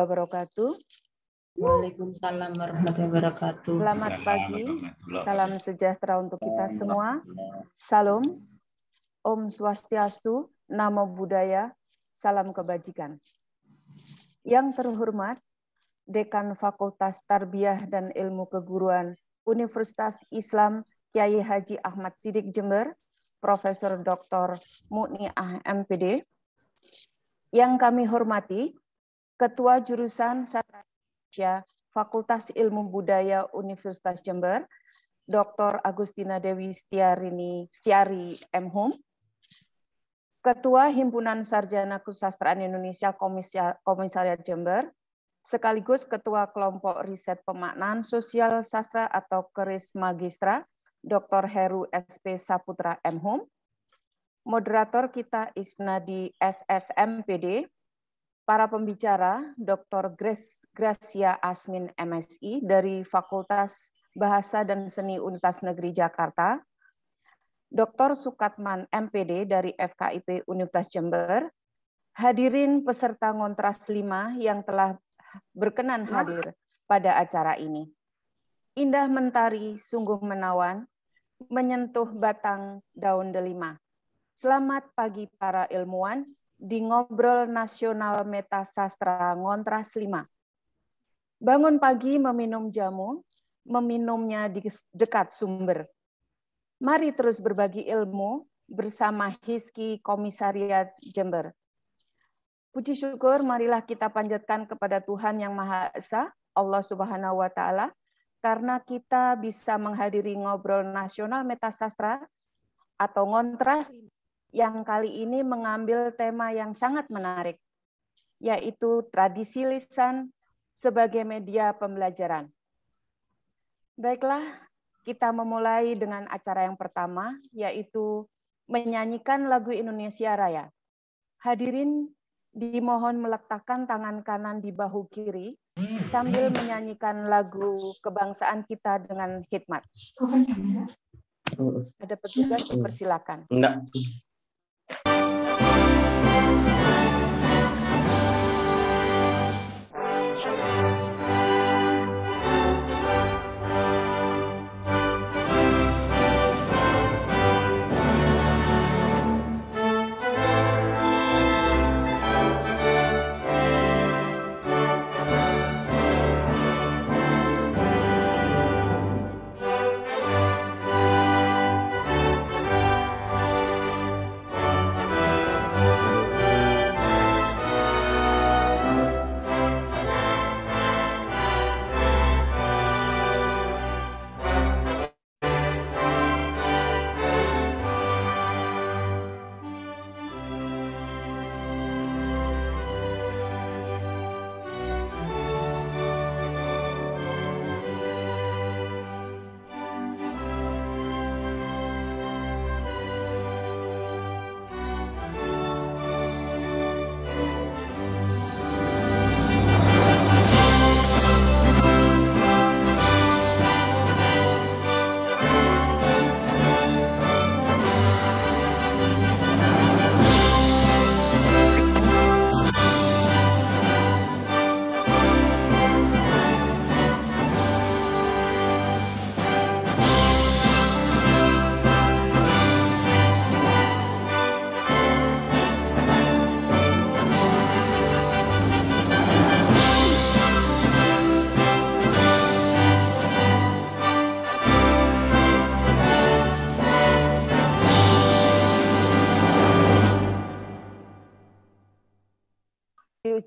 wabarakatuh. Waalaikumsalam warahmatullahi wabarakatuh. Selamat pagi. Salam sejahtera untuk kita semua. Salam. Om Swastiastu, Namo Buddhaya, Salam Kebajikan. Yang terhormat, Dekan Fakultas Tarbiyah dan Ilmu Keguruan Universitas Islam Kiai Haji Ahmad Sidik Jember, Profesor Dr. Mu'ni Ah MPD. Yang kami hormati, Ketua Jurusan Sastra Indonesia Fakultas Ilmu Budaya Universitas Jember, Dr. Agustina Dewi Stiari Setiari Mhum, Ketua Himpunan Sarjana Kesusastraan Indonesia Komisariat Jember, sekaligus Ketua Kelompok Riset Pemaknaan Sosial Sastra atau Keris Magistra, Dr. Heru SP Saputra Mhum, moderator kita Isnadi SSMPD, para pembicara Dr. Grace Gracia Asmin MSI dari Fakultas Bahasa dan Seni Universitas Negeri Jakarta, Dr. Sukatman MPD dari FKIP Universitas Jember, hadirin peserta ngontras 5 yang telah berkenan hadir pada acara ini. Indah mentari sungguh menawan, menyentuh batang daun delima. Selamat pagi para ilmuwan, di Ngobrol Nasional Meta Sastra Ngontras 5. Bangun pagi meminum jamu, meminumnya di dekat sumber. Mari terus berbagi ilmu bersama Hiski Komisariat Jember. Puji syukur marilah kita panjatkan kepada Tuhan Yang Maha Esa, Allah Subhanahu wa taala, karena kita bisa menghadiri ngobrol nasional metasastra atau ngontras yang kali ini mengambil tema yang sangat menarik, yaitu tradisi lisan sebagai media pembelajaran. Baiklah, kita memulai dengan acara yang pertama, yaitu menyanyikan lagu Indonesia Raya. Hadirin dimohon meletakkan tangan kanan di bahu kiri sambil menyanyikan lagu kebangsaan kita dengan hikmat. Ada petugas, persilakan. Enggak.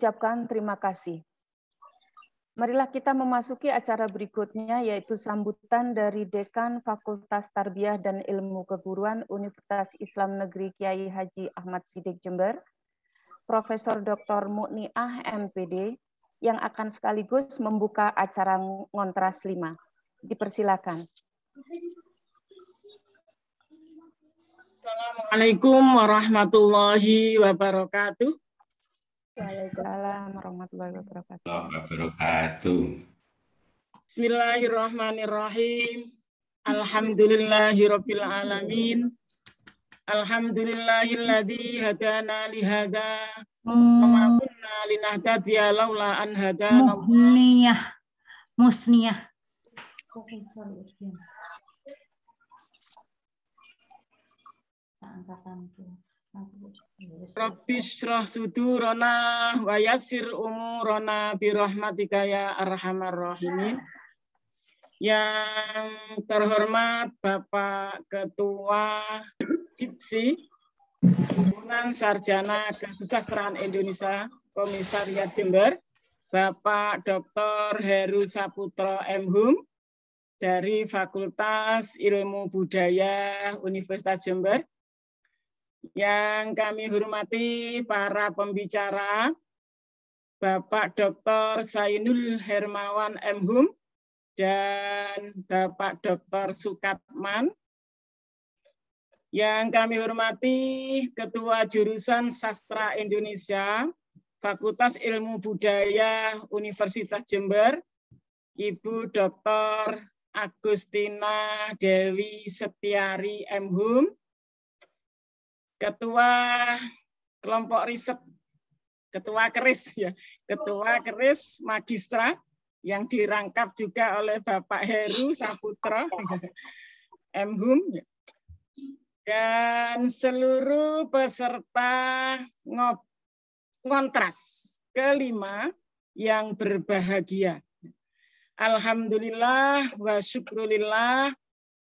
ucapkan terima kasih. Marilah kita memasuki acara berikutnya, yaitu sambutan dari Dekan Fakultas Tarbiyah dan Ilmu Keguruan Universitas Islam Negeri Kiai Haji Ahmad Sidik Jember, Profesor Dr. Mukniah MPD, yang akan sekaligus membuka acara Ngontras 5. Dipersilakan. Assalamualaikum warahmatullahi wabarakatuh. Waalaikumsalam warahmatullahi wabarakatuh. wabarakatuh. Bismillahirrahmanirrahim. Alhamdulillahirabbil alamin. Alhamdulillahilladzi hadana li hada wa ma hmm. kunna linahtadiya laula an hadana Musniyah. Musniyah. Angkatanku. Rabbi syrah sudurana wa yasir umurana birahmatika ya arhamar rahimin. Yang terhormat Bapak Ketua IPSI, Himpunan Sarjana Kesusastraan Indonesia, Komisariat Jember, Bapak Dr. Heru Saputro Mhum dari Fakultas Ilmu Budaya Universitas Jember, yang kami hormati para pembicara, Bapak Dr. Sainul Hermawan Mhum dan Bapak Dr. Sukatman. Yang kami hormati Ketua Jurusan Sastra Indonesia, Fakultas Ilmu Budaya Universitas Jember, Ibu Dr. Agustina Dewi Setiari Mhum, Ketua kelompok riset, Ketua Keris ya, Ketua oh. Keris Magistra yang dirangkap juga oleh Bapak Heru Saputra MHUM ya. dan seluruh peserta kontras kelima yang berbahagia. Alhamdulillah wa syukrulillah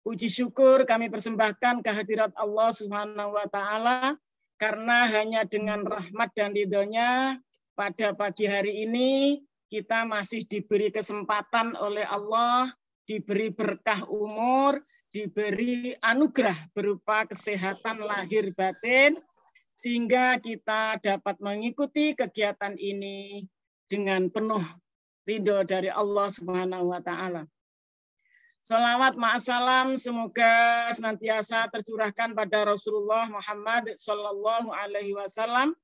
Puji syukur kami persembahkan kehadirat Allah Subhanahu wa taala karena hanya dengan rahmat dan ridhonya pada pagi hari ini kita masih diberi kesempatan oleh Allah, diberi berkah umur, diberi anugerah berupa kesehatan lahir batin sehingga kita dapat mengikuti kegiatan ini dengan penuh ridho dari Allah Subhanahu wa taala. Salawat ma'asalam semoga senantiasa tercurahkan pada Rasulullah Muhammad Sallallahu Alaihi Wasallam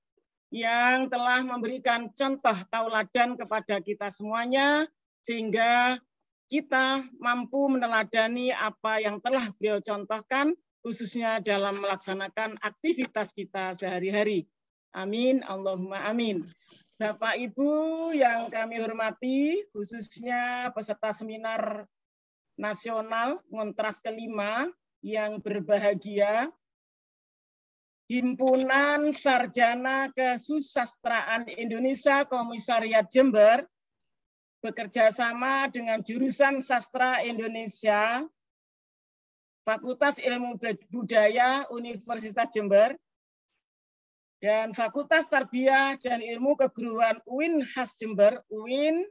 yang telah memberikan contoh tauladan kepada kita semuanya sehingga kita mampu meneladani apa yang telah beliau contohkan khususnya dalam melaksanakan aktivitas kita sehari-hari. Amin, Allahumma amin. Bapak Ibu yang kami hormati, khususnya peserta seminar nasional kontras kelima yang berbahagia Himpunan Sarjana Kesusastraan Indonesia Komisariat Jember bekerja sama dengan jurusan sastra Indonesia Fakultas Ilmu Budaya Universitas Jember dan Fakultas Tarbiyah dan Ilmu Keguruan UIN Khas Jember, UIN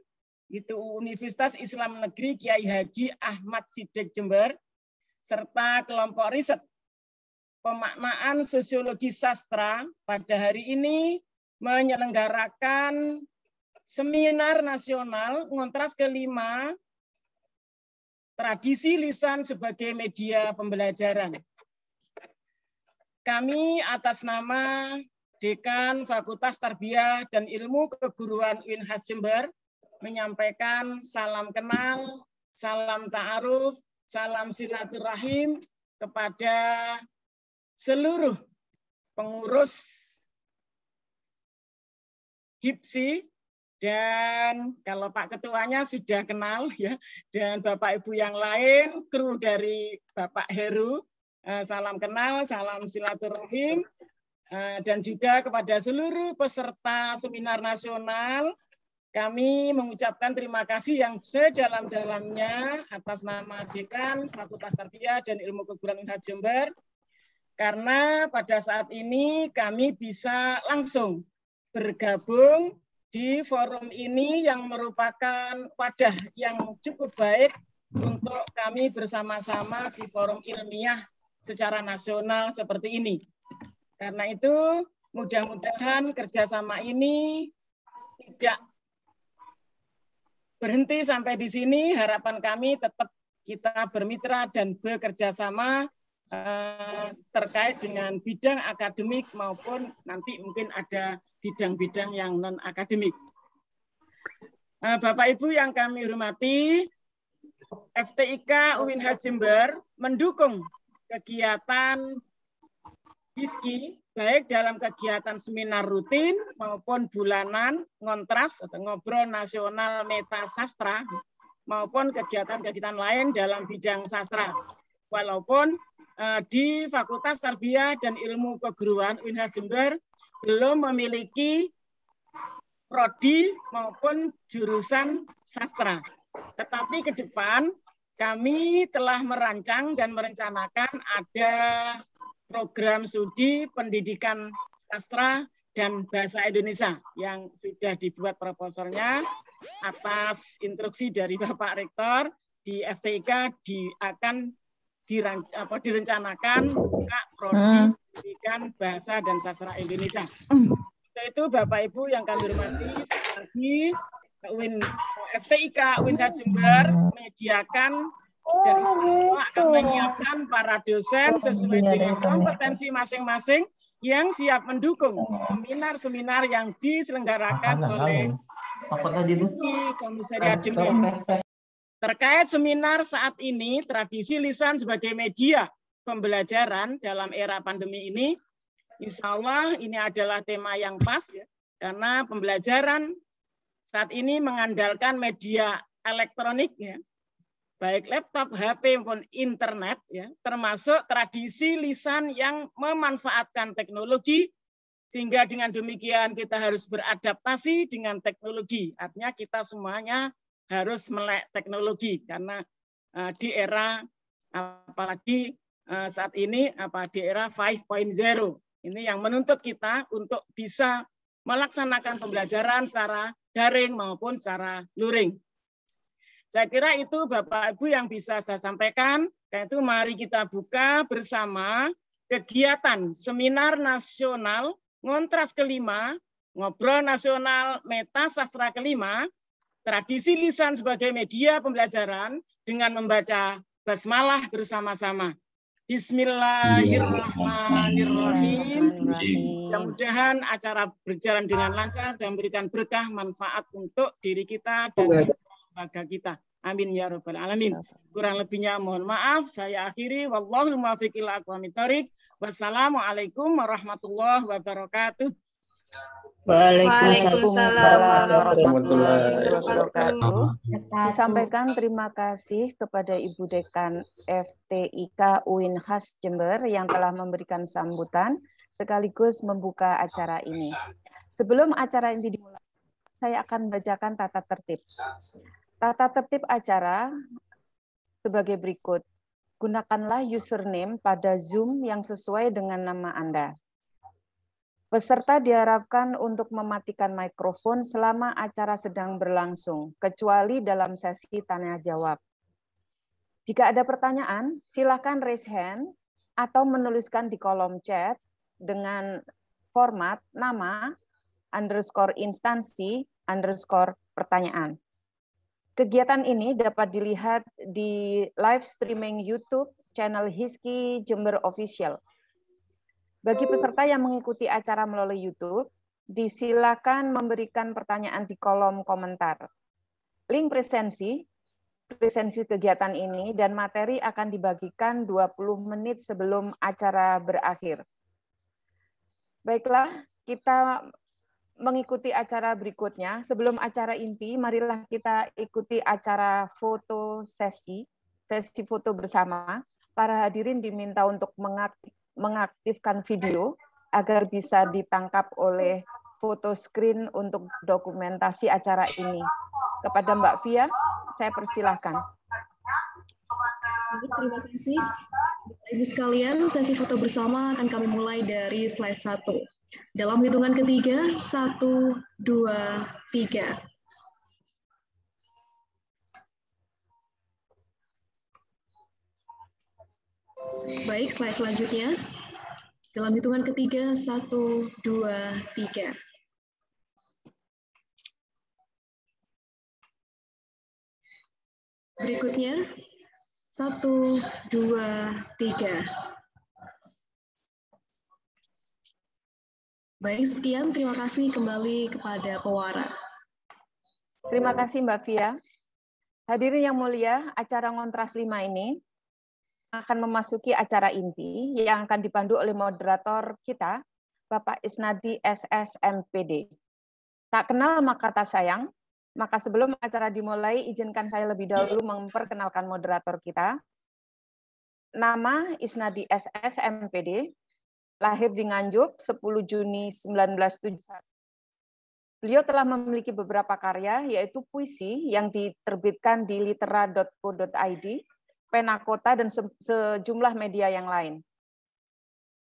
itu Universitas Islam Negeri Kiai Haji Ahmad Sidik Jember, serta kelompok riset pemaknaan sosiologi sastra pada hari ini menyelenggarakan seminar nasional kontras kelima tradisi lisan sebagai media pembelajaran. Kami atas nama Dekan Fakultas Tarbiyah dan Ilmu Keguruan UIN Jember menyampaikan salam kenal, salam ta'aruf, salam silaturahim kepada seluruh pengurus HIPSI dan kalau Pak Ketuanya sudah kenal ya dan Bapak Ibu yang lain kru dari Bapak Heru eh, salam kenal, salam silaturahim eh, dan juga kepada seluruh peserta seminar nasional kami mengucapkan terima kasih yang sedalam-dalamnya atas nama Dekan Fakultas Tarbiyah dan Ilmu Keguruan Unhad Jember karena pada saat ini kami bisa langsung bergabung di forum ini yang merupakan wadah yang cukup baik untuk kami bersama-sama di forum ilmiah secara nasional seperti ini. Karena itu mudah-mudahan kerjasama ini tidak berhenti sampai di sini. Harapan kami tetap kita bermitra dan bekerja sama eh, terkait dengan bidang akademik maupun nanti mungkin ada bidang-bidang yang non akademik. Eh, Bapak Ibu yang kami hormati, FTIK UIN Jember mendukung kegiatan Diski, baik dalam kegiatan seminar rutin maupun bulanan ngontras atau ngobrol nasional meta sastra maupun kegiatan-kegiatan lain dalam bidang sastra. Walaupun uh, di Fakultas Tarbiyah dan Ilmu Keguruan Unhas Jember belum memiliki prodi maupun jurusan sastra. Tetapi ke depan kami telah merancang dan merencanakan ada program studi pendidikan sastra dan bahasa Indonesia yang sudah dibuat proposalnya atas instruksi dari Bapak Rektor di FTIK di akan diran, apa, direncanakan buka prodi hmm. pendidikan bahasa dan sastra Indonesia. Hmm. Untuk itu Bapak Ibu yang kami hormati sekali lagi UIN FTIK UIN Sumber menyediakan dan oh, akan gitu. menyiapkan para dosen sesuai iya, dengan iya, kompetensi masing-masing yang siap mendukung iya. seminar-seminar yang diselenggarakan oleh Komisariat eh, Junior. Terkait seminar saat ini, tradisi lisan sebagai media pembelajaran dalam era pandemi ini, insya Allah ini adalah tema yang pas, ya, karena pembelajaran saat ini mengandalkan media elektronik, ya, baik laptop, HP maupun internet, ya, termasuk tradisi lisan yang memanfaatkan teknologi, sehingga dengan demikian kita harus beradaptasi dengan teknologi. Artinya kita semuanya harus melek teknologi, karena eh, di era apalagi uh, saat ini apa di era 5.0 ini yang menuntut kita untuk bisa melaksanakan pembelajaran secara daring maupun secara luring. Saya kira itu Bapak Ibu yang bisa saya sampaikan. Karena itu mari kita buka bersama kegiatan seminar nasional ngontras kelima, ngobrol nasional meta sastra kelima, tradisi lisan sebagai media pembelajaran dengan membaca basmalah bersama-sama. Bismillahirrahmanirrahim. mudah acara berjalan dengan lancar dan memberikan berkah manfaat untuk diri kita dan keluarga kita. Amin ya rabbal alamin. Ya, Kurang lebihnya mohon maaf. Saya akhiri. Wallahul muwaffiq ila Wassalamualaikum warahmatullahi wabarakatuh. Waalaikumsalam warahmatullahi wabarakatuh. Sampaikan terima kasih kepada Ibu Dekan FTIK UIN Khas Jember yang telah memberikan sambutan sekaligus membuka acara ini. Sebelum acara ini dimulai, saya akan bacakan tata tertib. Tata tertib acara sebagai berikut. Gunakanlah username pada Zoom yang sesuai dengan nama Anda. Peserta diharapkan untuk mematikan mikrofon selama acara sedang berlangsung, kecuali dalam sesi tanya jawab. Jika ada pertanyaan, silakan raise hand atau menuliskan di kolom chat dengan format nama underscore instansi underscore pertanyaan. Kegiatan ini dapat dilihat di live streaming YouTube channel Hiski Jember Official. Bagi peserta yang mengikuti acara melalui YouTube, disilakan memberikan pertanyaan di kolom komentar. Link presensi, presensi kegiatan ini, dan materi akan dibagikan 20 menit sebelum acara berakhir. Baiklah, kita mengikuti acara berikutnya. Sebelum acara inti, marilah kita ikuti acara foto sesi, sesi foto bersama. Para hadirin diminta untuk mengaktifkan video agar bisa ditangkap oleh foto screen untuk dokumentasi acara ini. Kepada Mbak Fia, saya persilahkan. Baik, terima kasih. Ibu sekalian, sesi foto bersama akan kami mulai dari slide 1. Dalam hitungan ketiga, 1, 2, 3. Baik, slide selanjutnya. Dalam hitungan ketiga, 1, 2, 3. Berikutnya, satu, dua, tiga. Baik, sekian. Terima kasih kembali kepada pewara. Terima kasih Mbak Fia. Hadirin yang mulia, acara Ngontras 5 ini akan memasuki acara inti yang akan dipandu oleh moderator kita, Bapak Isnadi SSMPD. Tak kenal maka tak sayang, maka sebelum acara dimulai, izinkan saya lebih dahulu memperkenalkan moderator kita. Nama Isnadi SS MPD, lahir di Nganjuk 10 Juni 1971. Beliau telah memiliki beberapa karya, yaitu puisi yang diterbitkan di litera.co.id, penakota, dan sejumlah media yang lain.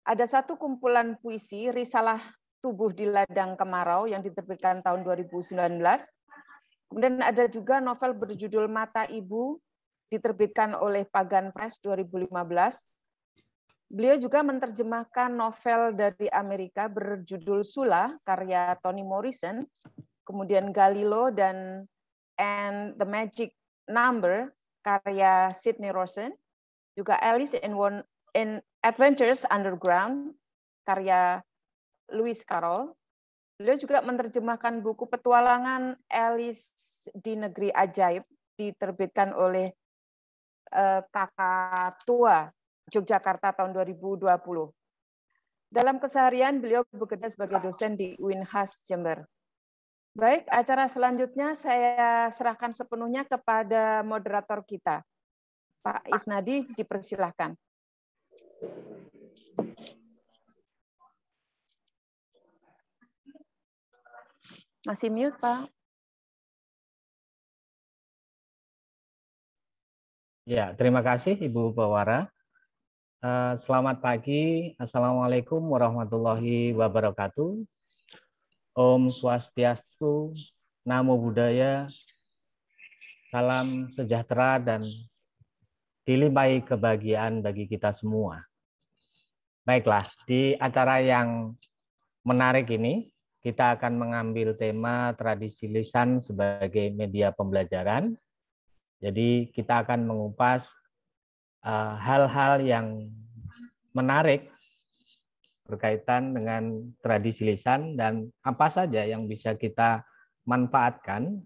Ada satu kumpulan puisi, Risalah Tubuh di Ladang Kemarau, yang diterbitkan tahun 2019, Kemudian ada juga novel berjudul Mata Ibu diterbitkan oleh Pagan Press 2015. Beliau juga menerjemahkan novel dari Amerika berjudul Sula karya Toni Morrison, kemudian Galilo dan and the Magic Number karya Sidney Rosen, juga Alice in, One, in Adventures Underground karya Lewis Carroll, Beliau juga menerjemahkan buku Petualangan Alice di Negeri Ajaib diterbitkan oleh eh, kakak tua Yogyakarta tahun 2020. Dalam keseharian beliau bekerja sebagai dosen di Winhas Jember. Baik, acara selanjutnya saya serahkan sepenuhnya kepada moderator kita. Pak Isnadi, dipersilahkan. Masih mute, Pak. Ya, terima kasih Ibu Bawara. Eh, selamat pagi. Assalamualaikum warahmatullahi wabarakatuh. Om Swastiastu, Namo Buddhaya, salam sejahtera dan dilimpahi kebahagiaan bagi kita semua. Baiklah, di acara yang menarik ini, kita akan mengambil tema tradisi lisan sebagai media pembelajaran. Jadi kita akan mengupas eh, hal-hal uh, yang menarik berkaitan dengan tradisi lisan dan apa saja yang bisa kita manfaatkan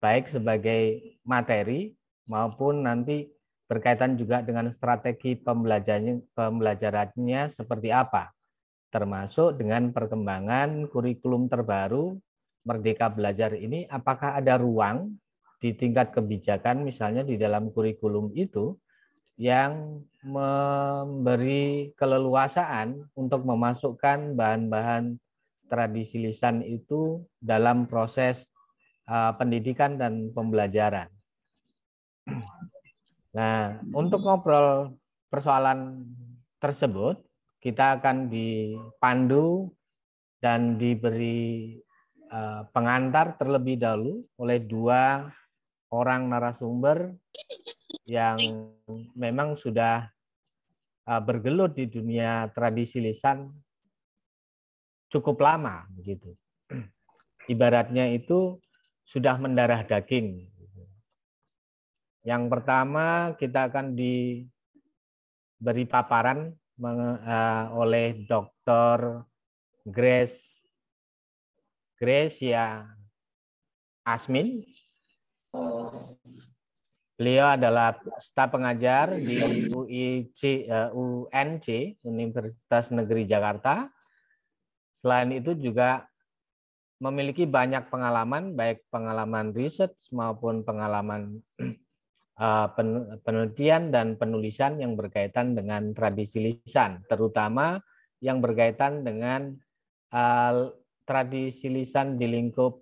baik sebagai materi maupun nanti berkaitan juga dengan strategi pembelajarannya, pembelajarannya seperti apa termasuk dengan perkembangan kurikulum terbaru Merdeka Belajar ini, apakah ada ruang di tingkat kebijakan misalnya di dalam kurikulum itu yang memberi keleluasaan untuk memasukkan bahan-bahan tradisi lisan itu dalam proses eh, pendidikan dan pembelajaran. Nah, untuk ngobrol persoalan tersebut, kita akan dipandu dan diberi eh, pengantar terlebih dahulu oleh dua orang narasumber yang memang sudah eh, bergelut di dunia tradisi lisan cukup lama begitu. Ibaratnya itu sudah mendarah daging. Yang pertama kita akan diberi paparan uh, oleh Dr. Grace Grace ya Asmin. Beliau adalah staf pengajar di UIC, uh, eh, UNC, Universitas Negeri Jakarta. Selain itu juga memiliki banyak pengalaman, baik pengalaman riset maupun pengalaman Eh, penelitian dan penulisan yang berkaitan dengan tradisi lisan, terutama yang berkaitan dengan eh, tradisi lisan di lingkup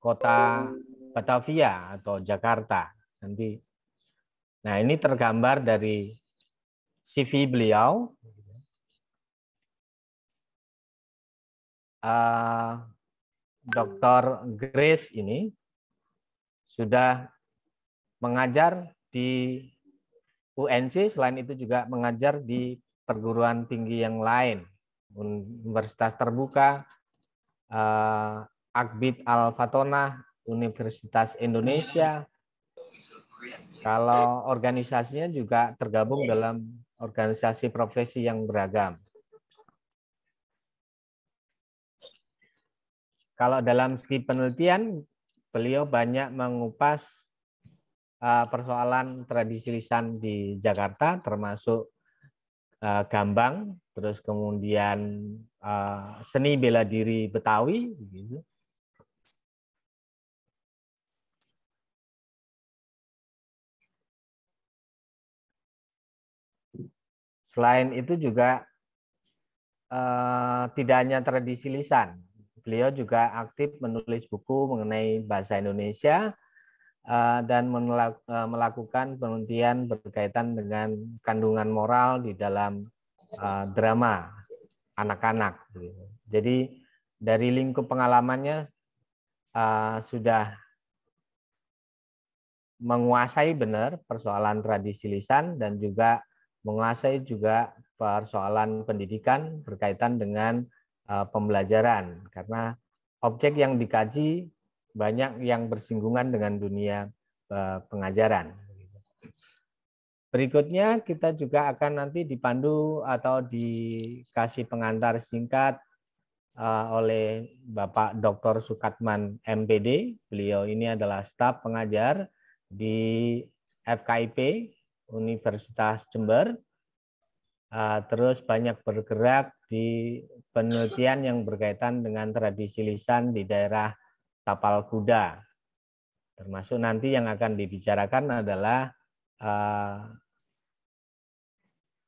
kota Batavia atau Jakarta nanti. Nah ini tergambar dari CV beliau. Uh, eh, Dr. Grace ini sudah mengajar di UNC, selain itu juga mengajar di perguruan tinggi yang lain, universitas terbuka, eh, Akbid Al Fatona, Universitas Indonesia. Kalau organisasinya juga tergabung dalam organisasi profesi yang beragam. Kalau dalam segi penelitian, beliau banyak mengupas Eh, persoalan tradisi lisan di Jakarta termasuk eh, gambang, terus kemudian eh, seni bela diri Betawi gitu. Selain itu juga eh, tidak hanya tradisi lisan, beliau juga aktif menulis buku mengenai bahasa Indonesia, Eh, dan eh, melakukan penelitian berkaitan dengan kandungan moral di dalam eh, drama anak-anak. Gitu. Jadi dari lingkup pengalamannya sudah menguasai benar persoalan tradisi lisan dan juga menguasai juga persoalan pendidikan berkaitan dengan pembelajaran karena objek yang dikaji banyak yang bersinggungan dengan dunia eh, pengajaran. Berikutnya kita juga akan nanti dipandu atau dikasih pengantar singkat eh, oleh Bapak Dr. Sukatman MPD. Beliau ini adalah staf pengajar di FKIP Universitas Jember. Eh, terus banyak bergerak di penelitian yang berkaitan dengan tradisi lisan di daerah tapal kuda. Termasuk nanti yang akan dibicarakan adalah eh,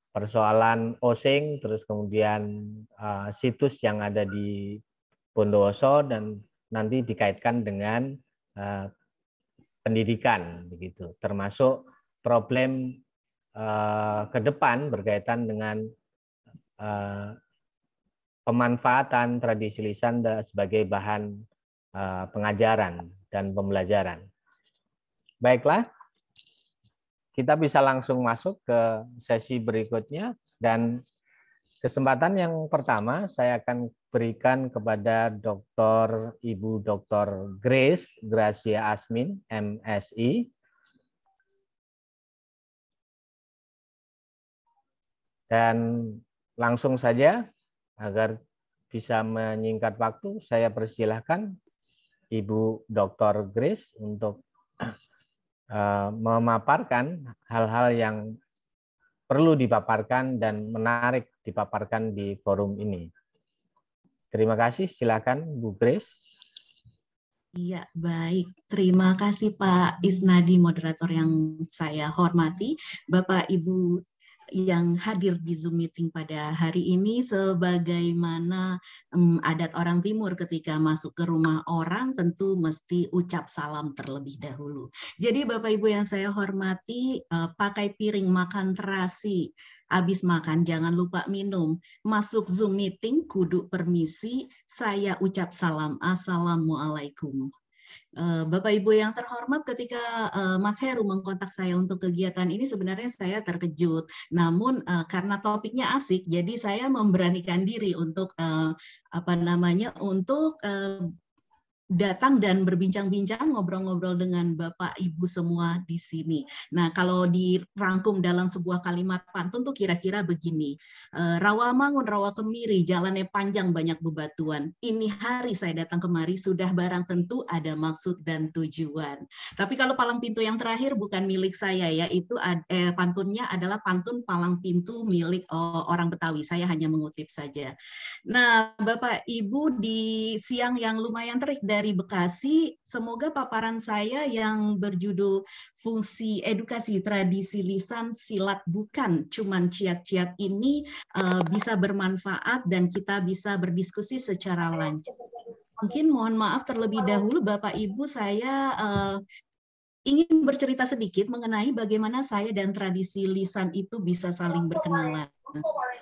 persoalan osing, terus kemudian eh, situs yang ada di Bondowoso dan nanti dikaitkan dengan eh, pendidikan begitu, termasuk problem ke depan berkaitan dengan pemanfaatan tradisi lisan sebagai bahan Eh, pengajaran dan pembelajaran. Baiklah, kita bisa langsung masuk ke sesi berikutnya dan kesempatan yang pertama saya akan berikan kepada Dr. Ibu Dr. Grace Gracia Asmin MSI. Dan langsung saja agar bisa menyingkat waktu, saya persilahkan Ibu Dr. Grace untuk eh, memaparkan hal-hal yang perlu dipaparkan dan menarik dipaparkan di forum ini. Terima kasih, silakan Bu Grace. Iya, baik. Terima kasih Pak Isnadi, moderator yang saya hormati. Bapak, Ibu, yang hadir di Zoom meeting pada hari ini sebagaimana um, adat orang timur ketika masuk ke rumah orang tentu mesti ucap salam terlebih dahulu. Jadi Bapak Ibu yang saya hormati, uh, pakai piring makan terasi, habis makan jangan lupa minum. Masuk Zoom meeting kudu permisi, saya ucap salam assalamualaikum. Eh, Bapak Ibu yang terhormat, ketika eh, Mas Heru mengkontak saya untuk kegiatan ini sebenarnya saya terkejut. Namun eh, karena topiknya asik, jadi saya memberanikan diri untuk apa namanya untuk datang dan berbincang-bincang, ngobrol-ngobrol dengan Bapak Ibu semua di sini. Nah, kalau dirangkum dalam sebuah kalimat pantun tuh kira-kira begini. Eh, rawa mangun, rawa kemiri, jalannya panjang banyak bebatuan. Ini hari saya datang kemari, sudah barang tentu ada maksud dan tujuan. Tapi kalau palang pintu yang terakhir bukan milik saya ya, itu eh, pantunnya adalah pantun palang pintu milik oh, orang Betawi. Saya hanya mengutip saja. Nah, Bapak Ibu di siang yang lumayan terik dan dari Bekasi. Semoga paparan saya yang berjudul fungsi edukasi tradisi lisan silat bukan cuman ciat-ciat ini uh, bisa bermanfaat dan kita bisa berdiskusi secara lanjut. Mungkin mohon maaf terlebih dahulu Bapak Ibu saya uh, ingin bercerita sedikit mengenai bagaimana saya dan tradisi lisan itu bisa saling berkenalan.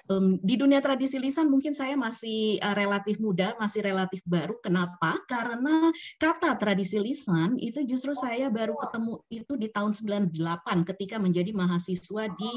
Um, di dunia tradisi lisan mungkin saya masih uh, relatif muda, masih relatif baru. Kenapa? Karena kata tradisi lisan itu justru saya baru ketemu itu di tahun 98 ketika menjadi mahasiswa di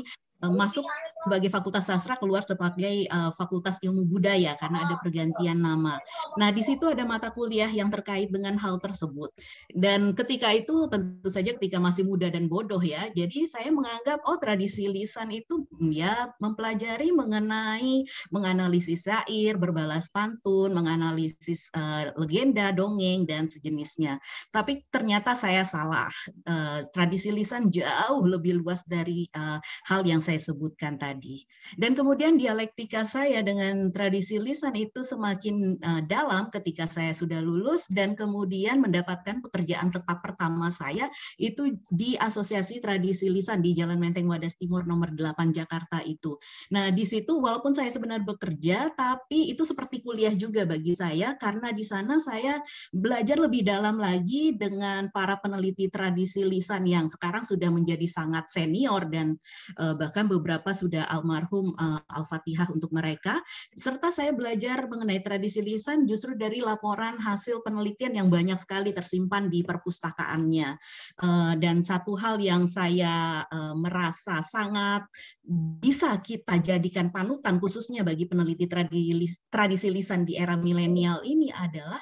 uh, masuk bagi Fakultas Sastra keluar sebagai uh, Fakultas Ilmu Budaya karena ada pergantian nama. Nah, di situ ada mata kuliah yang terkait dengan hal tersebut. Dan ketika itu tentu saja ketika masih muda dan bodoh ya, jadi saya menganggap oh tradisi lisan itu hmm, ya mempelajari mengenai menganalisis syair, berbalas pantun, menganalisis uh, legenda, dongeng dan sejenisnya. Tapi ternyata saya salah. Uh, tradisi lisan jauh lebih luas dari uh, hal yang saya sebutkan tadi tadi. Dan kemudian dialektika saya dengan tradisi lisan itu semakin eh, dalam ketika saya sudah lulus dan kemudian mendapatkan pekerjaan tetap pertama saya itu di Asosiasi Tradisi Lisan di Jalan Menteng Wadas Timur nomor 8 Jakarta itu. Nah, di situ walaupun saya sebenarnya bekerja tapi itu seperti kuliah juga bagi saya karena di sana saya belajar lebih dalam lagi dengan para peneliti tradisi lisan yang sekarang sudah menjadi sangat senior dan eh, bahkan beberapa sudah almarhum uh, Al-Fatihah untuk mereka serta saya belajar mengenai tradisi lisan justru dari laporan hasil penelitian yang banyak sekali tersimpan di perpustakaannya uh, dan satu hal yang saya uh, merasa sangat bisa kita jadikan panutan khususnya bagi peneliti tradisi, tradisi lisan di era milenial ini adalah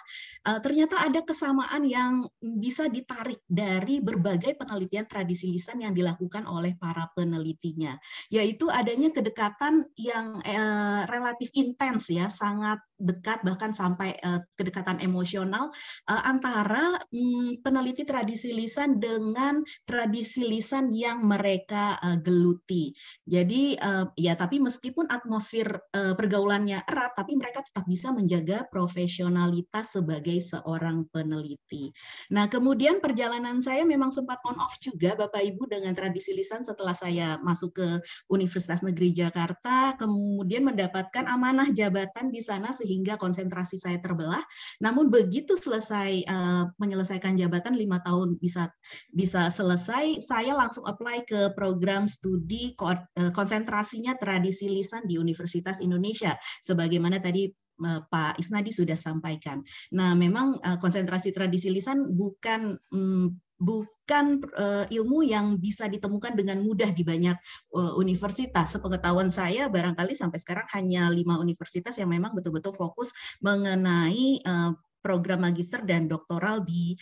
uh, ternyata ada kesamaan yang bisa ditarik dari berbagai penelitian tradisi lisan yang dilakukan oleh para penelitinya yaitu ada adanya kedekatan yang eh, relatif intens ya, sangat dekat bahkan sampai uh, kedekatan emosional uh, antara um, peneliti tradisi lisan dengan tradisi lisan yang mereka uh, geluti. Jadi uh, ya tapi meskipun atmosfer uh, pergaulannya erat tapi mereka tetap bisa menjaga profesionalitas sebagai seorang peneliti. Nah, kemudian perjalanan saya memang sempat on off juga Bapak Ibu dengan tradisi lisan setelah saya masuk ke Universitas Negeri Jakarta kemudian mendapatkan amanah jabatan di sana hingga konsentrasi saya terbelah. Namun begitu selesai uh, menyelesaikan jabatan lima tahun bisa bisa selesai, saya langsung apply ke program studi eh, konsentrasinya tradisi lisan di Universitas Indonesia. Sebagaimana tadi eh, Pak Isnadi sudah sampaikan. Nah, memang konsentrasi tradisi lisan bukan hmm, bukan uh, ilmu yang bisa ditemukan dengan mudah di banyak uh, universitas. Sepengetahuan saya barangkali sampai sekarang hanya lima universitas yang memang betul-betul fokus mengenai uh, program magister dan doktoral di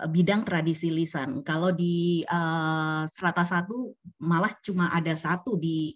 bidang tradisi lisan. Kalau di uh, serata satu malah cuma ada satu di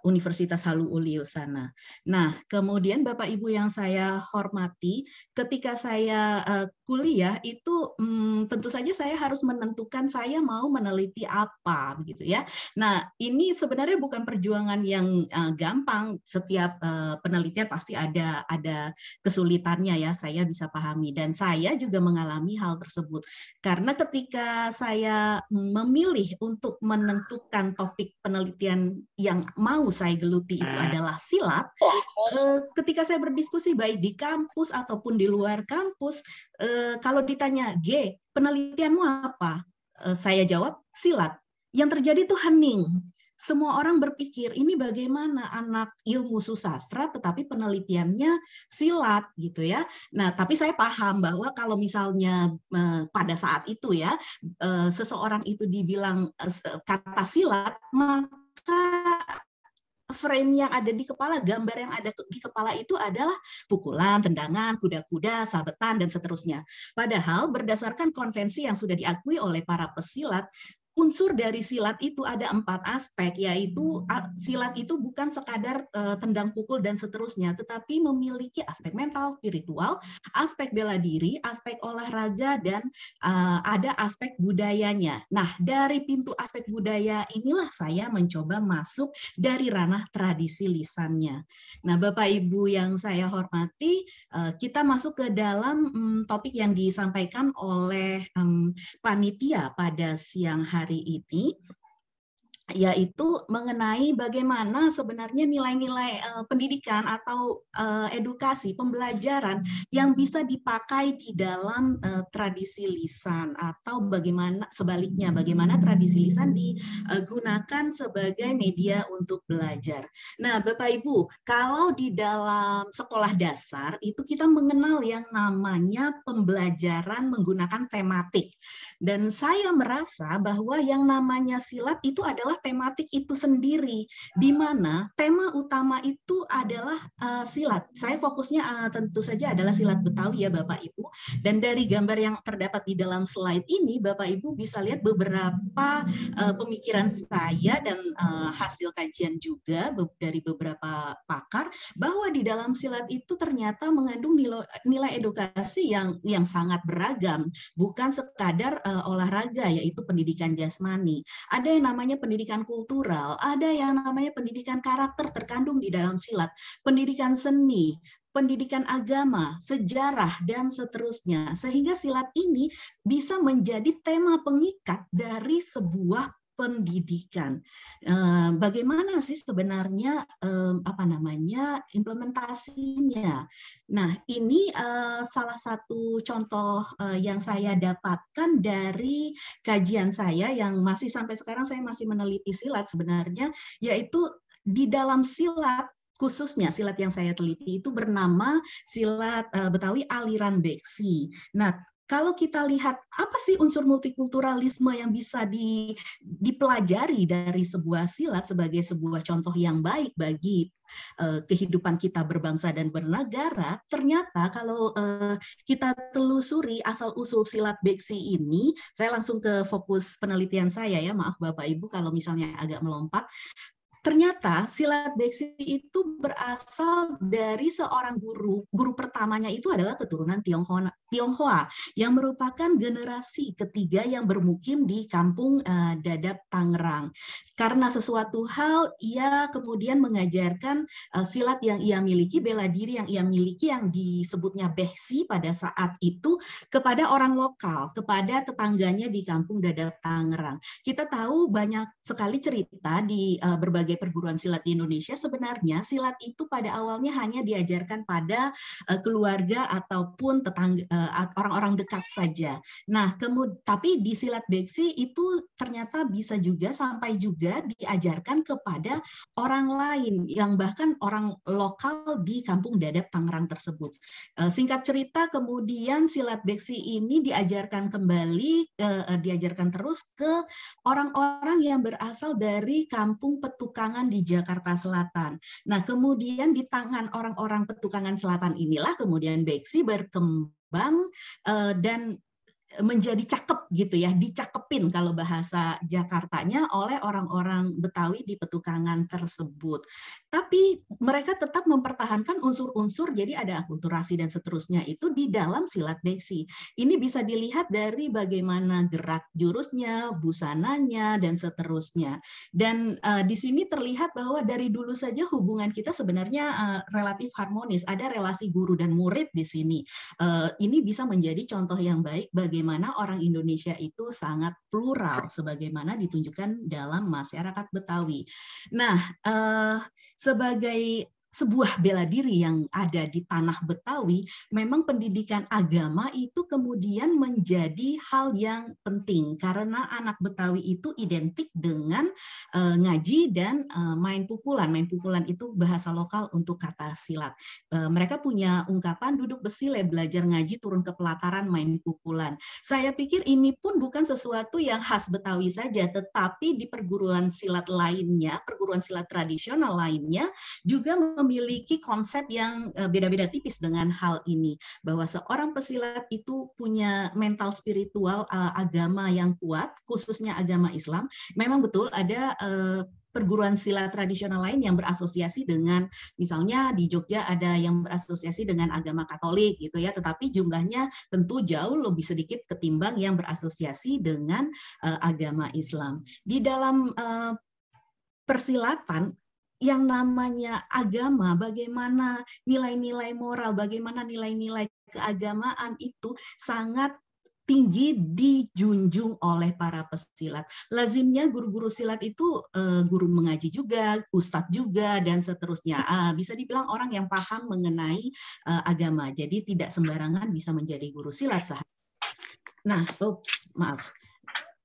Universitas Halu Ulius sana. Nah, kemudian Bapak Ibu yang saya hormati, ketika saya eh, kuliah itu hmm, tentu saja saya harus menentukan saya mau meneliti apa begitu ya. Nah, ini sebenarnya bukan perjuangan yang uh, gampang. Setiap uh, penelitian pasti ada ada kesulitannya ya. Saya bisa pahami dan saya juga mengalami hal tersebut. Karena ketika saya memilih untuk menentukan topik penelitian yang mau tahu saya geluti itu hmm. adalah silat, eh, ketika saya berdiskusi baik di kampus ataupun di luar kampus, eh, kalau ditanya, G, penelitianmu apa? Eh, saya jawab, silat. Yang terjadi itu hening. Semua orang berpikir ini bagaimana anak ilmu susastra tetapi penelitiannya silat gitu ya. Nah, tapi saya paham bahwa kalau misalnya pada saat itu ya seseorang itu dibilang kata silat maka frame yang ada di kepala, gambar yang ada di kepala itu adalah pukulan, tendangan, kuda-kuda, sabetan, dan seterusnya. Padahal berdasarkan konvensi yang sudah diakui oleh para pesilat, unsur dari silat itu ada empat aspek, yaitu silat itu bukan sekadar eh, tendang pukul dan seterusnya, tetapi memiliki aspek mental, spiritual, aspek bela diri, aspek olahraga, dan eh, ada aspek budayanya. Nah, dari pintu aspek budaya inilah saya mencoba masuk dari ranah tradisi lisannya. Nah, Bapak Ibu yang saya hormati, eh, kita masuk ke dalam mm, topik yang disampaikan oleh mm, panitia pada siang hari hari ini yaitu mengenai bagaimana sebenarnya nilai-nilai eh, pendidikan atau eh, edukasi pembelajaran yang bisa dipakai di dalam eh, tradisi lisan atau bagaimana sebaliknya bagaimana tradisi lisan digunakan sebagai media untuk belajar. Nah, Bapak Ibu, kalau di dalam sekolah dasar itu kita mengenal yang namanya pembelajaran menggunakan tematik. Dan saya merasa bahwa yang namanya silat itu adalah tematik itu sendiri, di ah. mana tema utama itu adalah uh, silat. Saya fokusnya uh, tentu saja adalah silat Betawi ya Bapak Ibu. Dan dari gambar yang terdapat di dalam slide ini, Bapak Ibu bisa lihat beberapa uh, pemikiran saya dan uh, hasil kajian juga dari beberapa pakar bahwa di dalam silat itu ternyata mengandung nilai, nilai edukasi yang yang sangat beragam, bukan sekadar uh, olahraga yaitu pendidikan jasmani. Ada yang namanya pendidikan pendidikan kultural, ada yang namanya pendidikan karakter terkandung di dalam silat, pendidikan seni, pendidikan agama, sejarah, dan seterusnya. Sehingga silat ini bisa menjadi tema pengikat dari sebuah pendidikan. Eh, bagaimana sih sebenarnya apa namanya implementasinya? Nah, ini eh, salah satu contoh eh, yang saya dapatkan dari kajian saya yang masih sampai sekarang saya masih meneliti silat sebenarnya, yaitu di dalam silat khususnya silat yang saya teliti itu bernama silat Betawi aliran beksi. Nah, kalau kita lihat apa sih unsur multikulturalisme yang bisa di, dipelajari dari sebuah silat sebagai sebuah contoh yang baik bagi uh, kehidupan kita berbangsa dan bernegara, ternyata kalau uh, kita telusuri asal-usul silat beksi ini, saya langsung ke fokus penelitian saya ya, maaf Bapak Ibu kalau misalnya agak melompat. Ternyata silat beksi itu berasal dari seorang guru. Guru pertamanya itu adalah keturunan Tionghoa, Tionghoa yang merupakan generasi ketiga yang bermukim di kampung uh, Dadap Tangerang. Karena sesuatu hal ia kemudian mengajarkan uh, silat yang ia miliki, bela diri yang ia miliki yang disebutnya behsi pada saat itu kepada orang lokal, kepada tetangganya di kampung Dadap Tangerang. Kita tahu banyak sekali cerita di uh, berbagai perguruan silat di Indonesia sebenarnya silat itu pada awalnya hanya diajarkan pada uh, keluarga ataupun tetangga Eh, orang-orang dekat saja. Nah, kemud tapi di silat beksi itu ternyata bisa juga sampai juga diajarkan kepada orang lain yang bahkan orang lokal di Kampung Dadap Tangerang tersebut. Eh, singkat cerita kemudian silat beksi ini diajarkan kembali eh, diajarkan terus ke orang-orang yang berasal dari Kampung Petukangan di Jakarta Selatan. Nah, kemudian di tangan orang-orang Petukangan Selatan inilah kemudian beksi berkembang bank eh, dan menjadi cakep gitu ya, dicakepin kalau bahasa Jakartanya oleh orang-orang Betawi di petukangan tersebut. Tapi mereka tetap mempertahankan unsur-unsur jadi ada akulturasi dan seterusnya itu di dalam silat besi. Ini bisa dilihat dari bagaimana gerak jurusnya, busananya dan seterusnya. Dan uh, di sini terlihat bahwa dari dulu saja hubungan kita sebenarnya uh, relatif harmonis, ada relasi guru dan murid di sini. Uh, ini bisa menjadi contoh yang baik bagi bagaimana orang Indonesia itu sangat plural sebagaimana ditunjukkan dalam masyarakat Betawi. Nah, eh, sebagai sebuah bela diri yang ada di tanah Betawi, memang pendidikan agama itu kemudian menjadi hal yang penting karena anak Betawi itu identik dengan e, ngaji dan e, main pukulan. Main pukulan itu bahasa lokal untuk kata silat. E, mereka punya ungkapan duduk besile belajar ngaji turun ke pelataran main pukulan. Saya pikir ini pun bukan sesuatu yang khas Betawi saja, tetapi di perguruan silat lainnya, perguruan silat tradisional lainnya juga memiliki konsep yang eh, beda-beda tipis dengan hal ini bahwa seorang pesilat itu punya mental spiritual eh, agama yang kuat khususnya agama Islam memang betul ada eh, perguruan silat tradisional lain yang berasosiasi dengan misalnya di Jogja ada yang berasosiasi dengan agama Katolik gitu ya tetapi jumlahnya tentu jauh lebih sedikit ketimbang yang berasosiasi dengan agama Islam di dalam persilatan yang namanya agama, bagaimana nilai-nilai moral, bagaimana nilai-nilai keagamaan itu sangat tinggi dijunjung oleh para pesilat. Lazimnya guru-guru silat itu eh, guru mengaji juga, ustadz juga, dan seterusnya. Ah, bisa dibilang orang yang paham mengenai eh, agama. Jadi tidak sembarangan bisa menjadi guru silat. Nah, ups, maaf.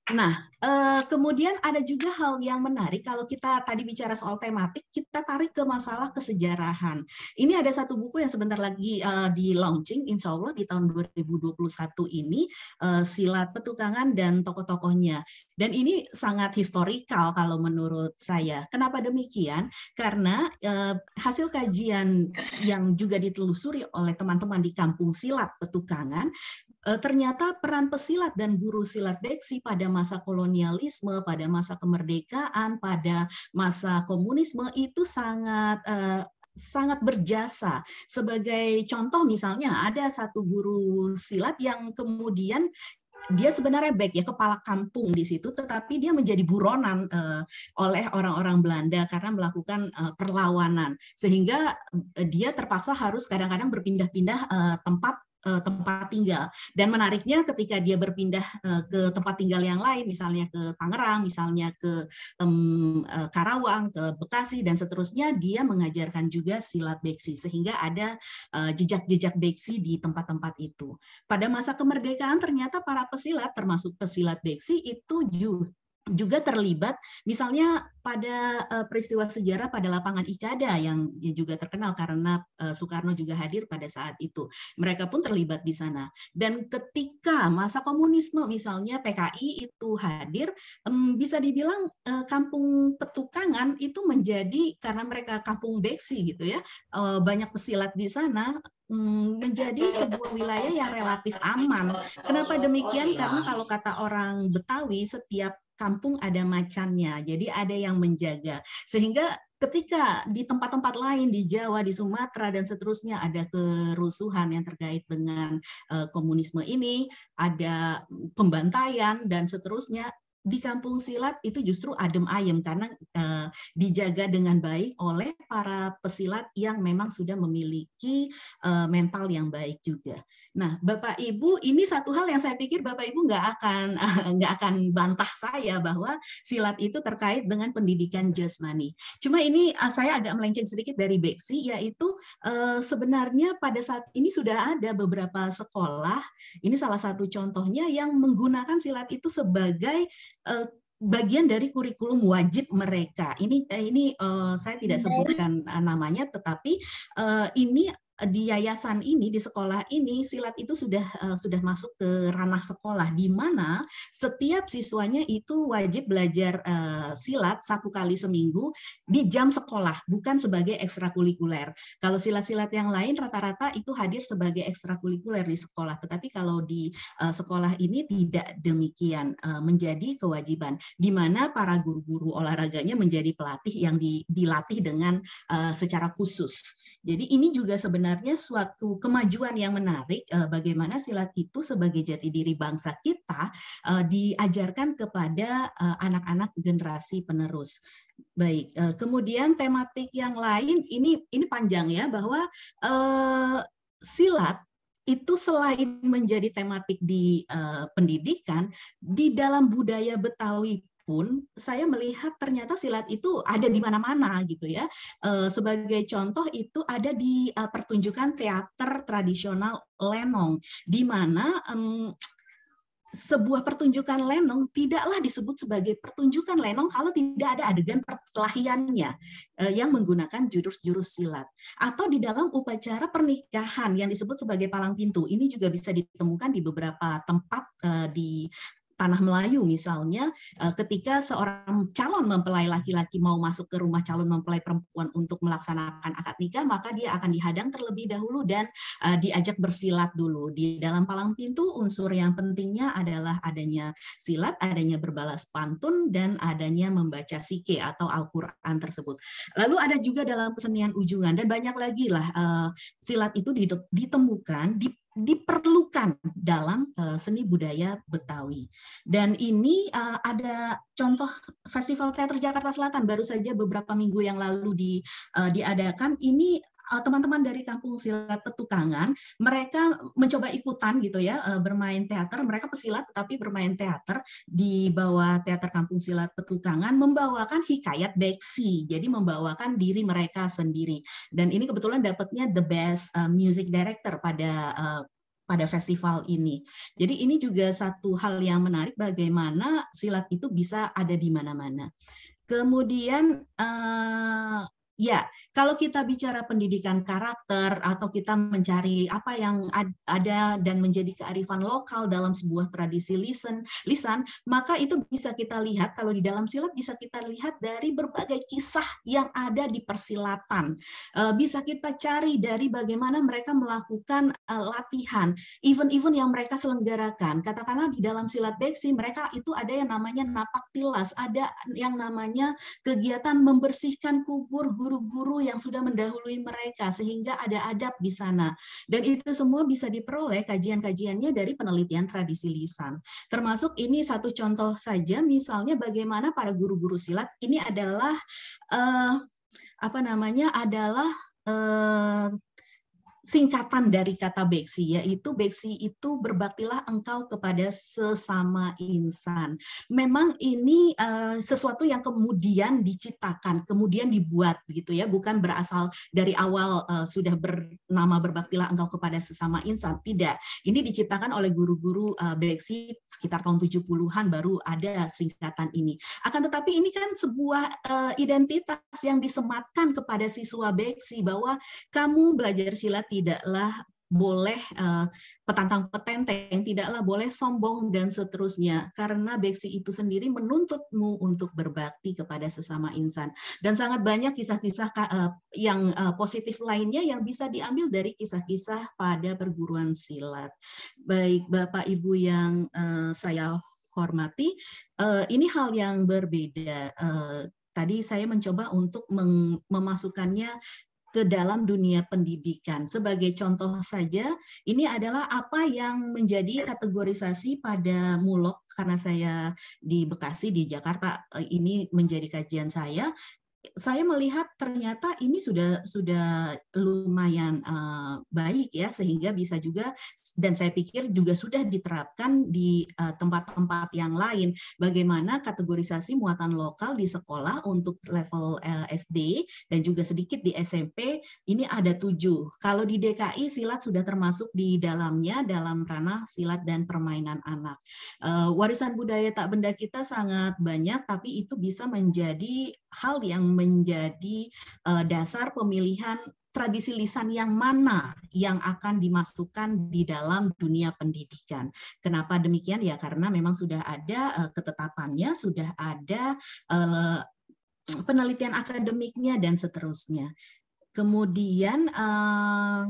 Nah, eh, kemudian ada juga hal yang menarik kalau kita tadi bicara soal tematik, kita tarik ke masalah kesejarahan. Ini ada satu buku yang sebentar lagi eh, di launching, insya Allah di tahun 2021 ini, eh, Silat Petukangan dan Tokoh-Tokohnya. Dan ini sangat historikal kalau menurut saya. Kenapa demikian? Karena hasil kajian yang juga ditelusuri oleh teman-teman di Kampung Silat Petukangan, Eh, ternyata peran pesilat dan guru silat beksi pada masa kolonialisme, pada masa kemerdekaan, pada masa komunisme itu sangat eh, sangat berjasa. Sebagai contoh misalnya ada satu guru silat yang kemudian dia sebenarnya baik ya kepala kampung di situ tetapi dia menjadi buronan uh, oleh orang-orang Belanda karena melakukan uh, perlawanan sehingga uh, dia terpaksa harus kadang-kadang berpindah-pindah tempat uh, tempat tinggal. Dan menariknya ketika dia berpindah uh, ke tempat tinggal yang lain, misalnya ke Tangerang, misalnya ke um, uh, Karawang, ke Bekasi dan seterusnya, dia mengajarkan juga silat beksi sehingga ada jejak-jejak uh, beksi di tempat-tempat itu. Pada masa kemerdekaan ternyata para pesilat termasuk pesilat beksi itu juga terlibat misalnya pada eh, peristiwa sejarah pada lapangan Ikada yang juga terkenal karena eh, Soekarno juga hadir pada saat itu. Mereka pun terlibat di sana. Dan ketika masa komunisme misalnya PKI itu hadir, bisa dibilang eh, kampung petukangan itu menjadi karena mereka kampung beksi gitu ya, banyak pesilat di sana, mm, menjadi sebuah wilayah yang relatif aman. Kenapa demikian? Iya. Karena kalau kata orang Betawi, setiap kampung ada macannya, jadi ada yang menjaga. Sehingga ketika di tempat-tempat lain di Jawa, di Sumatera dan seterusnya ada kerusuhan yang terkait dengan eh, komunisme ini, ada pembantaian dan seterusnya, di kampung silat itu justru adem ayem karena eh, dijaga dengan baik oleh para pesilat yang memang sudah memiliki eh, mental yang baik juga. Nah, Bapak Ibu, ini satu hal yang saya pikir Bapak Ibu nggak akan nggak akan bantah saya bahwa silat itu terkait dengan pendidikan jasmani. Cuma ini eh, saya agak melenceng sedikit dari Beksi, yaitu sebenarnya pada saat ini sudah ada beberapa sekolah. Ini salah satu contohnya yang menggunakan silat itu sebagai Eh, bagian dari kurikulum wajib mereka. Ini eh, ini uh, saya tidak iya. sebutkan namanya, tetapi uh, ini di yayasan ini di sekolah ini silat itu sudah uh, sudah masuk ke ranah sekolah di mana setiap siswanya itu wajib belajar uh, silat satu kali seminggu di jam sekolah bukan sebagai ekstrakurikuler. Kalau silat-silat yang lain rata-rata itu hadir sebagai ekstrakurikuler di sekolah, tetapi kalau di uh, sekolah ini tidak demikian uh, menjadi kewajiban di mana para guru-guru olahraganya menjadi pelatih yang di, dilatih dengan uh, secara khusus jadi ini juga sebenarnya suatu kemajuan yang menarik eh, bagaimana silat itu sebagai jati diri bangsa kita eh, diajarkan kepada eh, anak-anak generasi penerus. Baik, kemudian tematik yang lain ini ini panjang ya bahwa silat itu selain menjadi tematik di uh, pendidikan, di dalam budaya Betawi pun saya melihat ternyata silat itu ada di mana-mana gitu ya. Eh, sebagai contoh itu ada di eh, pertunjukan teater tradisional Lenong, di mana um, sebuah pertunjukan lenong tidaklah disebut sebagai pertunjukan lenong kalau tidak ada adegan perkelahiannya eh, yang menggunakan jurus-jurus silat atau di dalam upacara pernikahan yang disebut sebagai palang pintu ini juga bisa ditemukan di beberapa tempat di tanah Melayu misalnya eh, ketika seorang calon mempelai laki-laki mau masuk ke rumah calon mempelai perempuan untuk melaksanakan akad nikah maka dia akan dihadang terlebih dahulu dan eh, diajak bersilat dulu di dalam palang pintu unsur yang pentingnya adalah adanya silat adanya berbalas pantun dan adanya membaca sike atau Al-Qur'an tersebut lalu ada juga dalam kesenian ujungan dan banyak lagi lah eh, silat itu ditemukan di diperlukan dalam eh, seni budaya Betawi. Dan ini eh, ada contoh Festival Teater Jakarta Selatan baru saja beberapa minggu yang lalu di, eh, diadakan. Ini Eh, teman-teman dari kampung silat petukangan mereka mencoba ikutan gitu ya eh, bermain teater mereka pesilat tetapi bermain teater di bawah teater kampung silat petukangan membawakan hikayat beksi jadi membawakan diri mereka sendiri dan ini kebetulan dapatnya the best eh, music director pada pada festival ini. Jadi ini juga satu hal yang menarik bagaimana silat itu bisa ada di mana-mana. Kemudian uh, Ya, kalau kita bicara pendidikan karakter atau kita mencari apa yang ada dan menjadi kearifan lokal dalam sebuah tradisi lisan, lisan, maka itu bisa kita lihat kalau di dalam silat bisa kita lihat dari berbagai kisah yang ada di persilatan. E, bisa kita cari dari bagaimana mereka melakukan e, latihan, event-event yang mereka selenggarakan. Katakanlah di dalam silat beksi mereka itu ada yang namanya napak tilas, ada yang namanya kegiatan membersihkan kubur guru-guru yang sudah mendahului mereka sehingga ada adab di sana. Dan itu semua bisa diperoleh kajian-kajiannya dari penelitian tradisi lisan. Termasuk ini satu contoh saja misalnya bagaimana para guru-guru silat ini adalah uh, apa namanya adalah eh, singkatan dari kata beksi yaitu beksi itu berbaktilah engkau kepada sesama insan. Memang ini uh, sesuatu yang kemudian diciptakan, kemudian dibuat gitu ya, bukan berasal dari awal uh, sudah bernama berbaktilah engkau kepada sesama insan. Tidak. Ini diciptakan oleh guru-guru uh, beksi sekitar tahun 70-an baru ada singkatan ini. Akan tetapi ini kan sebuah uh, identitas yang disematkan kepada siswa beksi bahwa kamu belajar silat tidaklah boleh eh, petantang petenteng, tidaklah boleh sombong dan seterusnya. Karena beksi itu sendiri menuntutmu untuk berbakti kepada sesama insan. Dan sangat banyak kisah-kisah eh, yang eh, positif lainnya yang bisa diambil dari kisah-kisah pada perguruan silat. Baik Bapak Ibu yang saya hormati, ini hal yang berbeda. tadi saya mencoba untuk memasukkannya ke dalam dunia pendidikan. Sebagai contoh saja, ini adalah apa yang menjadi kategorisasi pada Mulok karena saya di Bekasi di Jakarta eh, ini menjadi kajian saya saya melihat ternyata ini sudah sudah lumayan uh, baik ya sehingga bisa juga dan saya pikir juga sudah diterapkan di eh, tempat-tempat uh, yang lain bagaimana kategorisasi muatan lokal di sekolah untuk level uh, eh, SD dan juga sedikit di SMP ini ada tujuh kalau di DKI silat sudah termasuk di dalamnya dalam ranah silat dan permainan anak uh, warisan budaya tak benda kita sangat banyak tapi itu bisa menjadi hal yang menjadi uh, dasar pemilihan tradisi lisan yang mana yang akan dimasukkan di dalam dunia pendidikan. Kenapa demikian? Ya karena memang sudah ada uh, ketetapannya, sudah ada uh, penelitian akademiknya dan seterusnya. Kemudian uh,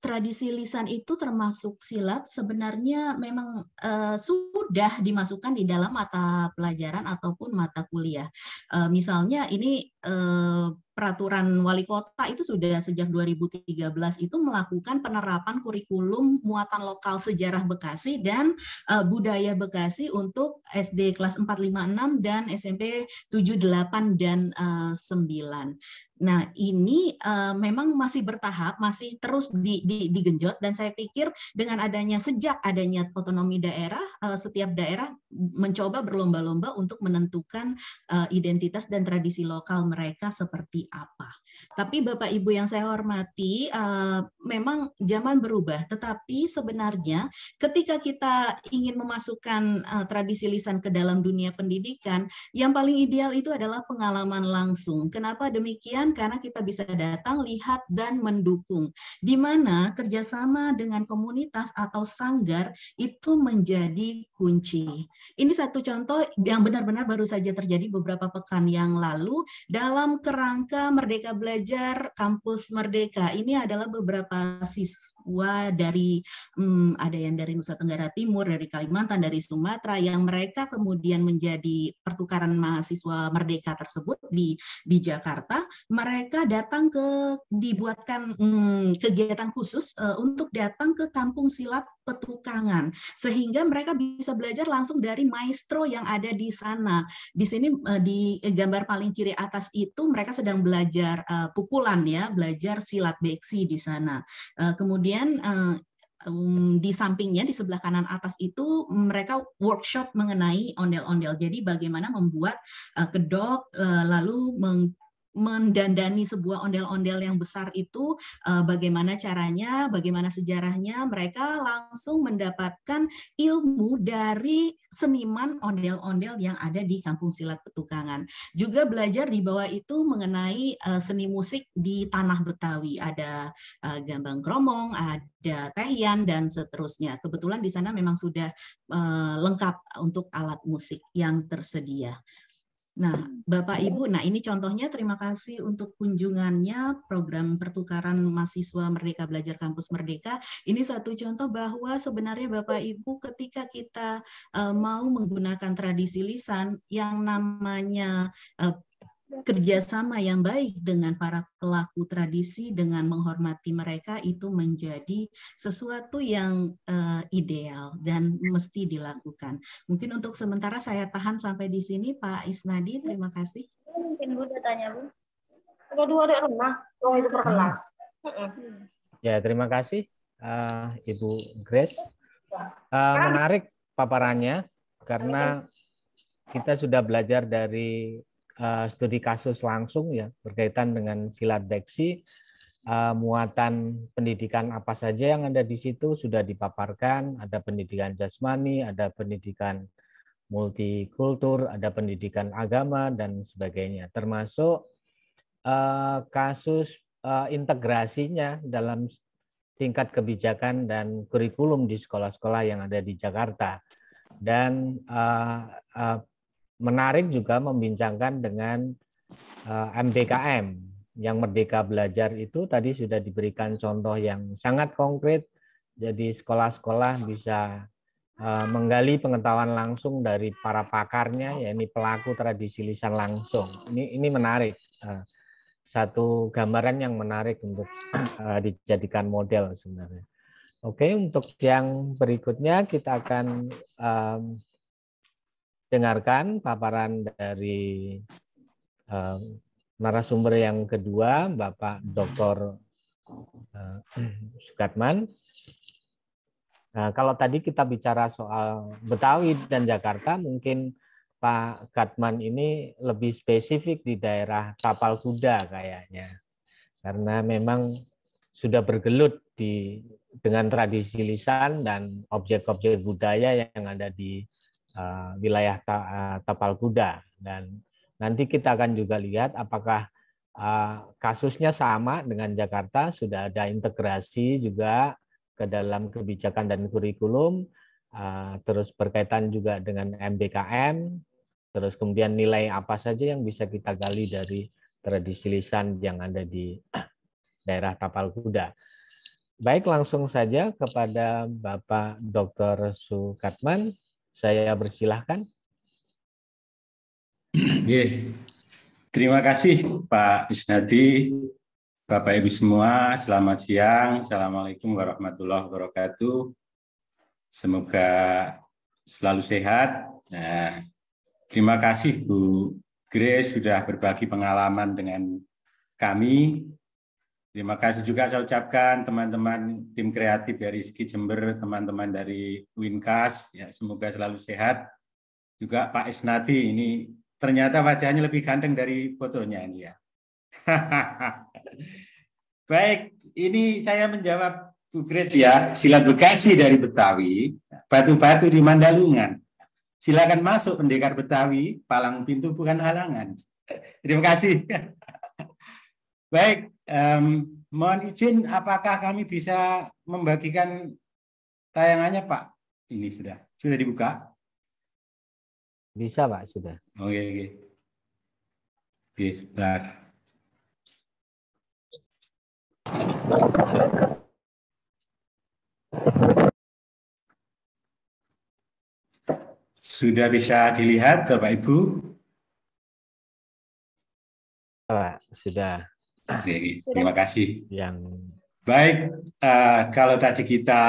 tradisi lisan itu termasuk silat sebenarnya memang uh, sudah dimasukkan di dalam mata pelajaran ataupun mata kuliah. Uh, misalnya ini uh, peraturan wali kota itu sudah sejak 2013 itu melakukan penerapan kurikulum muatan lokal sejarah Bekasi dan uh, budaya Bekasi untuk SD kelas 456 dan SMP 78 dan uh, 9. Nah, ini uh, memang masih bertahap, masih terus di, di, digenjot dan saya pikir dengan adanya sejak adanya otonomi daerah, uh, setiap daerah mencoba berlomba-lomba untuk menentukan uh, identitas dan tradisi lokal mereka seperti apa. Tapi Bapak Ibu yang saya hormati, uh, memang zaman berubah, tetapi sebenarnya ketika kita ingin memasukkan uh, tradisi lisan ke dalam dunia pendidikan, yang paling ideal itu adalah pengalaman langsung. Kenapa demikian? karena kita bisa datang, lihat, dan mendukung. Di mana kerjasama dengan komunitas atau sanggar itu menjadi kunci. Ini satu contoh yang benar-benar baru saja terjadi beberapa pekan yang lalu dalam kerangka Merdeka Belajar Kampus Merdeka. Ini adalah beberapa siswa Papua, dari hmm, ada yang dari Nusa Tenggara Timur, dari Kalimantan, dari Sumatera yang mereka kemudian menjadi pertukaran mahasiswa merdeka tersebut di di Jakarta, mereka datang ke dibuatkan hmm, kegiatan khusus uh, untuk datang ke kampung silat petukangan sehingga mereka bisa belajar langsung dari maestro yang ada di sana. Di sini eh, di gambar paling kiri atas itu mereka sedang belajar eh, pukulan ya, belajar silat beksi di sana. Eh, kemudian um, di sampingnya di sebelah kanan atas itu mereka workshop mengenai ondel-ondel. Jadi bagaimana membuat kedok lalu mendandani sebuah ondel-ondel yang besar itu uh, bagaimana caranya, bagaimana sejarahnya, mereka langsung mendapatkan ilmu dari seniman ondel-ondel yang ada di Kampung Silat Petukangan. Juga belajar di bawah itu mengenai uh, seni musik di tanah Betawi. Ada uh, gambang kromong, ada tehian dan seterusnya. Kebetulan di sana memang sudah uh, lengkap untuk alat musik yang tersedia. Nah, hmm. Bapak Ibu, nah ini contohnya terima kasih untuk kunjungannya program pertukaran mahasiswa Merdeka Belajar Kampus Merdeka. Ini satu contoh bahwa sebenarnya Bapak Ibu ketika kita uh, mau menggunakan tradisi lisan yang namanya uh, kerjasama yang baik dengan para pelaku tradisi dengan menghormati mereka itu menjadi sesuatu yang uh, ideal dan mesti dilakukan. Mungkin untuk sementara saya tahan sampai di sini Pak Isnadi, terima kasih. Mungkin Bu tanya Bu. Ada dua ada rumah, oh itu per hmm. Ya, terima kasih uh, Ibu Grace. Uh, menarik paparannya karena kita sudah belajar dari Eh, studi kasus langsung ya berkaitan dengan silat beksi eh, muatan pendidikan apa saja yang ada di situ sudah dipaparkan ada pendidikan jasmani ada pendidikan multikultur ada pendidikan agama dan sebagainya termasuk eh, kasus integrasinya dalam tingkat kebijakan dan kurikulum di sekolah-sekolah yang ada di Jakarta dan uh, uh, menarik juga membincangkan dengan MBKM eh, yang Merdeka Belajar itu tadi sudah diberikan contoh yang sangat konkret. Jadi sekolah-sekolah bisa eh, menggali pengetahuan langsung dari para pakarnya, yakni pelaku tradisi lisan langsung. Ini ini menarik, eh, satu gambaran yang menarik untuk dijadikan model sebenarnya. Oke, untuk yang berikutnya kita akan dengarkan paparan dari eh, narasumber yang kedua, Bapak Dr. Eh, Sukatman. Nah, kalau tadi kita bicara soal Betawi dan Jakarta, mungkin Pak Katman ini lebih spesifik di daerah Tapal Kuda kayaknya. Karena memang sudah bergelut di dengan tradisi lisan dan objek-objek budaya yang ada di Eh, wilayah eh, Tapal Kuda dan nanti kita akan juga lihat apakah eh, kasusnya sama dengan Jakarta sudah ada integrasi juga ke dalam kebijakan dan kurikulum terus berkaitan juga dengan MBKM terus kemudian nilai apa saja yang bisa kita gali dari tradisi lisan yang ada di daerah Tapal Kuda. Baik, langsung saja kepada Bapak Dr. Sukatman. Saya bersilahkan. Yeah. Terima kasih Pak Isnadi, Bapak Ibu semua. Selamat siang. Assalamualaikum warahmatullahi wabarakatuh. Semoga selalu sehat. Nah, terima kasih Bu Grace sudah berbagi pengalaman dengan kami Terima kasih juga saya ucapkan teman-teman tim kreatif dari Ski Jember, teman-teman dari Winkas, ya semoga selalu sehat. Juga Pak Esnati ini ternyata wajahnya lebih ganteng dari fotonya ini ya. Baik, ini saya menjawab Bu Grace ya, ya silat Bekasi dari Betawi, batu-batu di Mandalungan. Silakan masuk pendekar Betawi, palang pintu bukan halangan. Terima kasih. Baik, um, mohon izin apakah kami bisa membagikan tayangannya Pak? Ini sudah, sudah dibuka? Bisa Pak, sudah. Oke, oke. Oke, sebentar. Sudah bisa dilihat Bapak Ibu? Pak, sudah. Nah, gitu. Terima kasih. Yang baik, uh, kalau tadi kita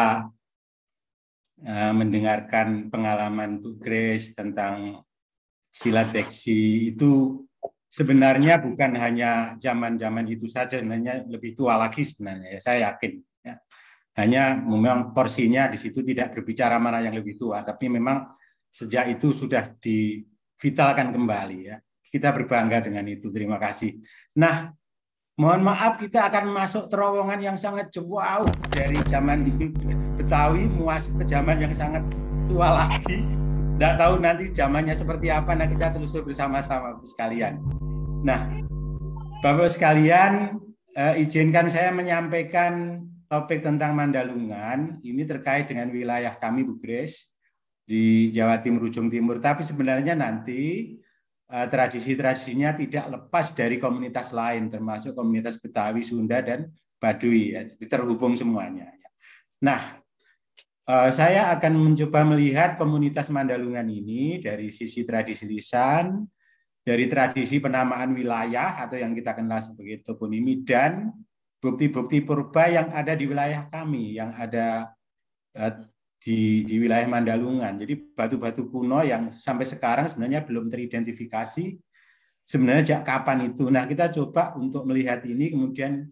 uh, mendengarkan pengalaman Bu Grace tentang silat deksi itu sebenarnya bukan hanya zaman-zaman itu saja, sebenarnya lebih tua lagi sebenarnya. Ya, saya yakin. Ya. Hanya memang porsinya di situ tidak berbicara mana yang lebih tua, tapi memang sejak itu sudah divitalkan kembali ya. Kita berbangga dengan itu. Terima kasih. Nah, Mohon maaf kita akan masuk terowongan yang sangat jauh dari zaman Betawi masuk ke zaman yang sangat tua lagi. Tidak tahu nanti zamannya seperti apa. Nah kita telusur bersama-sama sekalian. Nah Bapak sekalian eh, izinkan saya menyampaikan topik tentang Mandalungan. Ini terkait dengan wilayah kami Bugres di Jawa Timur ujung timur. Tapi sebenarnya nanti Eh, tradisi-tradisinya tidak lepas dari komunitas lain, termasuk komunitas Betawi, Sunda, dan Baduy. Ya. Jadi terhubung semuanya. Ya. Nah, eh, saya akan mencoba melihat komunitas Mandalungan ini dari sisi tradisi lisan, dari tradisi penamaan wilayah atau yang kita kenal sebagai toponimi dan bukti-bukti purba yang ada di wilayah kami, yang ada eh, di, di wilayah Mandalungan. Jadi batu-batu kuno yang sampai sekarang sebenarnya belum teridentifikasi sebenarnya sejak kapan itu. Nah kita coba untuk melihat ini kemudian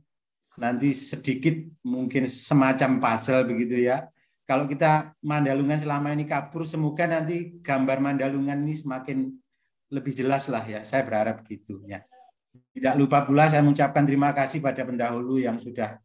nanti sedikit mungkin semacam puzzle begitu ya. Kalau kita Mandalungan selama ini kapur semoga nanti gambar Mandalungan ini semakin lebih jelas lah ya. Saya berharap gitu ya. Tidak lupa pula saya mengucapkan terima kasih pada pendahulu yang sudah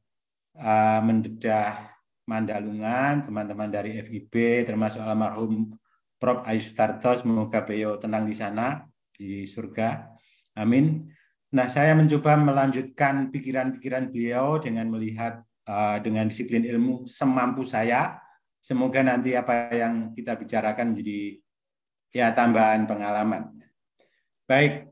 uh, mendedah Mandalungan, teman-teman dari FIB, termasuk almarhum Prof. Ayus Tartos, semoga beliau tenang di sana, di surga. Amin. Nah, saya mencoba melanjutkan pikiran-pikiran beliau dengan melihat uh, dengan disiplin ilmu semampu saya. Semoga nanti apa yang kita bicarakan jadi ya tambahan pengalaman. Baik,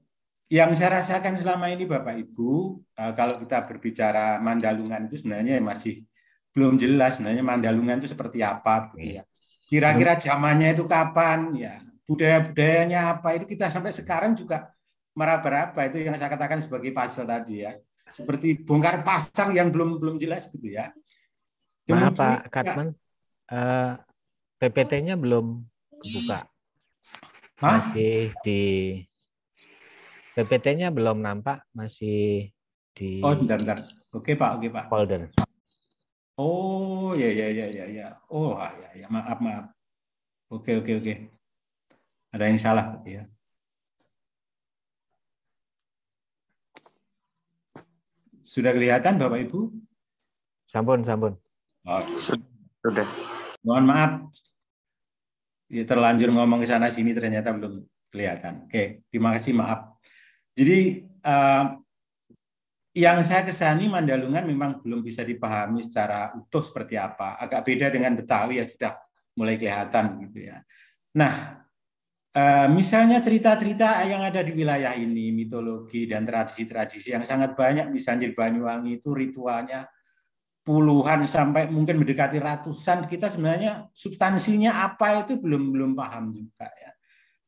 yang saya rasakan selama ini Bapak Ibu, eh, kalau kita berbicara Mandalungan itu sebenarnya masih belum jelas sebenarnya Mandalungan itu seperti apa gitu ya. Kira-kira zamannya itu kapan ya? Budaya-budayanya apa? Itu kita sampai sekarang juga meraba-raba itu yang saya katakan sebagai puzzle tadi ya. Seperti bongkar pasang yang belum belum jelas gitu ya. Kemudian, Maaf Pak Katman, uh, eh, PPT-nya belum buka. Hah? Masih di PPT-nya belum nampak, masih di Oh, bentar, bentar. Oke, Pak. Oke, Pak. Folder. Oh ya ya ya ya ya. Oh ah, ya ya maaf maaf. Oke oke oke. Ada yang salah ya. Sudah kelihatan Bapak Ibu? Sampun sampun. Oh. Sudah. Mohon maaf. Ya, terlanjur ngomong ke sana sini ternyata belum kelihatan. Oke, terima kasih maaf. Jadi uh, yang saya kesani Mandalungan memang belum bisa dipahami secara utuh seperti apa. Agak beda dengan Betawi ya sudah mulai kelihatan gitu ya. Nah, eh, misalnya cerita-cerita yang ada di wilayah ini, mitologi dan tradisi-tradisi yang sangat banyak, misalnya di Banyuwangi itu ritualnya puluhan sampai mungkin mendekati ratusan. Kita sebenarnya substansinya apa itu belum belum paham juga ya.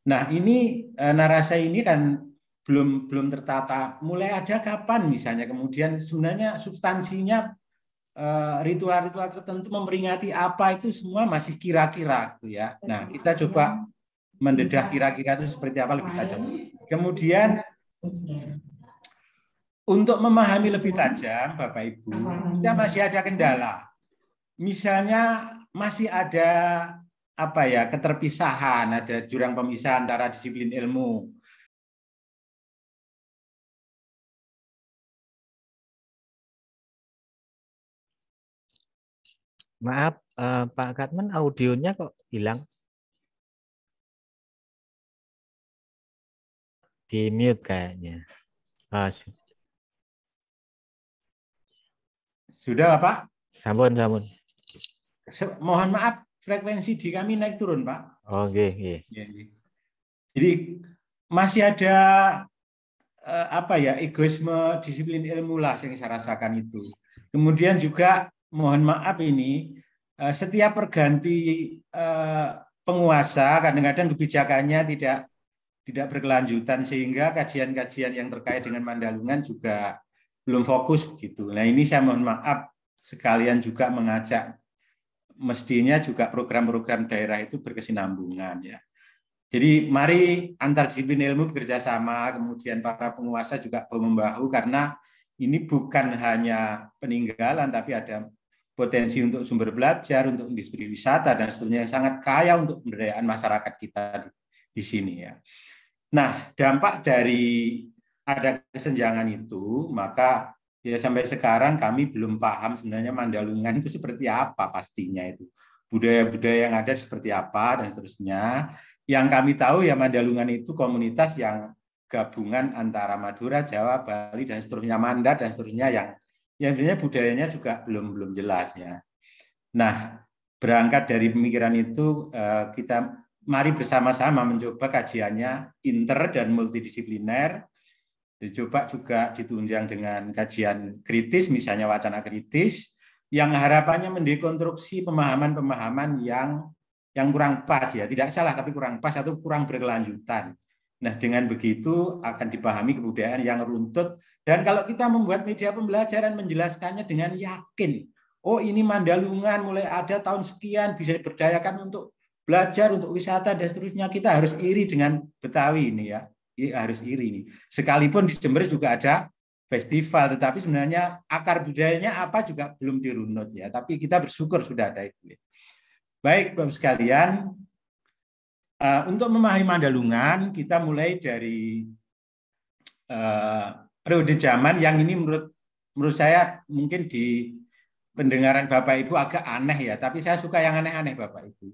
Nah, ini eh, narasa ini kan belum belum tertata. Mulai ada kapan misalnya kemudian sebenarnya substansinya eh, ritual-ritual tertentu memperingati apa itu semua masih kira-kira gitu ya. Nah, kita coba nah. mendedah kira-kira itu seperti apa lebih tajam. Kemudian untuk memahami lebih tajam Bapak Ibu, kita masih ada kendala. Misalnya masih ada apa ya keterpisahan, ada jurang pemisah antara disiplin ilmu, Maaf, uh, Pak Katman, audionya kok hilang? Di mute kayaknya. Ah, sudah. sudah Pak? Sambun, sambun. Se mohon maaf, frekuensi di kami naik turun, Pak. Oh, oke, okay, iya, iya. yeah. Jadi masih ada eh, apa ya egoisme disiplin ilmu lah yang saya rasakan itu. Kemudian juga mohon maaf ini eh, setiap perganti eh, penguasa kadang-kadang kebijakannya tidak tidak berkelanjutan sehingga kajian-kajian yang terkait dengan Mandalungan juga belum fokus begitu. Nah ini saya mohon maaf sekalian juga mengajak mestinya juga program-program daerah itu berkesinambungan ya. Jadi mari antar disiplin ilmu bekerja sama, kemudian para penguasa juga membahu karena ini bukan hanya peninggalan tapi ada potensi untuk sumber belajar, untuk industri wisata dan seterusnya yang sangat kaya untuk pemberdayaan masyarakat kita di, di sini ya. Nah, dampak dari ada kesenjangan itu, maka ya sampai sekarang kami belum paham sebenarnya Mandalungan itu seperti apa pastinya itu. Budaya-budaya yang ada seperti apa dan seterusnya. Yang kami tahu ya Mandalungan itu komunitas yang gabungan antara Madura, Jawa, Bali dan seterusnya Mandar dan seterusnya yang yang sebenarnya budayanya juga belum belum jelas ya. Nah, berangkat dari pemikiran itu eh, kita mari bersama-sama mencoba kajiannya inter dan multidisipliner. Dicoba juga ditunjang dengan kajian kritis misalnya wacana kritis yang harapannya mendekonstruksi pemahaman-pemahaman yang yang kurang pas ya, tidak salah tapi kurang pas atau kurang berkelanjutan. Nah, dengan begitu akan dipahami kebudayaan yang runtut dan kalau kita membuat media pembelajaran menjelaskannya dengan yakin, oh ini Mandalungan mulai ada tahun sekian bisa diberdayakan untuk belajar untuk wisata dan seterusnya kita harus iri dengan Betawi ini ya. Ini harus iri ini. Sekalipun di Jember juga ada festival tetapi sebenarnya akar budayanya apa juga belum dirunut ya, tapi kita bersyukur sudah ada itu. Ya. Baik Bapak sekalian, eh, untuk memahami Mandalungan kita mulai dari eh, periode zaman yang ini menurut menurut saya mungkin di pendengaran Bapak Ibu agak aneh ya, tapi saya suka yang aneh-aneh Bapak Ibu.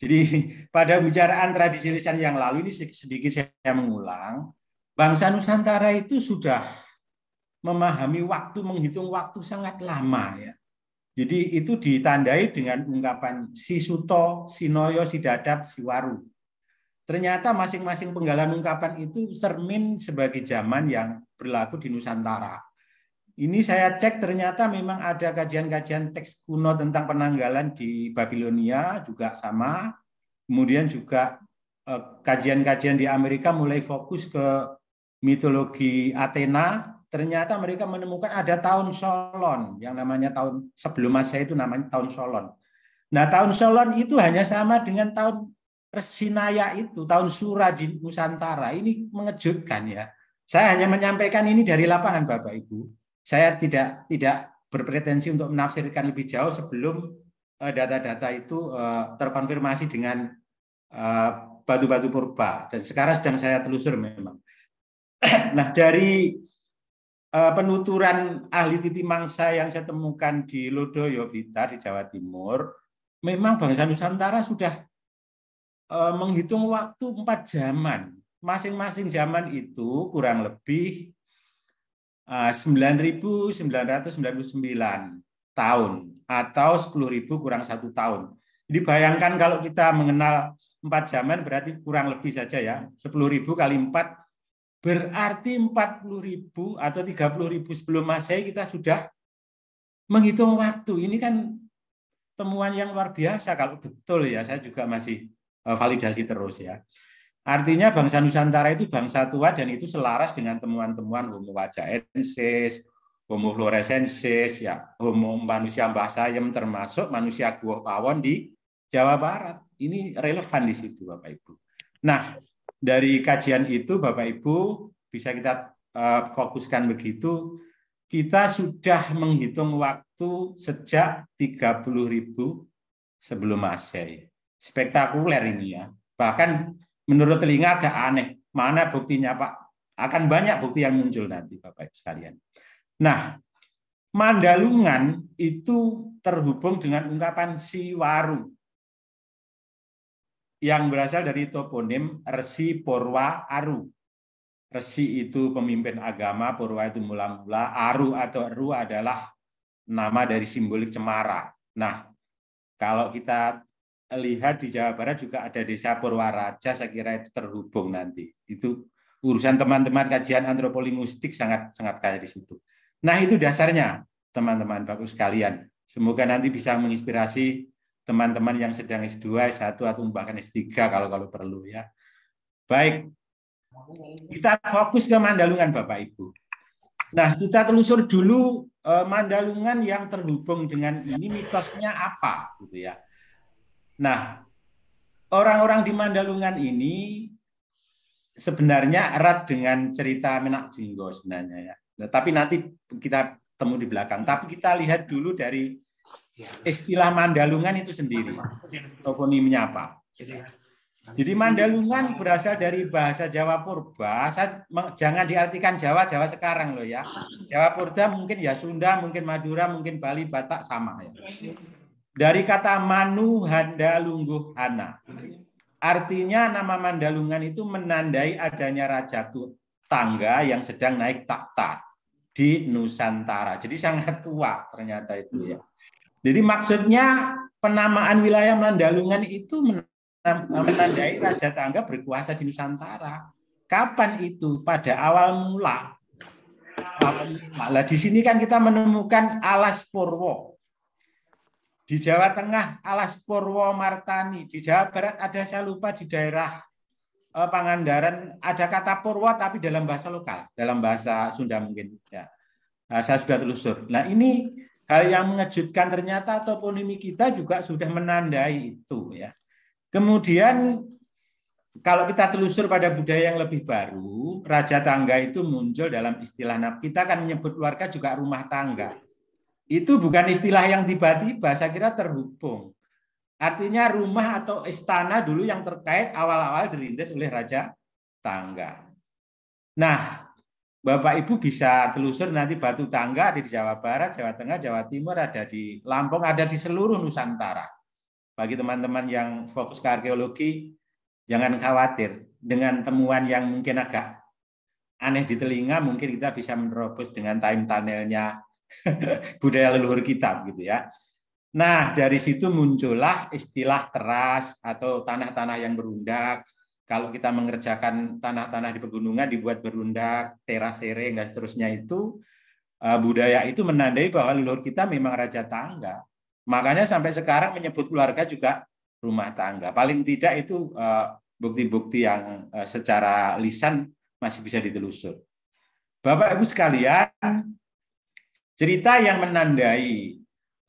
Jadi pada pembicaraan tradisi lisan yang lalu ini sedikit saya mengulang, bangsa Nusantara itu sudah memahami waktu, menghitung waktu sangat lama ya. Jadi itu ditandai dengan ungkapan si Suto, si Noyo, si Dadap, si Waru. Ternyata masing-masing penggalan ungkapan itu cermin sebagai zaman yang berlaku di Nusantara. Ini saya cek ternyata memang ada kajian-kajian teks kuno tentang penanggalan di Babilonia juga sama. Kemudian juga eh, kajian-kajian di Amerika mulai fokus ke mitologi Athena. Ternyata mereka menemukan ada tahun Solon yang namanya tahun sebelum masa itu namanya tahun Solon. Nah, tahun Solon itu hanya sama dengan tahun Sinaya itu tahun Sura di Nusantara ini mengejutkan ya. Saya hanya menyampaikan ini dari lapangan Bapak Ibu. Saya tidak tidak berpretensi untuk menafsirkan lebih jauh sebelum eh, data-data itu eh, terkonfirmasi dengan eh, batu-batu purba dan sekarang sedang saya telusur memang. Nah, dari penuturan ahli titi mangsa yang saya temukan di Lodoyo Blitar di Jawa Timur, memang bangsa Nusantara sudah Eh, menghitung waktu empat zaman Masing-masing zaman itu kurang lebih 9.999 eh, tahun atau 10.000 kurang satu tahun. Jadi bayangkan kalau kita mengenal empat zaman berarti kurang lebih saja ya 10.000 kali empat berarti 40.000 atau 30.000 sebelum masehi kita sudah menghitung waktu. Ini kan temuan yang luar biasa kalau betul ya saya juga masih Eh, validasi terus ya. Artinya bangsa Nusantara itu bangsa tua dan itu selaras dengan temuan-temuan Homo wajahensis, Homo floresensis, ya Homo manusia mbah sayem termasuk manusia gua pawon di Jawa Barat. Ini relevan di situ Bapak Ibu. Nah, dari kajian itu Bapak Ibu bisa kita eh, fokuskan begitu kita sudah menghitung waktu sejak 30.000 sebelum Masehi spektakuler ini ya. Bahkan menurut telinga agak aneh. Mana buktinya Pak? Akan banyak bukti yang muncul nanti Bapak Ibu sekalian. Nah, Mandalungan itu terhubung dengan ungkapan siwaru yang berasal dari toponim Resi Porwa Aru. Resi itu pemimpin agama, Porwa itu mula-mula, Aru atau Ru adalah nama dari simbolik cemara. Nah, kalau kita lihat di Jawa Barat juga ada desa Purwaraja, saya kira itu terhubung nanti. Itu urusan teman-teman kajian antropolinguistik sangat sangat kaya di situ. Nah itu dasarnya teman-teman bagus sekalian. Semoga nanti bisa menginspirasi teman-teman yang sedang S2, S1 atau bahkan S3 kalau kalau perlu ya. Baik, kita fokus ke Mandalungan Bapak Ibu. Nah, kita telusur dulu eh, Mandalungan yang terhubung dengan ini mitosnya apa gitu ya. Nah, orang-orang di Mandalungan ini sebenarnya erat dengan cerita Menak Jinggo sebenarnya ya. Nah, tapi nanti kita temu di belakang. Tapi kita lihat dulu dari iya. istilah Mandalungan itu sendiri, toponi menyapa. Iya. Jadi Mandalungan berasal dari bahasa Jawa Purba. Saya, jangan diartikan Jawa Jawa sekarang loh ya. Jawa Purba mungkin ya Sunda, mungkin Madura, mungkin Bali, Batak sama ya. Iya dari kata manu handa lungguh hana. Artinya nama Mandalungan itu menandai adanya raja tangga yang sedang naik takhta di Nusantara. Jadi sangat tua ternyata itu ya. Jadi maksudnya penamaan wilayah Mandalungan itu menandai raja tangga berkuasa di Nusantara. Kapan itu? Pada awal mula. Awal Nah, di sini kan kita menemukan alas Purwo di Jawa Tengah alas Purwo Martani, di Jawa Barat ada saya lupa di daerah eh, Pangandaran ada kata Purwo tapi dalam bahasa lokal, dalam bahasa Sunda mungkin. Ya. Nah, saya sudah telusur. Nah ini hal yang mengejutkan ternyata toponimi kita juga sudah menandai itu ya. Kemudian kalau kita telusur pada budaya yang lebih baru, raja tangga itu muncul dalam istilah. Nah, kita akan menyebut warga juga rumah tangga. Itu bukan istilah yang tiba-tiba, saya kira terhubung. Artinya rumah atau istana dulu yang terkait awal-awal dirintis oleh Raja Tangga. Nah, Bapak Ibu bisa telusur nanti Batu Tangga ada di Jawa Barat, Jawa Tengah, Jawa Timur, ada di Lampung, ada di seluruh Nusantara. Bagi teman-teman yang fokus ke arkeologi, jangan khawatir dengan temuan yang mungkin agak aneh di telinga, mungkin kita bisa menerobos dengan time tunnelnya budaya leluhur kita gitu ya. Nah, dari situ muncullah istilah teras atau tanah-tanah yang berundak. Kalau kita mengerjakan tanah-tanah di pegunungan dibuat berundak, terasere dan seterusnya itu eh, budaya itu menandai bahwa leluhur kita memang raja tangga. Makanya sampai sekarang menyebut keluarga juga rumah tangga. Paling tidak itu eh, bukti-bukti yang eh, secara lisan masih bisa ditelusur. Bapak Ibu sekalian, Cerita yang menandai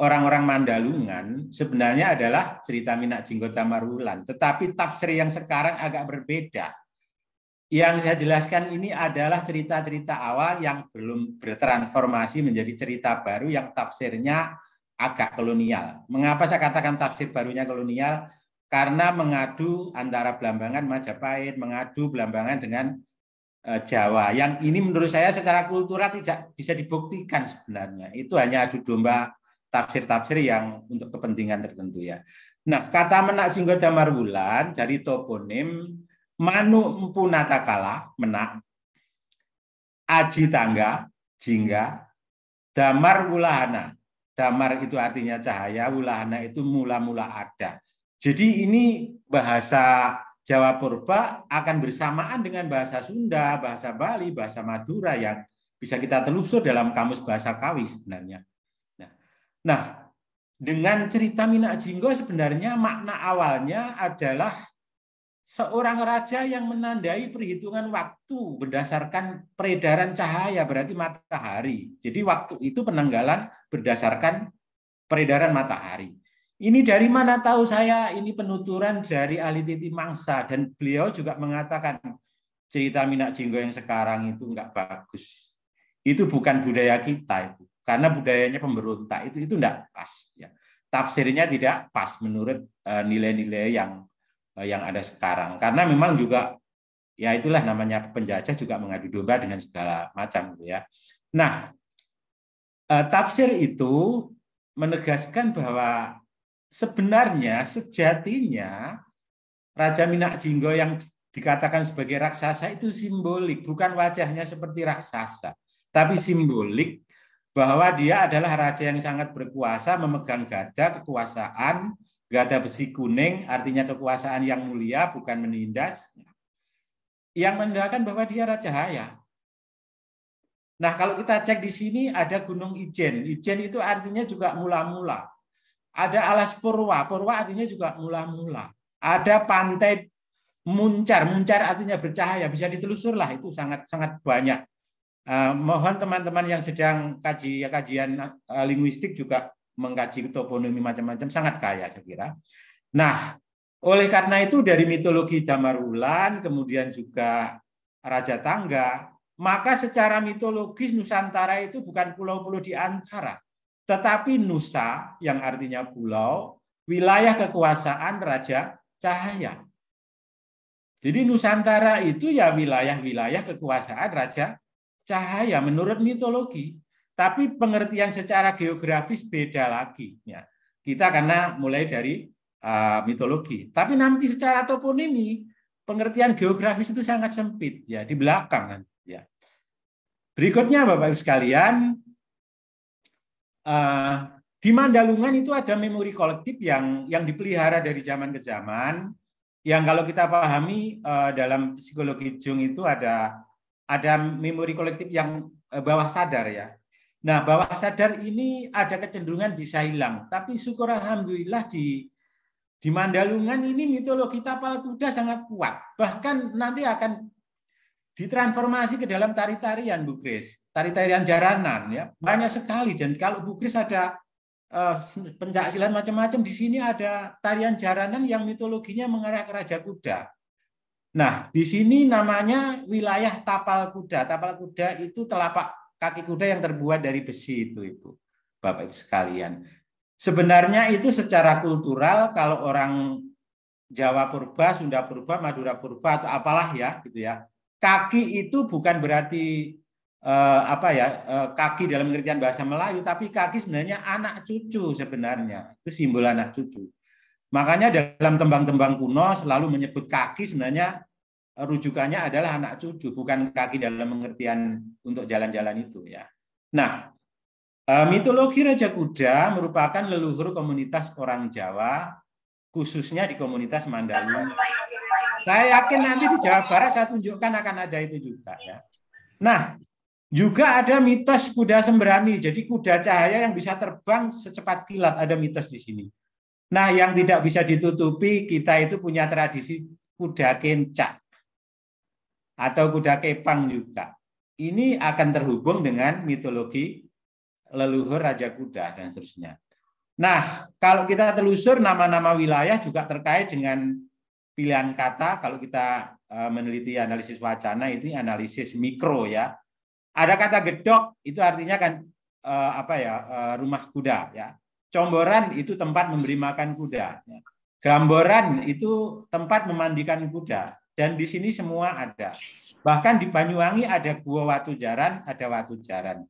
orang-orang Mandalungan sebenarnya adalah cerita Minak Jinggota Marulan, tetapi tafsir yang sekarang agak berbeda. Yang saya jelaskan ini adalah cerita-cerita awal yang belum bertransformasi menjadi cerita baru yang tafsirnya agak kolonial. Mengapa saya katakan tafsir barunya kolonial? Karena mengadu antara Belambangan Majapahit, mengadu Belambangan dengan Eh, Jawa. Yang ini menurut saya secara kultural tidak bisa dibuktikan sebenarnya. Itu hanya adu domba tafsir-tafsir yang untuk kepentingan tertentu ya. Nah, kata menak singgo damar bulan dari toponim manu empu natakala menak aji tangga jingga damar wulahana. Damar itu artinya cahaya, wulahana itu mula-mula ada. Jadi ini bahasa Jawa Purba akan bersamaan dengan bahasa Sunda, bahasa Bali, bahasa Madura yang bisa kita telusur dalam kamus bahasa Kawi sebenarnya. Nah, nah dengan cerita Minak Jinggo sebenarnya makna awalnya adalah seorang raja yang menandai perhitungan waktu berdasarkan peredaran cahaya berarti matahari. Jadi waktu itu penanggalan berdasarkan peredaran matahari. Ini dari mana tahu saya? Ini penuturan dari ahli titi mangsa dan beliau juga mengatakan cerita minak jinggo yang sekarang itu enggak bagus. Itu bukan budaya kita itu karena budayanya pemberontak itu itu tidak pas ya. Tafsirnya tidak pas menurut eh, nilai-nilai yang eh, yang ada sekarang karena memang juga ya itulah namanya penjajah juga mengadu domba dengan segala macam gitu ya. Nah, eh, tafsir itu menegaskan bahwa sebenarnya sejatinya Raja Minak Jinggo yang dikatakan sebagai raksasa itu simbolik, bukan wajahnya seperti raksasa, tapi simbolik bahwa dia adalah raja yang sangat berkuasa, memegang gada kekuasaan, gada besi kuning, artinya kekuasaan yang mulia, bukan menindas, yang menandakan bahwa dia raja haya. Nah, kalau kita cek di sini ada Gunung Ijen. Ijen itu artinya juga mula-mula. Ada alas purwa, purwa artinya juga mula-mula. Ada pantai muncar, muncar artinya bercahaya, bisa ditelusur lah itu sangat sangat banyak. Eh, mohon teman-teman yang sedang kaji ya, kajian eh, linguistik juga mengkaji toponimi macam-macam sangat kaya saya kira. Nah, oleh karena itu dari mitologi Damarulan kemudian juga Raja Tangga, maka secara mitologis Nusantara itu bukan pulau-pulau di antara, tetapi Nusa yang artinya pulau, wilayah kekuasaan Raja Cahaya. Jadi Nusantara itu ya wilayah-wilayah kekuasaan Raja Cahaya menurut mitologi. Tapi pengertian secara geografis beda lagi. Ya. Kita karena mulai dari uh, mitologi. Tapi nanti secara ini pengertian geografis itu sangat sempit ya di belakang Ya. Berikutnya Bapak Ibu sekalian Eh, di Mandalungan itu ada memori kolektif yang yang dipelihara dari zaman ke zaman. Yang kalau kita pahami eh, dalam psikologi Jung itu ada ada memori kolektif yang eh, bawah sadar ya. Nah bawah sadar ini ada kecenderungan bisa hilang. Tapi syukur alhamdulillah di di Mandalungan ini mitologi tapal kuda sangat kuat. Bahkan nanti akan ditransformasi ke dalam tari-tarian Bu Kris, tari-tarian jaranan ya banyak sekali dan kalau Bu Kris ada eh, pencak silat macam-macam di sini ada tarian jaranan yang mitologinya mengarah ke Raja Kuda. Nah di sini namanya wilayah tapal kuda. Tapal kuda itu telapak kaki kuda yang terbuat dari besi itu ibu, bapak ibu sekalian. Sebenarnya itu secara kultural kalau orang Jawa purba, Sunda purba, Madura purba atau apalah ya gitu ya kaki itu bukan berarti eh, apa ya eh, kaki dalam pengertian bahasa Melayu, tapi kaki sebenarnya anak cucu sebenarnya itu simbol anak cucu. Makanya dalam tembang-tembang kuno selalu menyebut kaki sebenarnya eh, rujukannya adalah anak cucu, bukan kaki dalam pengertian untuk jalan-jalan itu ya. Nah, eh, mitologi Raja Kuda merupakan leluhur komunitas orang Jawa khususnya di komunitas Mandalika. Saya yakin nanti di Jawa Barat saya tunjukkan akan ada itu juga ya. Nah, juga ada mitos kuda sembrani. Jadi kuda cahaya yang bisa terbang secepat kilat ada mitos di sini. Nah, yang tidak bisa ditutupi kita itu punya tradisi kuda kencak atau kuda kepang juga. Ini akan terhubung dengan mitologi leluhur raja kuda dan seterusnya. Nah, kalau kita telusur nama-nama wilayah juga terkait dengan pilihan kata. Kalau kita e, meneliti analisis wacana itu analisis mikro ya. Ada kata gedok itu artinya kan e, apa ya e, rumah kuda ya. Comboran itu tempat memberi makan kuda. Ya. Gamboran itu tempat memandikan kuda dan di sini semua ada. Bahkan di Banyuwangi ada gua Watu Jaran, ada Watu Jaran.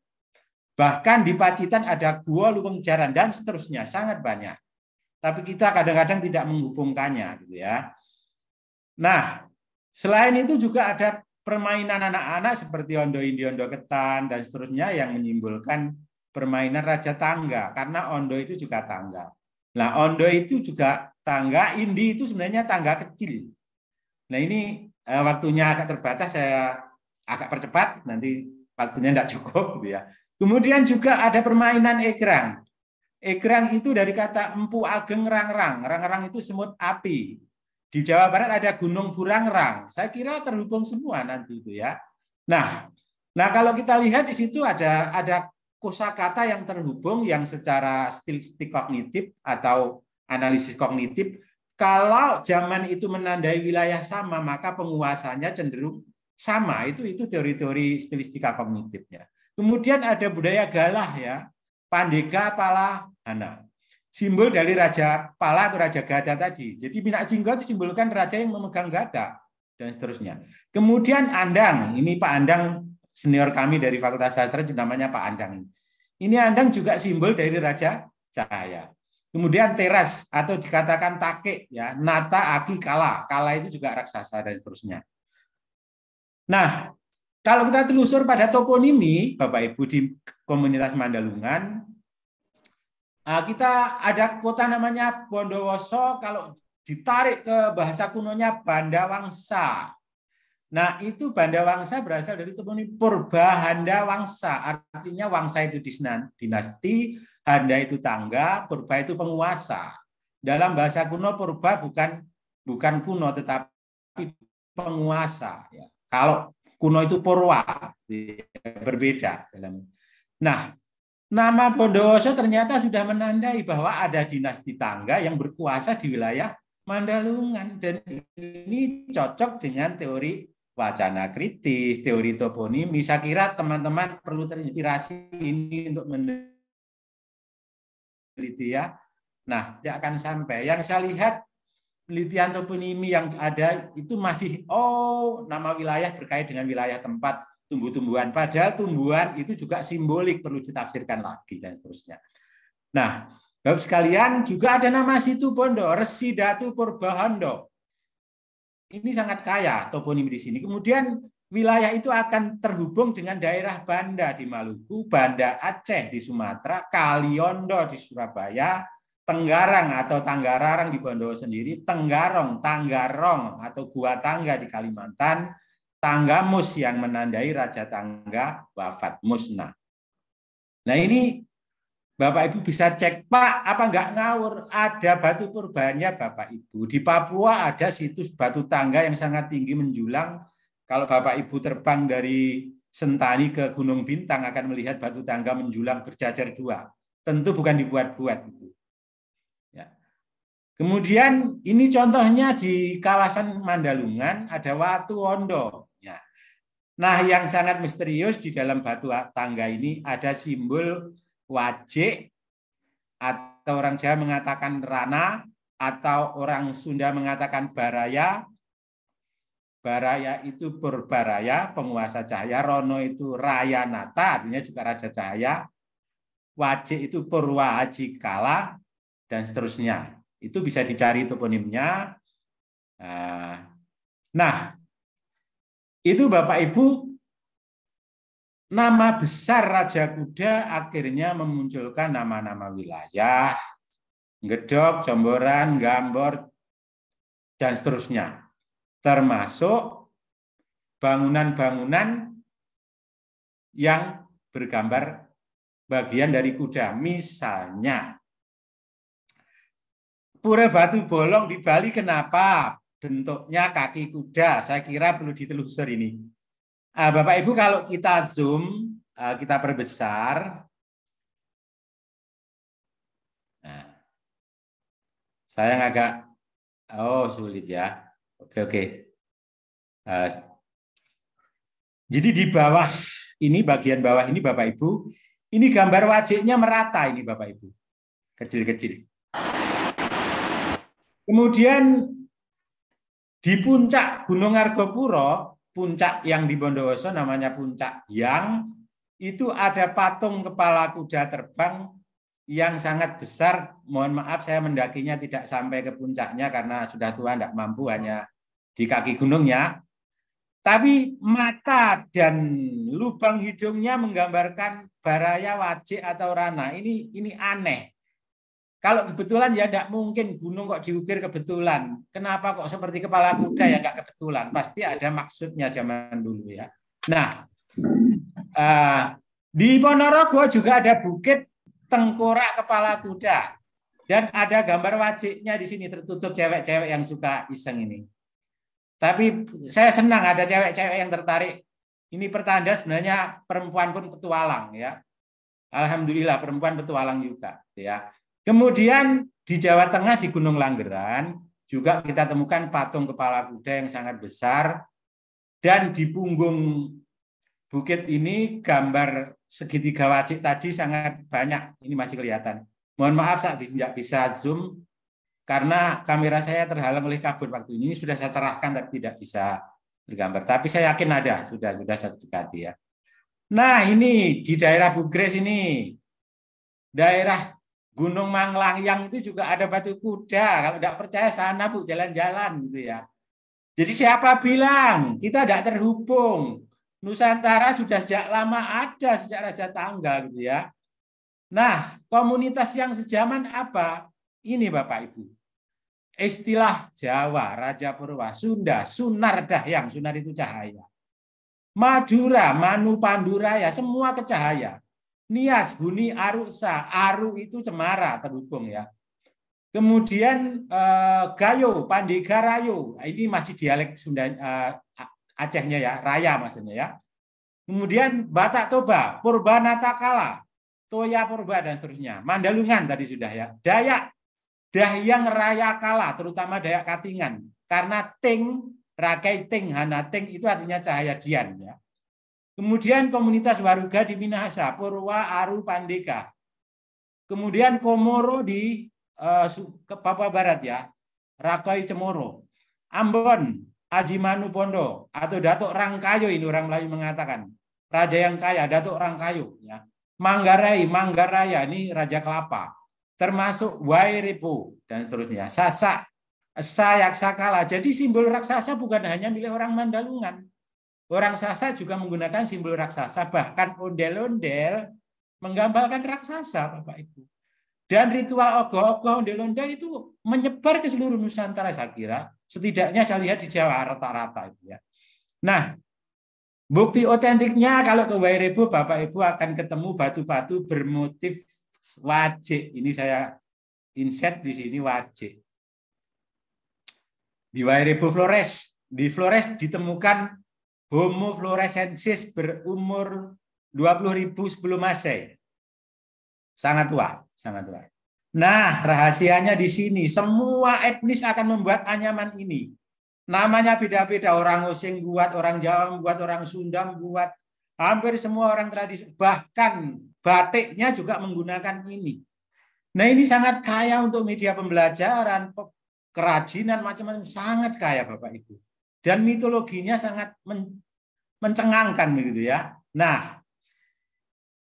Bahkan di Pacitan ada gua, lubang jaran dan seterusnya, sangat banyak. Tapi kita kadang-kadang tidak menghubungkannya gitu ya. Nah, selain itu juga ada permainan anak-anak seperti ondo-indi, ondo ketan dan seterusnya yang menyimpulkan permainan raja tangga karena ondo itu juga tangga. Nah, ondo itu juga tangga, indi itu sebenarnya tangga kecil. Nah, ini eh, waktunya agak terbatas saya agak percepat nanti waktunya tidak cukup gitu ya. Kemudian juga ada permainan egrang. Egrang itu dari kata empu ageng rang-rang. Rang-rang itu semut api. Di Jawa Barat ada Gunung burang-rang. Saya kira terhubung semua nanti itu ya. Nah, nah kalau kita lihat di situ ada ada kosa kata yang terhubung yang secara stilistik kognitif atau analisis kognitif kalau zaman itu menandai wilayah sama maka penguasanya cenderung sama itu itu teori-teori stilistika kognitifnya. Kemudian ada budaya galah ya, pandega Pala Hana. Simbol dari Raja Pala atau Raja Gada tadi. Jadi Minak Jinggo itu simbolkan raja yang memegang gada dan seterusnya. Kemudian Andang, ini Pak Andang senior kami dari Fakultas Sastra namanya Pak Andang. Ini Andang juga simbol dari Raja Cahaya. Kemudian teras atau dikatakan take ya, nata aki kala. Kala itu juga raksasa dan seterusnya. Nah, kalau kita telusur pada toponimi, Bapak Ibu di komunitas Mandalungan, ah, kita ada kota namanya Bondowoso, kalau ditarik ke bahasa kunonya Bandawangsa. Nah, itu Bandawangsa berasal dari toponim Purba Handa Wangsa. Artinya Wangsa itu dinasti, Handa itu tangga, Purba itu penguasa. Dalam bahasa kuno Purba bukan bukan kuno tetapi penguasa ya. Kalau kuno itu Porwa, iya, berbeda. Nah, nama Bondowoso ternyata sudah menandai bahwa ada dinasti tangga yang berkuasa di wilayah Mandalungan dan ini cocok dengan teori wacana kritis, teori toponimi. Saya kira teman-teman perlu terinspirasi ini untuk meneliti ya. Nah, tidak akan sampai. Yang saya lihat penelitian toponimi yang ada itu masih oh nama wilayah berkait dengan wilayah tempat tumbuh-tumbuhan. Padahal tumbuhan itu juga simbolik perlu ditafsirkan lagi dan seterusnya. Nah, Bapak sekalian juga ada nama situ Bondo, Resi Datu Purbahondo. Ini sangat kaya toponimi di sini. Kemudian wilayah itu akan terhubung dengan daerah Banda di Maluku, Banda Aceh di Sumatera, Kaliondo di Surabaya, Tenggarang atau Tanggararang di Bondowo sendiri, Tenggarong, Tanggarong atau Gua Tangga di Kalimantan, Tanggamus yang menandai Raja Tangga wafat musna. Nah ini Bapak Ibu bisa cek, Pak, apa nggak ngawur? Ada batu purbanya Bapak Ibu. Di Papua ada situs batu tangga yang sangat tinggi menjulang. Kalau Bapak Ibu terbang dari Sentani ke Gunung Bintang akan melihat batu tangga menjulang berjajar dua. Tentu bukan dibuat-buat. itu Kemudian ini contohnya di kawasan Mandalungan ada Watu Wondo. Ya. Nah yang sangat misterius di dalam batu tangga ini ada simbol wajik atau orang Jawa mengatakan rana atau orang Sunda mengatakan baraya. Baraya itu berbaraya, penguasa cahaya. Rono itu raya nata, artinya juga raja cahaya. Wajik itu purwa haji kala, dan seterusnya itu bisa dicari toponimnya. Nah, nah, itu Bapak Ibu nama besar Raja Kuda akhirnya memunculkan nama-nama wilayah, Gedok, Jomboran, Gambor, dan seterusnya. Termasuk bangunan-bangunan yang bergambar bagian dari kuda. Misalnya Pura Batu Bolong di Bali kenapa bentuknya kaki kuda? Saya kira perlu ditelusur ini. Ah, Bapak Ibu kalau kita zoom, ah, kita perbesar. Nah, saya agak, oh sulit ya. Oke, oke. Ah, jadi di bawah ini, bagian bawah ini Bapak Ibu, ini gambar wajahnya merata ini Bapak Ibu. Kecil-kecil. Kemudian di puncak Gunung Argopuro, puncak yang di Bondowoso namanya puncak yang itu ada patung kepala kuda terbang yang sangat besar. Mohon maaf saya mendakinya tidak sampai ke puncaknya karena sudah tua tidak mampu hanya di kaki gunungnya. Tapi mata dan lubang hidungnya menggambarkan baraya wajik atau rana. Ini ini aneh. Kalau kebetulan ya tidak mungkin gunung kok diukir kebetulan. Kenapa kok seperti kepala kuda ya nggak kebetulan? Pasti ada maksudnya zaman dulu ya. Nah, uh, di Ponorogo juga ada bukit tengkorak kepala kuda dan ada gambar wajiknya di sini tertutup cewek-cewek yang suka iseng ini. Tapi saya senang ada cewek-cewek yang tertarik. Ini pertanda sebenarnya perempuan pun petualang ya. Alhamdulillah perempuan petualang juga ya. Kemudian di Jawa Tengah di Gunung Langgeran juga kita temukan patung kepala kuda yang sangat besar dan di punggung bukit ini gambar segitiga wajik tadi sangat banyak. Ini masih kelihatan. Mohon maaf saya tidak bisa zoom karena kamera saya terhalang oleh kabut waktu ini sudah saya cerahkan tapi tidak bisa digambar. Tapi saya yakin ada sudah sudah saya dekati ya. Nah ini di daerah Bugres ini daerah Gunung Manglayang itu juga ada batu kuda. Kalau tidak percaya sana bu jalan-jalan gitu ya. Jadi siapa bilang kita tidak terhubung? Nusantara sudah sejak lama ada sejak Raja Tangga gitu ya. Nah, komunitas yang sejaman apa? Ini Bapak Ibu. Istilah Jawa, Raja Purwa, Sunda, Sunar Dahyang, Sunar itu cahaya. Madura, Manu Panduraya, semua kecahaya. cahaya. Nias buni arusa. Aru itu cemara terhubung ya. Kemudian eh, gayo, pandega rayo. Ini masih dialek Sunda eh, Acehnya ya, raya maksudnya ya. Kemudian Batak Toba, Purba Natakala, Toya Purba dan seterusnya. Mandalungan tadi sudah ya. Dayak, Dahyang Raya Kala, terutama Dayak Katingan. Karena Ting, Rakai Ting, Hana itu artinya cahaya dian ya. Kemudian komunitas Waruga di Minahasa, Purwa Aru Pandeka. Kemudian Komoro di uh, Papua Barat ya, Rakoi Cemoro. Ambon, Ajimanu Pondo atau Datuk Rangkayo ini orang Melayu mengatakan. Raja yang kaya, Datuk Rangkayo ya. Manggarai, Manggaraya ini Raja Kelapa. Termasuk Wairipu dan seterusnya. Sasak, Sayak Sakala. Jadi simbol raksasa bukan hanya milik orang Mandalungan Orang raksasa juga menggunakan simbol raksasa, bahkan ondel-ondel menggambarkan raksasa, Bapak Ibu. Dan ritual ogoh-ogoh ondel-ondel itu menyebar ke seluruh Nusantara saya kira. Setidaknya saya lihat di Jawa rata-rata itu ya. Nah, bukti otentiknya kalau ke Wairebo Bapak Ibu akan ketemu batu-batu bermotif wajik. Ini saya insert di sini wajik. Di Wairebo Flores, di Flores ditemukan Homo floresensis berumur 20.000 sebelum Masehi. Sangat tua, sangat tua. Nah, rahasianya di sini. Semua etnis akan membuat anyaman ini. Namanya beda-beda. Orang Osing buat, orang Jawa buat, orang Sunda buat. Hampir semua orang tradisi. Bahkan batiknya juga menggunakan ini. Nah, ini sangat kaya untuk media pembelajaran, kerajinan macam-macam. Sangat kaya, Bapak-Ibu dan mitologinya sangat men mencengangkan begitu ya. Nah,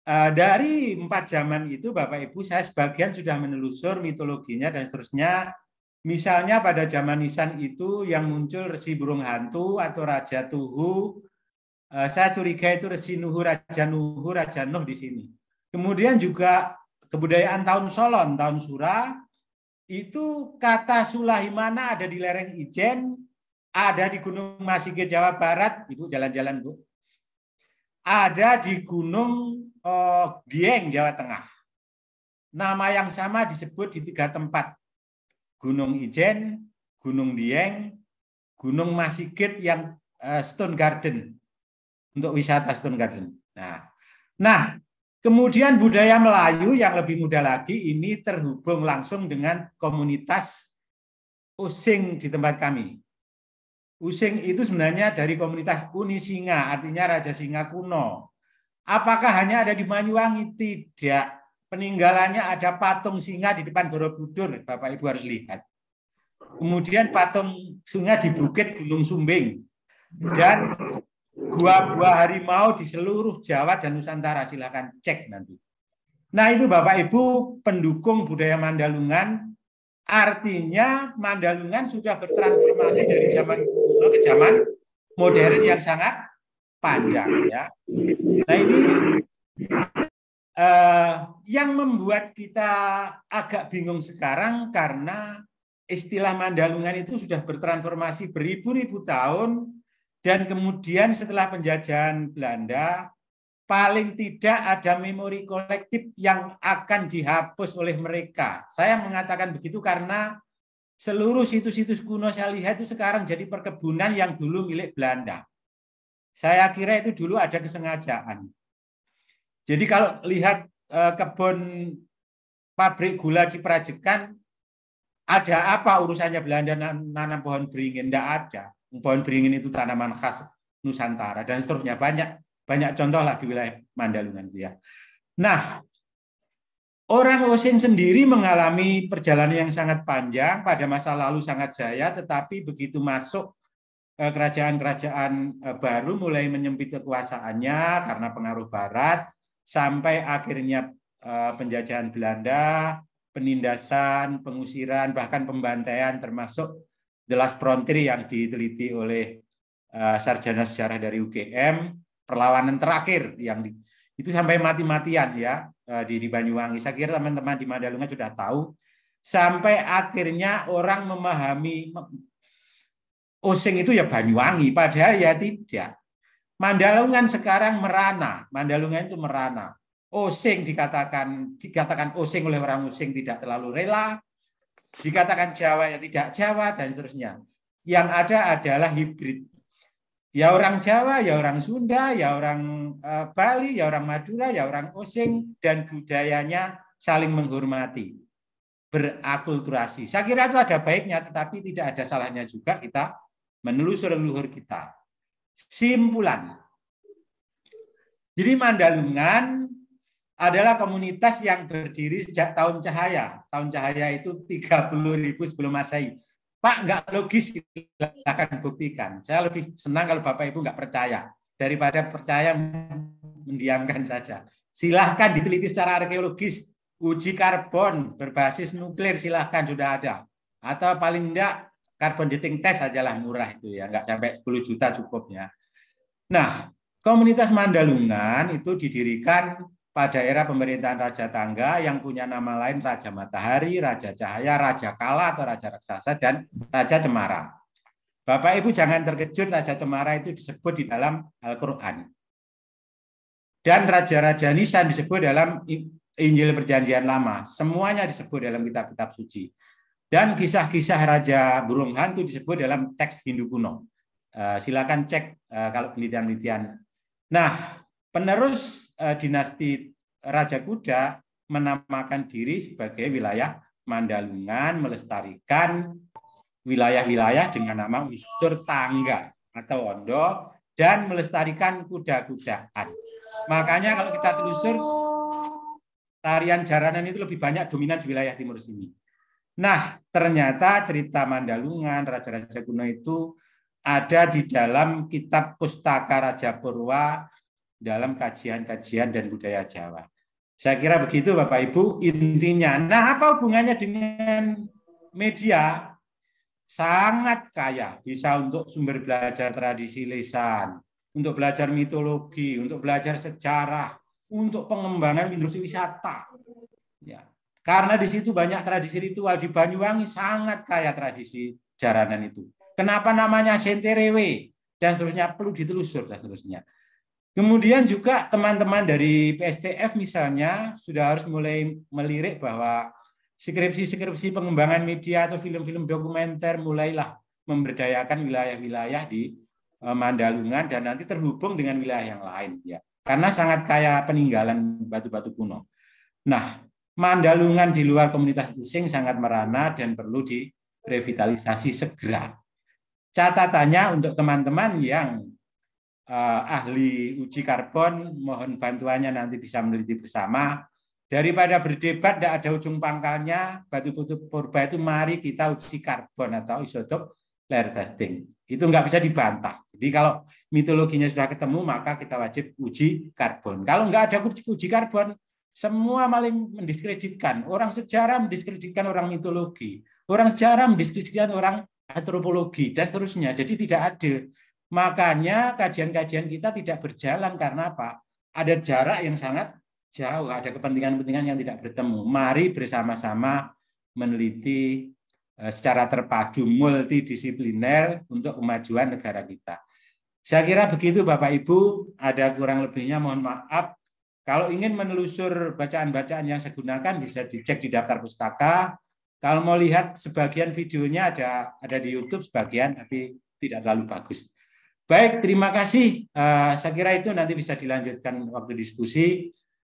eh, dari empat zaman itu Bapak Ibu saya sebagian sudah menelusur mitologinya dan seterusnya. Misalnya pada zaman nisan itu yang muncul resi burung hantu atau raja tuhu. Eh, saya curiga itu resi nuhu, raja nuhu, raja nuh di sini. Kemudian juga kebudayaan tahun Solon, tahun Sura, itu kata Sulahimana ada di lereng Ijen, ada di Gunung Masige Jawa Barat, Ibu jalan-jalan Bu. Ada di Gunung eh, Dieng Jawa Tengah. Nama yang sama disebut di tiga tempat. Gunung Ijen, Gunung Dieng, Gunung Masigit yang eh, Stone Garden untuk wisata Stone Garden. Nah, nah Kemudian budaya Melayu yang lebih muda lagi ini terhubung langsung dengan komunitas Using di tempat kami. Using itu sebenarnya dari komunitas Uni Singa, artinya Raja Singa kuno. Apakah hanya ada di Banyuwangi? Tidak. Peninggalannya ada patung singa di depan Borobudur, Bapak Ibu harus lihat. Kemudian patung singa di Bukit Gunung Sumbing. Dan gua-gua harimau di seluruh Jawa dan Nusantara. Silahkan cek nanti. Nah itu Bapak Ibu pendukung budaya Mandalungan Artinya Mandalungan sudah bertransformasi dari zaman betul ke zaman modern yang sangat panjang ya. Nah ini eh, yang membuat kita agak bingung sekarang karena istilah Mandalungan itu sudah bertransformasi beribu-ribu tahun dan kemudian setelah penjajahan Belanda paling tidak ada memori kolektif yang akan dihapus oleh mereka. Saya mengatakan begitu karena seluruh situs-situs kuno saya lihat itu sekarang jadi perkebunan yang dulu milik Belanda. Saya kira itu dulu ada kesengajaan. Jadi kalau lihat eh, kebun pabrik gula di Prajekan, ada apa urusannya Belanda nanam pohon beringin? Tidak ada. Pohon beringin itu tanaman khas Nusantara dan seterusnya banyak banyak contoh lah di wilayah Mandalungan ya. Nah, Orang Osing sendiri mengalami perjalanan yang sangat panjang, pada masa lalu sangat jaya, tetapi begitu masuk eh, kerajaan-kerajaan eh, baru mulai menyempit kekuasaannya karena pengaruh Barat, sampai akhirnya eh, penjajahan Belanda, penindasan, pengusiran, bahkan pembantaian termasuk The Last Frontier yang diteliti oleh sarjana sejarah dari UGM, perlawanan terakhir yang itu sampai mati-matian ya Eh, di, di Banyuwangi. Saya kira teman-teman di Mandalungan sudah tahu. Sampai akhirnya orang memahami Osing itu ya Banyuwangi, padahal ya tidak. Mandalungan sekarang merana, Mandalungan itu merana. Osing dikatakan dikatakan Osing oleh orang Osing tidak terlalu rela, dikatakan Jawa ya tidak Jawa dan seterusnya. Yang ada adalah hibrid Ya orang Jawa, ya orang Sunda, ya orang eh, Bali, ya orang Madura, ya orang Osing, dan budayanya saling menghormati, berakulturasi. Saya kira itu ada baiknya, tetapi tidak ada salahnya juga kita menelusur leluhur kita. Simpulan. Jadi Mandalungan adalah komunitas yang berdiri sejak tahun cahaya. Tahun cahaya itu 30.000 sebelum masehi. Pak, nggak logis, silahkan buktikan. Saya lebih senang kalau Bapak Ibu nggak percaya daripada percaya mendiamkan saja. Silahkan diteliti secara arkeologis, uji karbon berbasis nuklir silahkan sudah ada. Atau paling enggak karbon dating test sajalah murah itu ya, nggak sampai 10 juta cukupnya. Nah, komunitas Mandalungan itu didirikan pada era pemerintahan Raja Tangga yang punya nama lain Raja Matahari, Raja Cahaya, Raja Kala atau Raja Raksasa, dan Raja Cemara. Bapak Ibu jangan terkejut Raja Cemara itu disebut di dalam Al-Quran. Dan Raja-Raja Nisan disebut dalam Injil Perjanjian Lama. Semuanya disebut dalam kitab-kitab suci. Dan kisah-kisah Raja Burung Hantu disebut dalam teks Hindu kuno. Eh, silakan cek eh, kalau penelitian-penelitian. Nah, penerus Eh, dinasti Raja Kuda menamakan diri sebagai wilayah Mandalungan, melestarikan wilayah-wilayah dengan nama unsur tangga atau ondo dan melestarikan kuda-kudaan. Makanya kalau kita telusur tarian jaranan itu lebih banyak dominan di wilayah timur sini. Nah, ternyata cerita Mandalungan, Raja-Raja kuno itu ada di dalam kitab Pustaka Raja Purwa dalam kajian-kajian dan budaya Jawa. Saya kira begitu Bapak Ibu intinya. Nah, apa hubungannya dengan media? Sangat kaya, bisa untuk sumber belajar tradisi lisan, untuk belajar mitologi, untuk belajar sejarah, untuk pengembangan industri wisata. Ya. Karena di situ banyak tradisi ritual di Banyuwangi sangat kaya tradisi jaranan itu. Kenapa namanya Senterewe dan seterusnya perlu ditelusur dan seterusnya. Kemudian juga teman-teman dari PSTF misalnya sudah harus mulai melirik bahwa skripsi-skripsi pengembangan media atau film-film dokumenter mulailah memberdayakan wilayah-wilayah di e, Mandalungan dan nanti terhubung dengan wilayah yang lain ya. Karena sangat kaya peninggalan batu-batu kuno. Nah, Mandalungan di luar komunitas Using sangat merana dan perlu direvitalisasi segera. Catatannya untuk teman-teman yang eh, ahli uji karbon, mohon bantuannya nanti bisa meneliti bersama. Daripada berdebat, tidak ada ujung pangkalnya, batu-batu purba itu mari kita uji karbon atau isotop layer testing. Itu nggak bisa dibantah. Jadi kalau mitologinya sudah ketemu, maka kita wajib uji karbon. Kalau nggak ada uji karbon, semua maling mendiskreditkan. Orang sejarah mendiskreditkan orang mitologi. Orang sejarah mendiskreditkan orang antropologi, dan seterusnya. Jadi tidak ada. Makanya kajian-kajian kita tidak berjalan karena apa? Ada jarak yang sangat jauh, ada kepentingan-kepentingan yang tidak bertemu. Mari bersama-sama meneliti eh, secara terpadu multidisipliner untuk kemajuan negara kita. Saya kira begitu Bapak Ibu, ada kurang lebihnya mohon maaf. Kalau ingin menelusur bacaan-bacaan yang saya gunakan bisa dicek di daftar pustaka. Kalau mau lihat sebagian videonya ada ada di YouTube sebagian tapi tidak terlalu bagus. Baik, terima kasih. Eh, saya kira itu nanti bisa dilanjutkan waktu diskusi.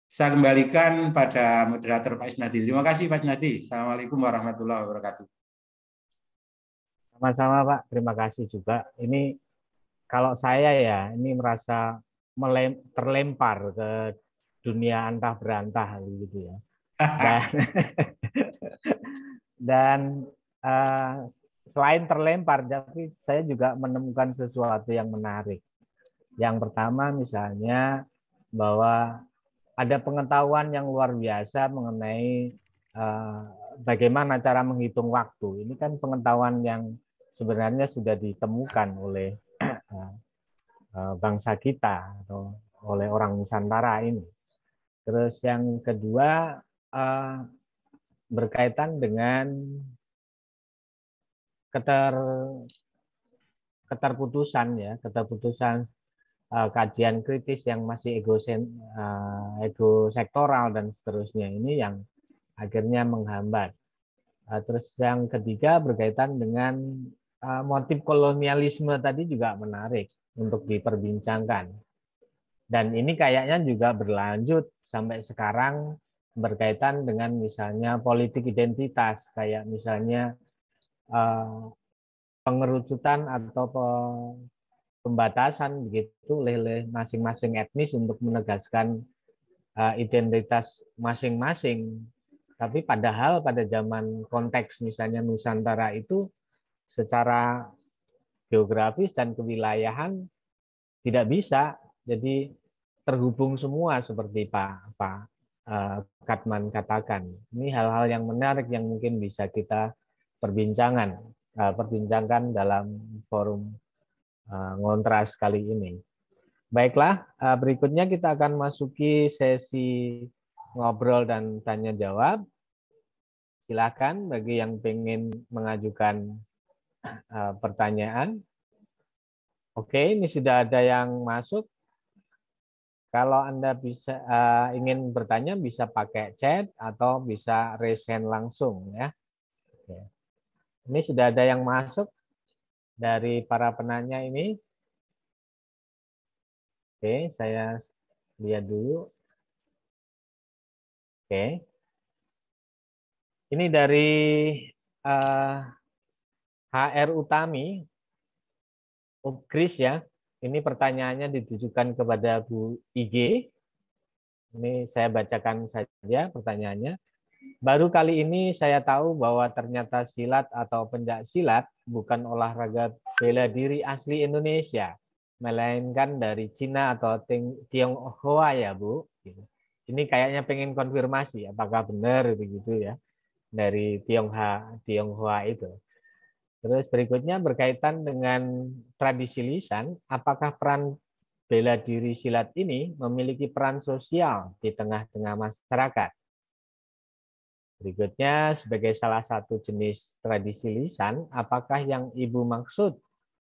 Saya kembalikan pada moderator Pak Isnadi. Terima kasih Pak Isnadi. Assalamualaikum warahmatullahi wabarakatuh. Sama-sama Pak, terima kasih juga. Ini kalau saya ya, ini merasa melem, terlempar ke dunia antah berantah gitu ya. Dan, dan uh, selain terlempar, tapi saya juga menemukan sesuatu yang menarik. Yang pertama misalnya bahwa ada pengetahuan yang luar biasa mengenai eh, bagaimana cara menghitung waktu. Ini kan pengetahuan yang sebenarnya sudah ditemukan oleh eh, eh, bangsa kita atau oleh orang Nusantara ini. Terus yang kedua eh, berkaitan dengan keter keterputusan ya keterputusan uh, kajian kritis yang masih ego uh, eh, ego sektoral dan seterusnya ini yang akhirnya menghambat uh, terus yang ketiga berkaitan dengan uh, motif kolonialisme tadi juga menarik untuk diperbincangkan dan ini kayaknya juga berlanjut sampai sekarang berkaitan dengan misalnya politik identitas kayak misalnya Eh, pengerucutan atau pembatasan begitu oleh masing-masing etnis untuk menegaskan eh, identitas masing-masing. Tapi padahal pada zaman konteks misalnya Nusantara itu secara geografis dan kewilayahan tidak bisa. Jadi terhubung semua seperti Pak Pak eh, Katman katakan. Ini hal-hal yang menarik yang mungkin bisa kita perbincangan uh, perbincangkan dalam forum uh, ngontras kali ini. Baiklah, uh, berikutnya kita akan masuki sesi ngobrol dan tanya jawab. Silakan bagi yang ingin mengajukan uh, pertanyaan. Oke, ini sudah ada yang masuk. Kalau Anda bisa uh, ingin bertanya bisa pakai chat atau bisa raise langsung ya. Ini sudah ada yang masuk dari para penanya ini. Oke, saya lihat dulu. Oke. Ini dari uh, eh, HR Utami, Om ya. Ini pertanyaannya ditujukan kepada Bu IG. Ini saya bacakan saja pertanyaannya. Baru kali ini saya tahu bahwa ternyata silat atau penjak silat bukan olahraga bela diri asli Indonesia, melainkan dari Cina atau Tionghoa ya Bu. Ini kayaknya pengen konfirmasi apakah benar begitu ya dari Tiongha, Tionghoa itu. Terus berikutnya berkaitan dengan tradisi lisan, apakah peran bela diri silat ini memiliki peran sosial di tengah-tengah masyarakat? Berikutnya, sebagai salah satu jenis tradisi lisan, apakah yang Ibu maksud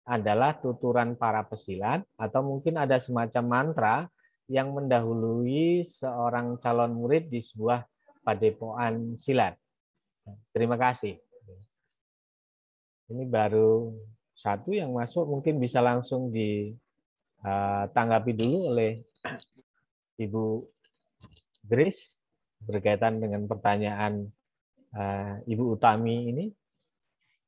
adalah tuturan para pesilat atau mungkin ada semacam mantra yang mendahului seorang calon murid di sebuah padepokan silat. Terima kasih. Ini baru satu yang masuk mungkin bisa langsung ditanggapi eh, dulu oleh Ibu Grace berkaitan dengan pertanyaan uh, Ibu Utami ini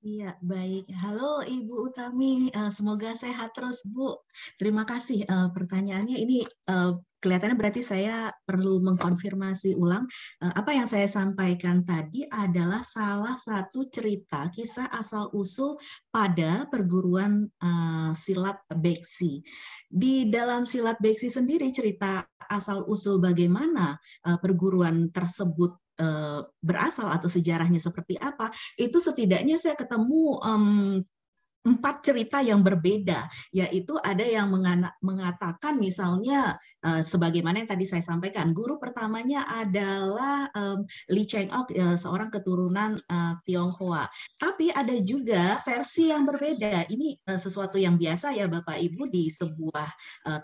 Iya, baik. Halo Ibu Utami, eh, semoga sehat terus Bu. Terima kasih eh, pertanyaannya. Ini eh, kelihatannya berarti saya perlu mengkonfirmasi ulang. apa yang saya sampaikan tadi adalah salah satu cerita kisah asal-usul pada perguruan silat Beksi. Di dalam silat Beksi sendiri cerita asal-usul bagaimana perguruan tersebut Eh, berasal atau sejarahnya seperti apa, itu setidaknya saya ketemu um, empat cerita yang berbeda, yaitu ada yang mengatakan misalnya eh, sebagaimana yang tadi saya sampaikan, guru pertamanya adalah Lee Li Chengok, eh, seorang keturunan eh, Tionghoa. Tapi ada juga versi yang berbeda. Ini sesuatu yang biasa ya Bapak Ibu di sebuah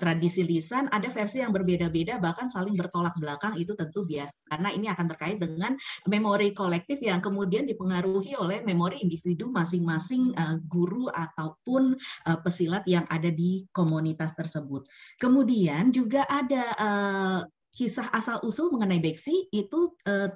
tradisi lisan ada versi yang berbeda-beda bahkan saling bertolak belakang itu tentu biasa karena ini akan terkait dengan memori kolektif yang kemudian dipengaruhi oleh memori individu masing-masing guru ataupun uh, pesilat yang ada di komunitas tersebut. Kemudian juga ada uh, kisah asal usul mengenai beksi itu uh,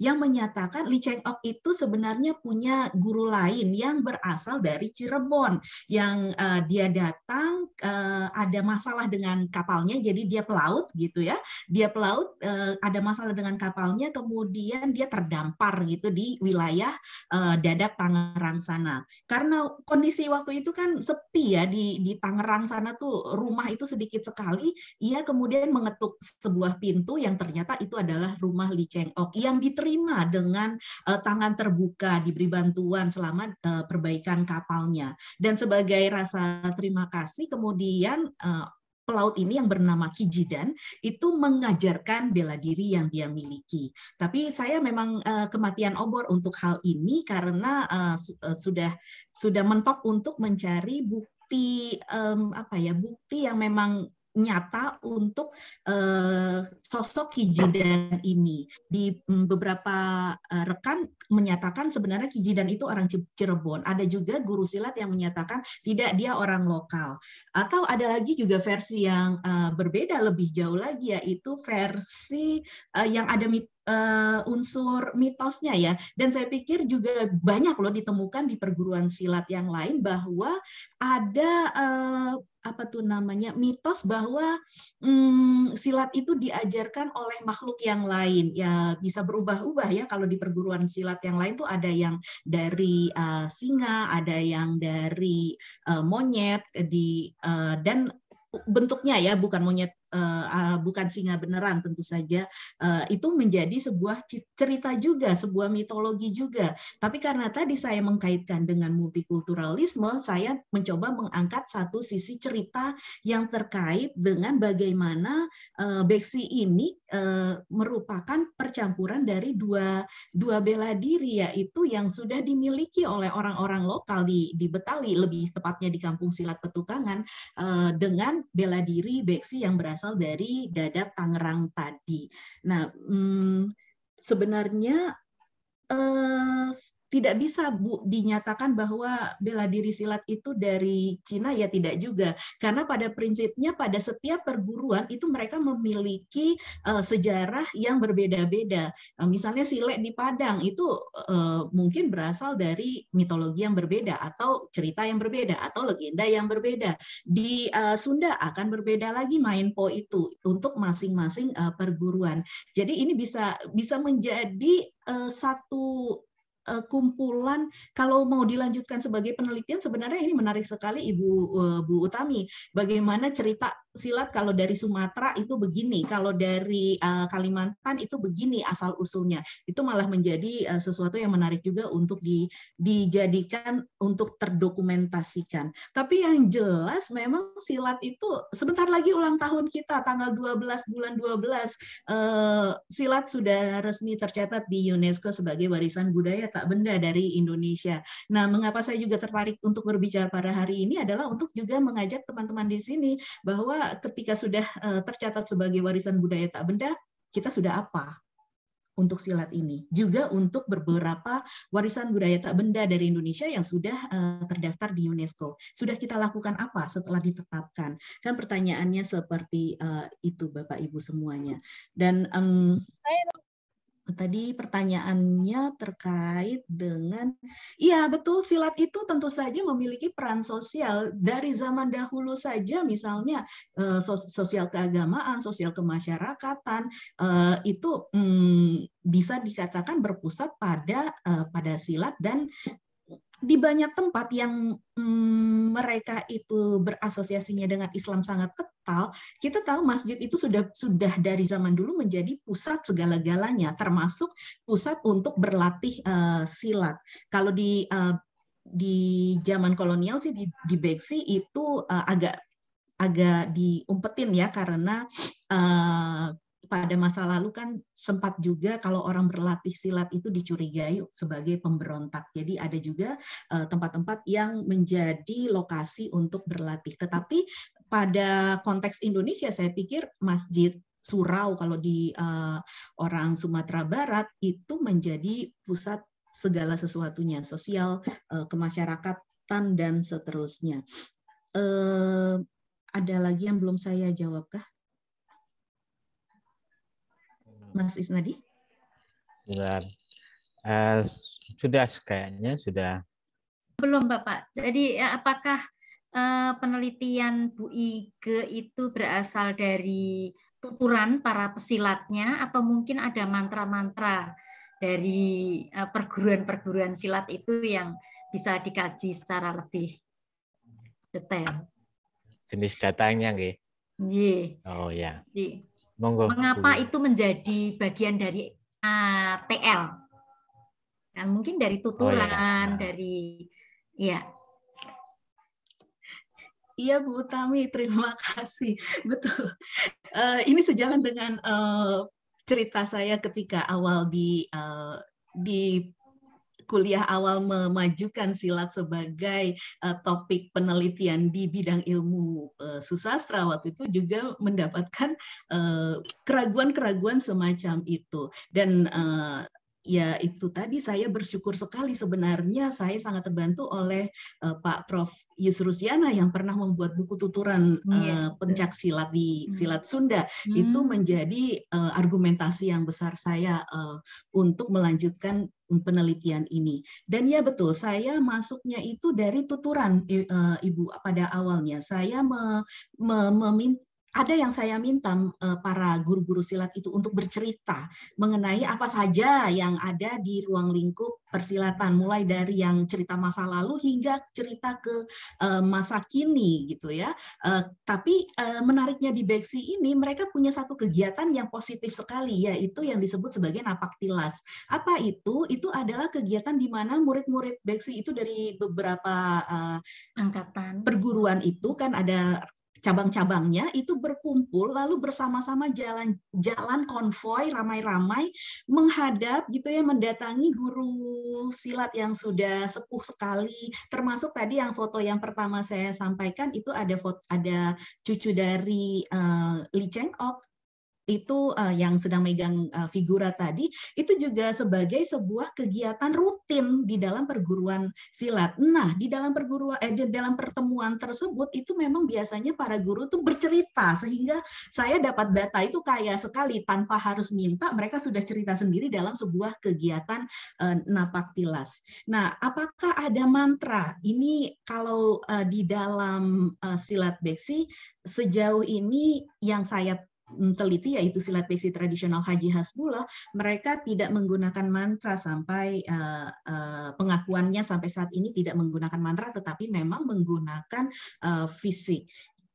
yang menyatakan Li Cheng Ok itu sebenarnya punya guru lain yang berasal dari Cirebon yang uh, dia datang uh, ada masalah dengan kapalnya jadi dia pelaut gitu ya dia pelaut uh, ada masalah dengan kapalnya kemudian dia terdampar gitu di wilayah uh, Dadap Tangerang sana karena kondisi waktu itu kan sepi ya di di Tangerang sana tuh rumah itu sedikit sekali ia kemudian mengetuk sebuah pintu yang ternyata itu adalah rumah Li Cheng Ok yang diterima dengan uh, tangan terbuka diberi bantuan selama uh, perbaikan kapalnya dan sebagai rasa terima kasih kemudian uh, pelaut ini yang bernama Kijidan itu mengajarkan bela diri yang dia miliki. Tapi saya memang uh, kematian obor untuk hal ini karena uh, su uh, sudah sudah mentok untuk mencari bukti um, apa ya bukti yang memang nyata untuk uh, sosok Kijidan ini. Di mm, beberapa uh, rekan menyatakan sebenarnya Kijidan itu orang Cirebon. Ada juga guru silat yang menyatakan tidak dia orang lokal. Atau ada lagi juga versi yang uh, berbeda lebih jauh lagi yaitu versi uh, yang ada mit uh, unsur mitosnya ya. Dan saya pikir juga banyak loh ditemukan di perguruan silat yang lain bahwa ada uh, apa tuh namanya mitos bahwa hmm, silat itu diajarkan oleh makhluk yang lain ya bisa berubah-ubah ya kalau di perguruan silat yang lain tuh ada yang dari uh, singa ada yang dari uh, monyet di uh, dan bentuknya ya bukan monyet uh, bukan singa beneran tentu saja uh, itu menjadi sebuah cerita juga sebuah mitologi juga tapi karena tadi saya mengkaitkan dengan multikulturalisme saya mencoba mengangkat satu sisi cerita yang terkait dengan bagaimana uh, beksi ini uh, merupakan percampuran dari dua dua bela diri yaitu yang sudah dimiliki oleh orang-orang lokal di di Betawi lebih tepatnya di kampung silat Petukangan uh, dengan bela diri beksi yang berasal berasal dari dadap Tangerang Padi. Nah, mm, sebenarnya eh, tidak bisa Bu dinyatakan bahwa bela diri silat itu dari Cina ya tidak juga karena pada prinsipnya pada setiap perguruan itu mereka memiliki uh, sejarah yang berbeda-beda. Uh, misalnya silat di Padang itu uh, mungkin berasal dari mitologi yang berbeda atau cerita yang berbeda atau legenda yang berbeda. Di uh, Sunda akan berbeda lagi main po itu untuk masing-masing uh, perguruan. Jadi ini bisa bisa menjadi satu Eh, kumpulan kalau mau dilanjutkan sebagai penelitian sebenarnya ini menarik sekali Ibu eh, Bu Utami bagaimana cerita silat kalau dari Sumatera itu begini, kalau dari uh, Kalimantan itu begini asal usulnya. Itu malah menjadi uh, sesuatu yang menarik juga untuk di, dijadikan untuk terdokumentasikan. Tapi yang jelas memang silat itu sebentar lagi ulang tahun kita tanggal 12 bulan 12 uh, eh, silat sudah resmi tercatat di UNESCO sebagai warisan budaya tak benda dari Indonesia. Nah, mengapa saya juga tertarik untuk berbicara pada hari ini adalah untuk juga mengajak teman-teman di sini bahwa ketika sudah eh, tercatat sebagai warisan budaya tak benda, kita sudah apa untuk silat ini. Juga untuk beberapa warisan budaya tak benda dari Indonesia yang sudah eh, terdaftar di UNESCO. Sudah kita lakukan apa setelah ditetapkan? Kan pertanyaannya seperti eh, itu Bapak Ibu semuanya. Dan um, Oh, tadi pertanyaannya terkait dengan, iya betul silat itu tentu saja memiliki peran sosial dari zaman dahulu saja misalnya eh, sosial keagamaan, sosial kemasyarakatan eh, itu hmm, bisa dikatakan berpusat pada eh, pada silat dan di banyak tempat yang mm, mereka itu berasosiasinya dengan Islam sangat kental, kita tahu masjid itu sudah sudah dari zaman dulu menjadi pusat segala-galanya, termasuk pusat untuk berlatih uh, silat. Kalau di uh, di zaman kolonial sih di, di Beksi itu uh, agak agak diumpetin ya karena uh, pada masa lalu kan sempat juga kalau orang berlatih silat itu dicurigai sebagai pemberontak. Jadi ada juga eh, tempat-tempat yang menjadi lokasi untuk berlatih. Tetapi pada konteks Indonesia saya pikir masjid surau kalau di eh, orang Sumatera Barat itu menjadi pusat segala sesuatunya sosial eh, kemasyarakatan dan seterusnya ada lagi yang belum saya jawabkah Mas Isnadi? Sudah. Eh, uh, sudah kayaknya sudah. Belum Bapak. Jadi ya, apakah uh, penelitian Bu Ige itu berasal dari tuturan para pesilatnya atau mungkin ada mantra-mantra dari eh, perguruan-perguruan silat itu yang bisa dikaji secara lebih detail. Jenis datangnya, nggih. Oh ya. Yeah. Monggo. Mengapa itu menjadi bagian dari uh, ah, TL? Nah, mungkin dari oh, iya. tuturan, oh, Nah. dari ya. Iya Bu Utami, terima kasih. Betul. Uh, ini sejalan dengan uh, cerita saya ketika awal di uh, di kuliah awal memajukan silat sebagai uh, topik penelitian di bidang ilmu uh, eh, susastra waktu itu juga mendapatkan eh, keraguan-keraguan uh, semacam itu dan uh, ya itu tadi saya bersyukur sekali sebenarnya saya sangat terbantu oleh uh, Pak Prof Yusrusiana yang pernah membuat buku tuturan uh, pencak silat di hmm. silat Sunda hmm. itu menjadi uh, argumentasi yang besar saya uh, untuk melanjutkan penelitian ini. Dan ya betul, saya masuknya itu dari tuturan Ibu pada awalnya. Saya me, me, meminta ada yang saya minta e, para guru-guru silat itu untuk bercerita mengenai apa saja yang ada di ruang lingkup persilatan mulai dari yang cerita masa lalu hingga cerita ke e, masa kini gitu ya. E, tapi menariknya di Beksi ini mereka punya satu kegiatan yang positif sekali yaitu yang disebut sebagai napak tilas. Apa itu? Itu adalah kegiatan di mana murid-murid Beksi itu dari beberapa angkatan perguruan itu kan ada cabang-cabangnya itu berkumpul lalu bersama-sama jalan jalan konvoy ramai-ramai menghadap gitu ya mendatangi guru silat yang sudah sepuh sekali termasuk tadi yang foto yang pertama saya sampaikan itu ada foto ada cucu dari uh, eh, Li Cheng Ok itu uh, yang sedang megang uh, figura tadi itu juga sebagai sebuah kegiatan rutin di dalam perguruan silat. Nah, di dalam perguruan eh, di dalam pertemuan tersebut itu memang biasanya para guru tuh bercerita sehingga saya dapat data itu kaya sekali tanpa harus minta mereka sudah cerita sendiri dalam sebuah kegiatan uh, napak tilas. Nah, apakah ada mantra? Ini kalau uh, di dalam uh, silat besi sejauh ini yang saya teliti yaitu silat beksi tradisional Haji Hasbullah, mereka tidak menggunakan mantra sampai uh, uh, pengakuannya sampai saat ini tidak menggunakan mantra tetapi memang menggunakan uh, fisik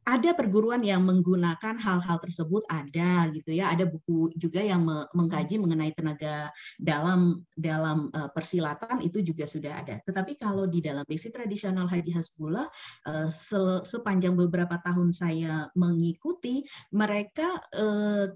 ada perguruan yang menggunakan hal-hal tersebut ada gitu ya ada buku juga yang mengkaji mengenai tenaga dalam dalam eh, persilatan itu juga sudah ada tetapi kalau di dalam basic tradisional Haji Hasbullah eh, sepanjang beberapa tahun saya mengikuti mereka eh,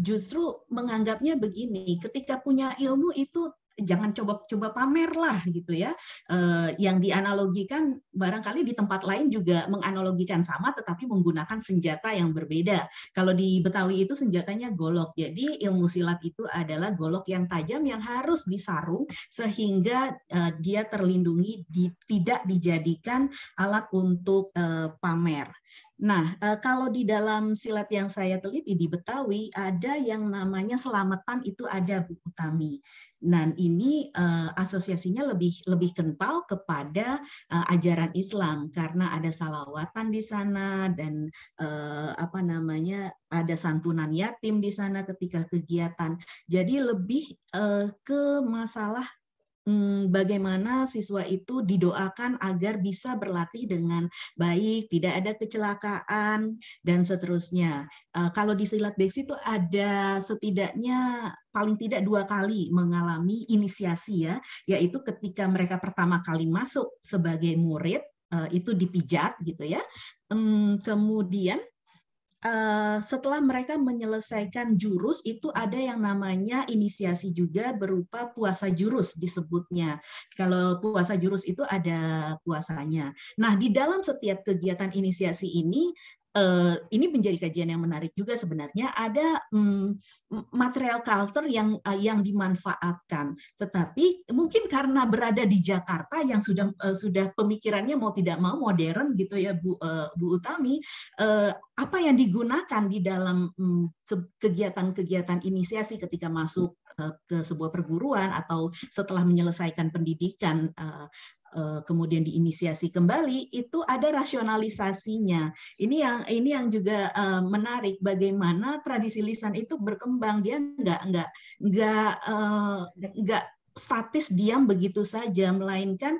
justru menganggapnya begini ketika punya ilmu itu jangan coba-coba pamer lah gitu ya. Eh, yang dianalogikan barangkali di tempat lain juga menganalogikan sama tetapi menggunakan senjata yang berbeda. Kalau di Betawi itu senjatanya golok. Jadi ilmu silat itu adalah golok yang tajam yang harus disarung sehingga eh, dia terlindungi di, tidak dijadikan alat untuk eh, pamer. Nah, eh, kalau di dalam silat yang saya teliti di Betawi ada yang namanya selamatan itu ada Bu Utami. Dan ini eh, asosiasinya lebih lebih kental kepada eh, ajaran Islam karena ada salawatan di sana dan apa namanya ada santunan yatim di sana ketika kegiatan. Jadi lebih ke masalah Hmm, bagaimana siswa itu didoakan agar bisa berlatih dengan baik, tidak ada kecelakaan dan seterusnya. Eh, kalau di silat beksi itu ada setidaknya paling tidak dua kali mengalami inisiasi ya, yaitu ketika mereka pertama kali masuk sebagai murid eh, itu dipijat gitu ya. Mmm, kemudian Eh, setelah mereka menyelesaikan jurus itu ada yang namanya inisiasi juga berupa puasa jurus disebutnya. Kalau puasa jurus itu ada puasanya. Nah, di dalam setiap kegiatan inisiasi ini uh, ini menjadi kajian yang menarik juga sebenarnya ada um, material culture yang eh, yang dimanfaatkan tetapi mungkin karena berada di Jakarta yang sudah uh, sudah pemikirannya mau tidak mau modern gitu ya Bu uh, Bu Utami uh, apa yang digunakan di dalam mm, kegiatan-kegiatan um, inisiasi ketika masuk ke sebuah perguruan atau setelah menyelesaikan pendidikan Eh, kemudian diinisiasi kembali itu ada rasionalisasinya. Ini yang ini yang juga eh, menarik bagaimana tradisi lisan itu berkembang dia nggak nggak nggak eh, nggak statis diam begitu saja melainkan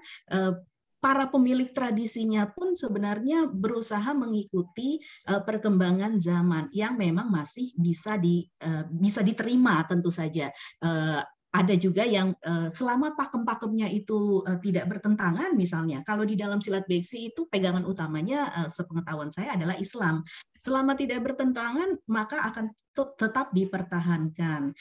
para pemilik tradisinya pun sebenarnya berusaha mengikuti perkembangan zaman yang memang masih bisa di bisa diterima tentu saja ada juga yang eh, selama pakem-pakemnya itu eh, tidak bertentangan misalnya. Kalau di dalam silat beksi itu pegangan utamanya eh, sepengetahuan saya adalah Islam. Selama tidak bertentangan maka akan tetap dipertahankan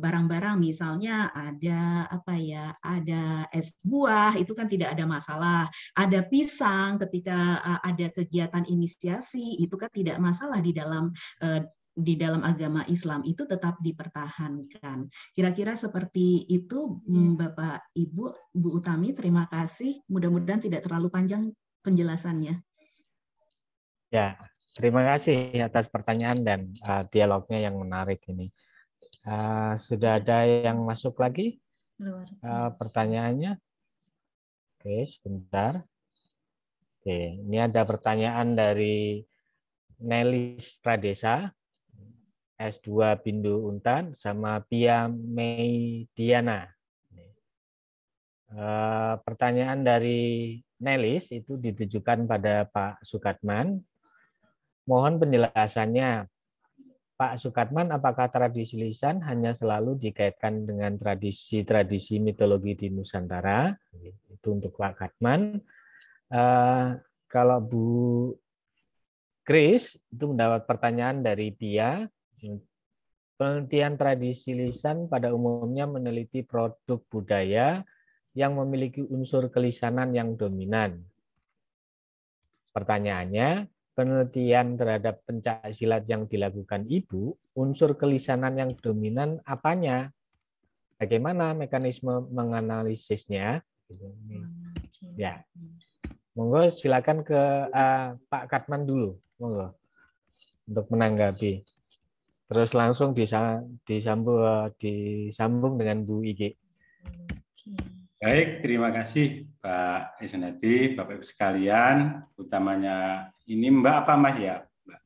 barang-barang misalnya ada apa ya ada es buah itu kan tidak ada masalah ada pisang ketika ada kegiatan inisiasi itu kan tidak masalah di dalam di dalam agama Islam itu tetap dipertahankan. Kira-kira seperti itu iya. mm, Bapak Ibu, Bu Utami, terima kasih. Mudah-mudahan tidak terlalu panjang penjelasannya. Ya, terima kasih atas pertanyaan dan uh, dialognya yang menarik ini. Uh, sudah ada yang masuk lagi uh, pertanyaannya? Oke, sebentar. Oke, ini ada pertanyaan dari Nelly Pradesa. S2 Bindu Untan sama Pia Diana. Eh, pertanyaan dari Nelis itu ditujukan pada Pak Sukatman. Mohon penjelasannya, Pak Sukatman, apakah tradisi lisan hanya selalu dikaitkan dengan tradisi-tradisi mitologi di Nusantara? Itu untuk Pak Katman. Eh, kalau Bu Chris itu mendapat pertanyaan dari Pia, Iya. Penelitian tradisi lisan pada umumnya meneliti produk budaya yang memiliki unsur kelisanan yang dominan. Pertanyaannya, penelitian terhadap pencak silat yang dilakukan ibu, unsur kelisanan yang dominan apanya? Bagaimana mekanisme menganalisisnya? Gitu. Ya, monggo silakan ke uh, Pak Katman dulu, monggo untuk menanggapi. Terus langsung bisa disambung, eh, disambung dengan Bu Ige. Baik, terima kasih Pak Isnati, Bapak Ibu sekalian. Utamanya ini Mbak apa Mas ya? Mbak,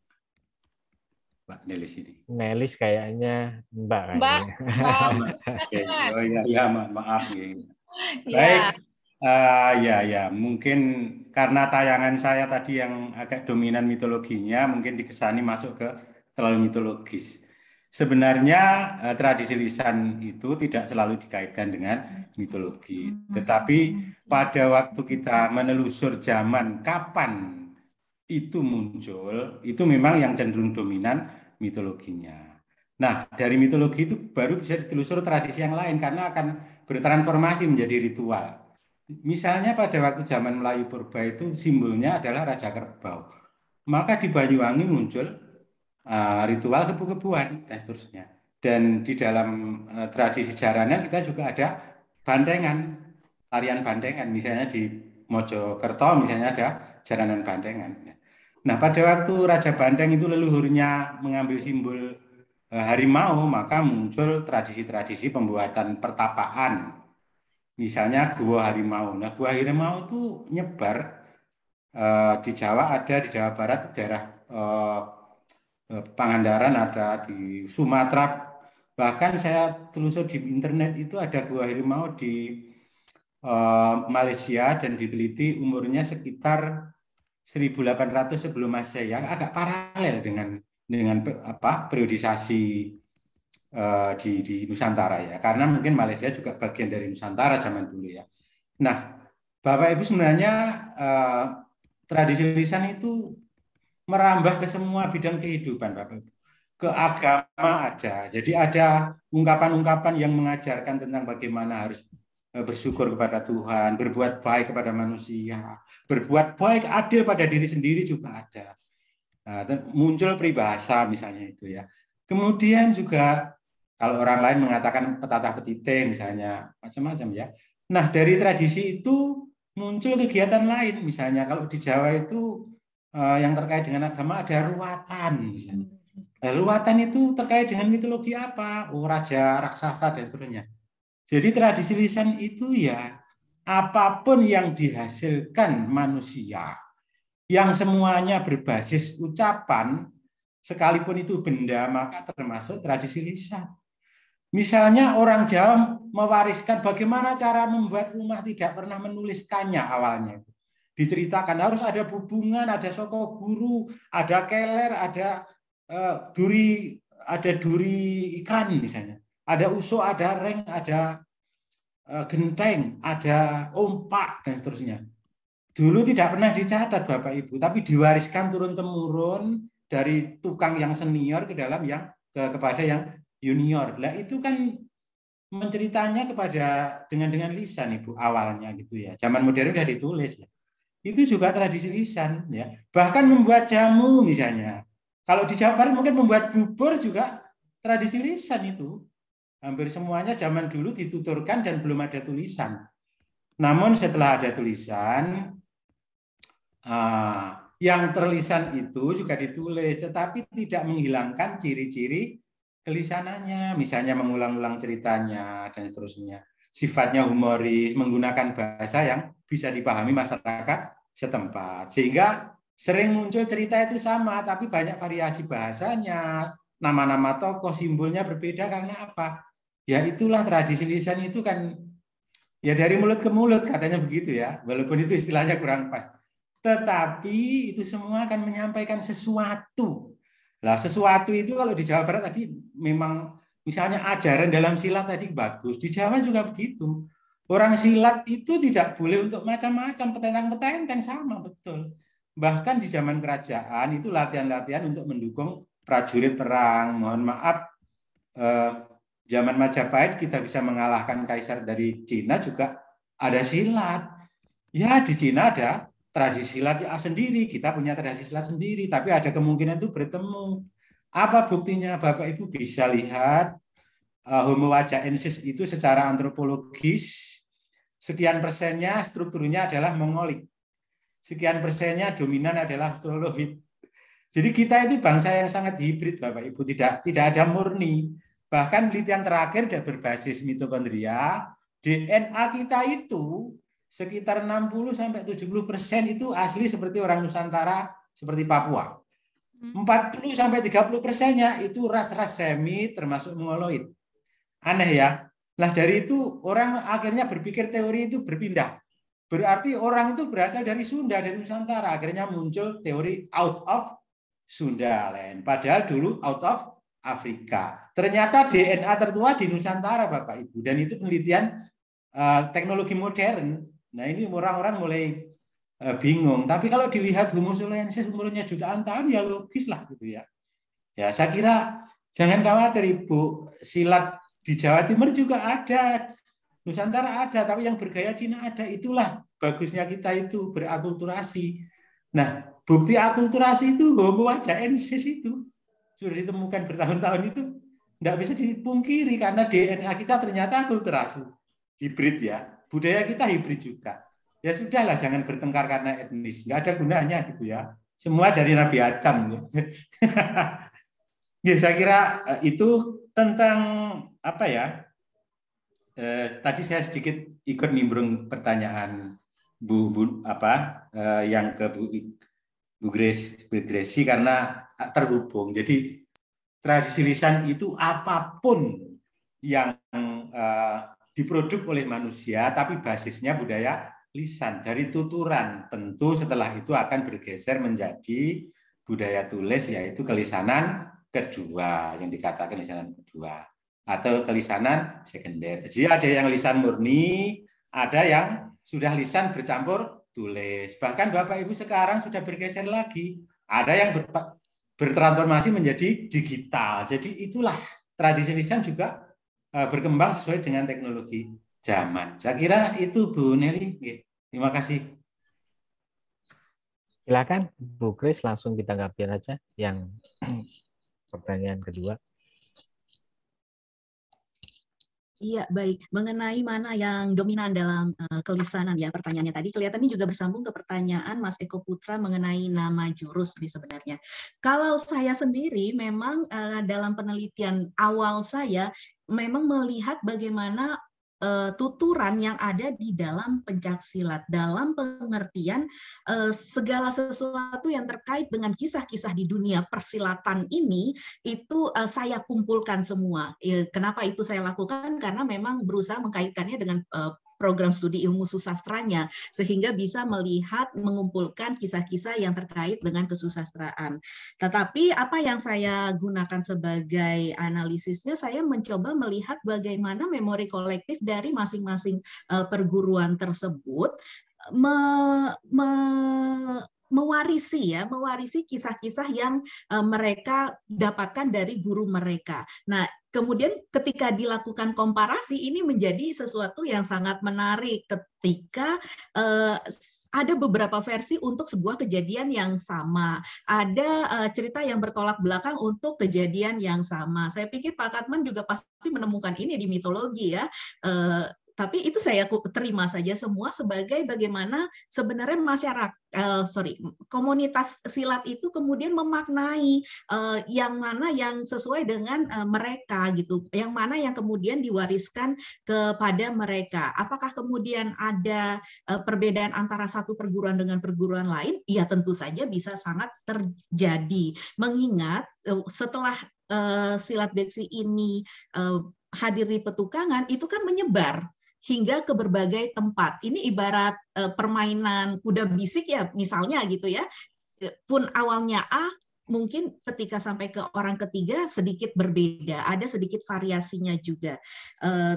Mbak Nelis ini. Nelis kayaknya Mbak. Mbak. Kayaknya. Mbak. oh ya, ya, ma maaf. Ya. Baik, ya. Uh, ya ya mungkin karena tayangan saya tadi yang agak dominan mitologinya mungkin dikesani masuk ke terlalu mitologis. Sebenarnya eh, tradisi lisan itu tidak selalu dikaitkan dengan mitologi, tetapi pada waktu kita menelusur zaman kapan itu muncul, itu memang yang cenderung dominan mitologinya. Nah, dari mitologi itu baru bisa ditelusur tradisi yang lain karena akan bertransformasi menjadi ritual. Misalnya pada waktu zaman Melayu Purba itu simbolnya adalah Raja Kerbau. Maka di Banyuwangi muncul Eh, ritual kebu-kebuan dan seterusnya. Dan di dalam uh, tradisi jaranan kita juga ada bandengan, tarian bandengan. Misalnya di Mojokerto misalnya ada jaranan bandengan. Nah pada waktu Raja Bandeng itu leluhurnya mengambil simbol uh, harimau, maka muncul tradisi-tradisi pembuatan pertapaan. Misalnya gua harimau. Nah gua harimau itu nyebar uh, di Jawa ada, di Jawa Barat daerah uh, Eh, Pangandaran ada di Sumatera bahkan saya telusur di internet itu ada gua harimau di uh, Malaysia dan diteliti umurnya sekitar 1800 sebelum masehi yang agak paralel dengan dengan apa periodisasi uh, di di Nusantara ya karena mungkin Malaysia juga bagian dari Nusantara zaman dulu ya nah Bapak Ibu sebenarnya uh, tradisi lisan itu merambah ke semua bidang kehidupan Bapak Ibu. Ke agama ada. Jadi ada ungkapan-ungkapan yang mengajarkan tentang bagaimana harus eh, bersyukur kepada Tuhan, berbuat baik kepada manusia, berbuat baik adil pada diri sendiri juga ada. Nah, muncul peribahasa misalnya itu ya. Kemudian juga kalau orang lain mengatakan petata petite misalnya macam-macam ya. Nah dari tradisi itu muncul kegiatan lain misalnya kalau di Jawa itu Eh, yang terkait dengan agama ada ruatan, misalnya. Nah, itu terkait dengan mitologi apa? Oh, raja, raksasa dan seterusnya. Jadi tradisi lisan itu ya apapun yang dihasilkan manusia yang semuanya berbasis ucapan sekalipun itu benda maka termasuk tradisi lisan. Misalnya orang Jawa mewariskan bagaimana cara membuat rumah tidak pernah menuliskannya awalnya itu diceritakan harus ada hubungan ada soko guru, ada keler, ada uh, duri, ada duri ikan misalnya, ada usuk, ada reng, ada uh, genteng, ada ompak dan seterusnya. Dulu tidak pernah dicatat Bapak Ibu, tapi diwariskan turun temurun dari tukang yang senior ke dalam yang ke, kepada yang junior. Lah itu kan menceritanya kepada dengan dengan lisan Ibu awalnya gitu ya. Zaman modern sudah ditulis ya itu juga tradisi lisan ya bahkan membuat jamu misalnya kalau di Jawa Barat mungkin membuat bubur juga tradisi lisan itu hampir semuanya zaman dulu dituturkan dan belum ada tulisan namun setelah ada tulisan ah, yang terlisan itu juga ditulis tetapi tidak menghilangkan ciri-ciri kelisanannya misalnya mengulang-ulang ceritanya dan seterusnya sifatnya humoris menggunakan bahasa yang bisa dipahami masyarakat setempat. Sehingga sering muncul cerita itu sama, tapi banyak variasi bahasanya, nama-nama tokoh, simbolnya berbeda karena apa? Ya itulah tradisi lisan itu kan ya dari mulut ke mulut katanya begitu ya, walaupun itu istilahnya kurang pas. Tetapi itu semua akan menyampaikan sesuatu. Lah sesuatu itu kalau di Jawa Barat tadi memang misalnya ajaran dalam silat tadi bagus, di Jawa juga begitu Orang silat itu tidak boleh untuk macam-macam petentang-petenteng sama betul. Bahkan di zaman kerajaan itu latihan-latihan untuk mendukung prajurit perang. Mohon maaf eh, zaman Majapahit kita bisa mengalahkan kaisar dari Cina juga ada silat. Ya di Cina ada tradisi silat ya, sendiri, kita punya tradisi silat sendiri, tapi ada kemungkinan itu bertemu. Apa buktinya? Bapak Ibu bisa lihat uh, Homo wajahensis itu secara antropologis Sekian persennya strukturnya adalah mongolik. Sekian persennya dominan adalah Australohid. Jadi kita itu bangsa yang sangat hibrid, Bapak Ibu. Tidak tidak ada murni. Bahkan penelitian terakhir sudah berbasis mitokondria, DNA kita itu sekitar 60 sampai 70 persen itu asli seperti orang Nusantara seperti Papua. 40 hmm. sampai 30 persennya itu ras-ras semi termasuk mongoloid. Aneh ya. Nah dari itu orang akhirnya berpikir teori itu berpindah. Berarti orang itu berasal dari Sunda, dari Nusantara. Akhirnya muncul teori out of Sunda. Lain. Padahal dulu out of Afrika. Ternyata DNA tertua di Nusantara Bapak Ibu. Dan itu penelitian uh, teknologi modern. Nah ini orang-orang mulai uh, bingung. Tapi kalau dilihat Homo sulawensis umurnya jutaan tahun ya logis lah gitu ya. Ya saya kira jangan khawatir Ibu. Silat di Jawa Timur juga ada, Nusantara ada, tapi yang bergaya Cina ada. Itulah bagusnya kita itu berakulturasi. Nah, bukti akulturasi itu homo ajaensis itu sudah ditemukan bertahun-tahun itu tidak bisa dipungkiri karena DNA kita ternyata akulturasi hibrid ya budaya kita hibrid juga ya sudahlah jangan bertengkar karena etnis nggak ada gunanya gitu ya semua dari Nabi Adam ya saya kira eh, itu tentang apa ya? Eh, tadi saya sedikit ikut nimbrung pertanyaan Bu, Bu apa eh, yang ke Bu, Bu Grace, Bu Grace karena terhubung. Jadi tradisi lisan itu apapun yang eh, diproduk oleh manusia, tapi basisnya budaya lisan dari tuturan. Tentu setelah itu akan bergeser menjadi budaya tulis yaitu kelisanan kedua yang dikatakan kelisanan kedua atau kelisanan sekunder. Jadi ada yang lisan murni, ada yang sudah lisan bercampur tulis. Bahkan Bapak Ibu sekarang sudah bergeser lagi. Ada yang ber, bertransformasi menjadi digital. Jadi itulah tradisi lisan juga e, berkembang sesuai dengan teknologi zaman. Saya kira itu Bu Neli. Terima kasih. Silakan Bu Kris langsung kita gabungin aja yang pertanyaan kedua. Iya, baik. Mengenai mana yang dominan dalam uh, kelisanan ya pertanyaannya tadi, kelihatannya juga bersambung ke pertanyaan Mas Eko Putra mengenai nama jurus nih sebenarnya. Kalau saya sendiri memang uh, dalam penelitian awal saya memang melihat bagaimana uh, tuturan yang ada di dalam pencaksilat dalam pengertian uh, segala sesuatu yang terkait dengan kisah-kisah di dunia persilatan ini itu uh, saya kumpulkan semua. Iya, kenapa itu saya lakukan? Karena memang berusaha mengkaitkannya dengan uh, program studi ilmu susastranya sehingga bisa melihat mengumpulkan kisah-kisah yang terkait dengan kesusastraan. Tetapi apa yang saya gunakan sebagai analisisnya saya mencoba melihat bagaimana memori kolektif dari masing-masing eh, perguruan tersebut me, me, mewarisi ya, mewarisi kisah-kisah yang eh, mereka dapatkan dari guru mereka. Nah, kemudian ketika dilakukan komparasi ini menjadi sesuatu yang sangat menarik ketika uh, ada beberapa versi untuk sebuah kejadian yang sama ada uh, cerita yang bertolak belakang untuk kejadian yang sama saya pikir Pak Katman juga pasti menemukan ini di mitologi ya uh, tapi itu saya terima saja semua sebagai bagaimana sebenarnya masyarakat uh, eh, sorry komunitas silat itu kemudian memaknai uh, yang mana yang sesuai dengan uh, mereka gitu yang mana yang kemudian diwariskan kepada mereka apakah kemudian ada uh, perbedaan antara satu perguruan dengan perguruan lain ya tentu saja bisa sangat terjadi mengingat uh, setelah uh, silat beksi ini uh, hadir petukangan itu kan menyebar hingga ke berbagai tempat. Ini ibarat eh, permainan kuda bisik ya misalnya gitu ya. Eh, pun awalnya A mungkin ketika sampai ke orang ketiga sedikit berbeda, ada sedikit variasinya juga. Eh,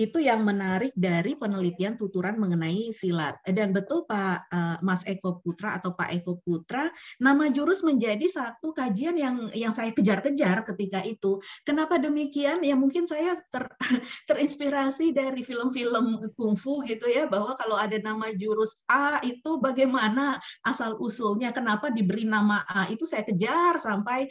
itu yang menarik dari penelitian tuturan mengenai silat. Eh, dan betul Pak eh, Mas Eko Putra atau Pak Eko Putra, nama jurus menjadi satu kajian yang yang saya kejar-kejar ketika itu. Kenapa demikian? Ya mungkin saya ter, terinspirasi dari film-film kungfu gitu ya, bahwa kalau ada nama jurus A itu bagaimana asal usulnya, kenapa diberi nama A itu saya kejar sampai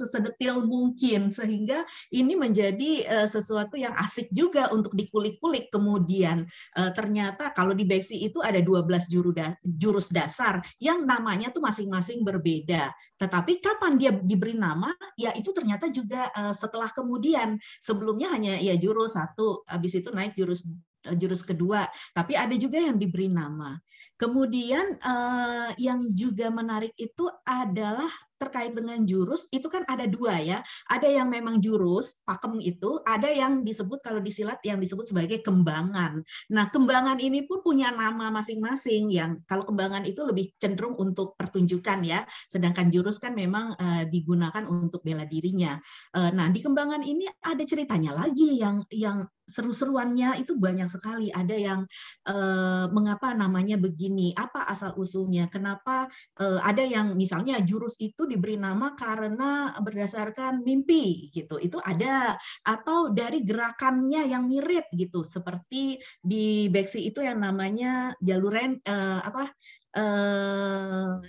sedetil mungkin sehingga ini menjadi eh, sesuatu yang asik juga mudah iya, untuk dikulik-kulik kemudian uh, ternyata kalau di Beksi itu ada 12 juru da, jurus dasar yang namanya tuh masing-masing berbeda tetapi kapan dia diberi nama ya itu ternyata juga uh, setelah kemudian sebelumnya hanya ya jurus satu habis itu naik jurus eh, jurus kedua, tapi ada juga yang diberi nama. Kemudian eh, yang juga menarik itu adalah terkait dengan jurus itu kan ada dua ya. Ada yang memang jurus, pakem itu, ada yang disebut kalau di silat yang disebut sebagai kembangan. Nah, kembangan ini pun punya nama masing-masing yang kalau kembangan itu lebih cenderung untuk pertunjukan ya, sedangkan jurus kan memang eh, digunakan untuk bela dirinya. Eh, nah, di kembangan ini ada ceritanya lagi yang yang seru-seruannya itu banyak sekali. Ada yang eh, mengapa namanya begini ini, apa asal usulnya, kenapa uh, ada yang misalnya jurus itu diberi nama karena berdasarkan mimpi gitu, itu ada atau dari gerakannya yang mirip gitu, seperti di Beksi itu yang namanya jalur eh, apa Uh,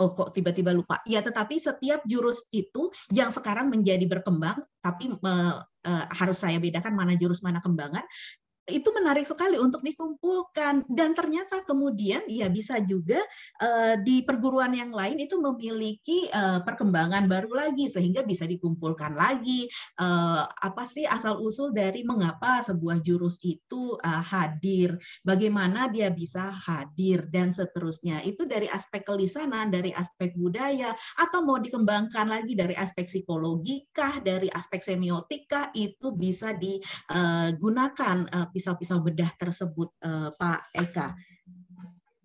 oh kok tiba-tiba lupa. Ya, tetapi setiap jurus itu yang sekarang menjadi berkembang, tapi uh, uh, harus saya bedakan mana jurus mana kembangan itu menarik sekali untuk dikumpulkan dan ternyata kemudian ya bisa juga uh, di perguruan yang lain itu memiliki uh, perkembangan baru lagi sehingga bisa dikumpulkan lagi uh, apa sih asal usul dari mengapa sebuah jurus itu uh, hadir bagaimana dia bisa hadir dan seterusnya itu dari aspek kelisanan dari aspek budaya atau mau dikembangkan lagi dari aspek psikologikah dari aspek semiotika itu bisa digunakan uh, pisau-pisau bedah tersebut, eh, Pak Eka.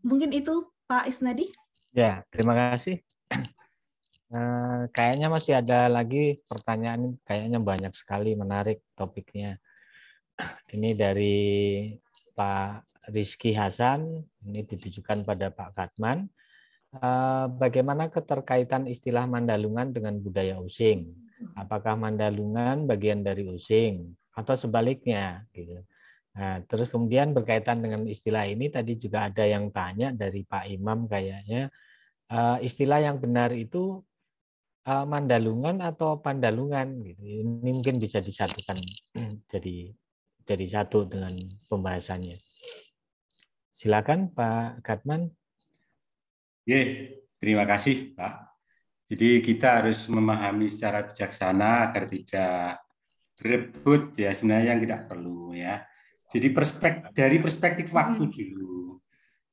Mungkin itu Pak Isnadi? Ya, terima kasih. Nah, kayaknya masih ada lagi pertanyaan, kayaknya banyak sekali menarik topiknya. Ini dari Pak Rizky Hasan, ini ditujukan pada Pak Katman. Eh, bagaimana keterkaitan istilah Mandalungan dengan budaya Using? Apakah Mandalungan bagian dari Using atau sebaliknya? Gitu. Nah, terus kemudian berkaitan dengan istilah ini tadi juga ada yang tanya dari Pak Imam kayaknya eh, istilah yang benar itu eh, mandalungan atau pandalungan gitu. Ini mungkin bisa disatukan jadi jadi satu dengan pembahasannya. Silakan Pak Katman. Ye, terima kasih Pak. Jadi kita harus memahami secara bijaksana agar tidak berebut ya sebenarnya yang tidak perlu ya jadi perspektif dari perspektif waktu dulu.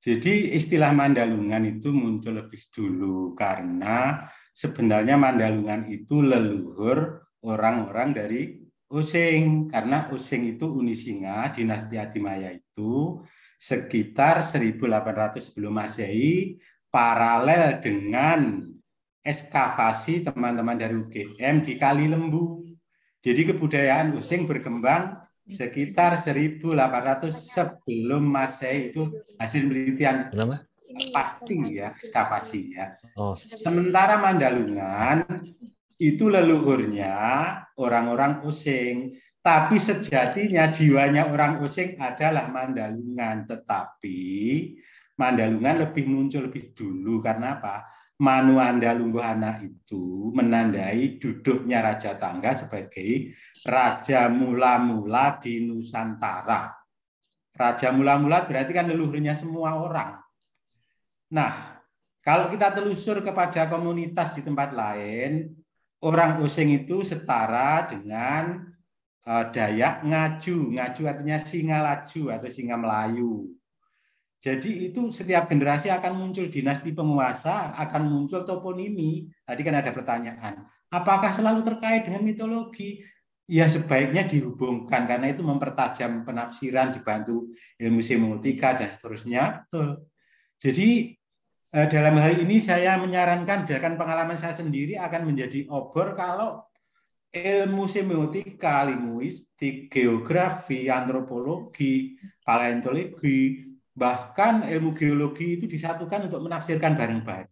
Jadi istilah Mandalungan itu muncul lebih dulu karena sebenarnya Mandalungan itu leluhur orang-orang dari Using karena Using itu Unisinga dinasti Adimaya itu sekitar 1800 sebelum Masehi paralel dengan eskavasi teman-teman dari UGM di Kali Lembu. Jadi kebudayaan Using berkembang sekitar 1800 sebelum Masehi itu hasil penelitian pasti ya ekskavasi ya. Oh. Sementara Mandalungan itu leluhurnya orang-orang Using, tapi sejatinya jiwanya orang Using adalah Mandalungan, tetapi Mandalungan lebih muncul lebih dulu karena apa? Manuanda Andalungguhana itu menandai duduknya Raja Tangga sebagai raja mula-mula di Nusantara. Raja mula-mula berarti kan leluhurnya semua orang. Nah, kalau kita telusur kepada komunitas di tempat lain, orang Oseng itu setara dengan eh, Dayak ngaju, ngaju artinya singa laju atau singa Melayu. Jadi itu setiap generasi akan muncul dinasti penguasa, akan muncul toponimi. Tadi kan ada pertanyaan, apakah selalu terkait dengan mitologi? ya sebaiknya dihubungkan karena itu mempertajam penafsiran dibantu ilmu semiotika dan seterusnya. Betul. Jadi eh, dalam hal ini saya menyarankan bahkan pengalaman saya sendiri akan menjadi obor kalau ilmu semiotika, linguistik, geografi, antropologi, paleontologi, bahkan ilmu geologi itu disatukan untuk menafsirkan bareng-bareng.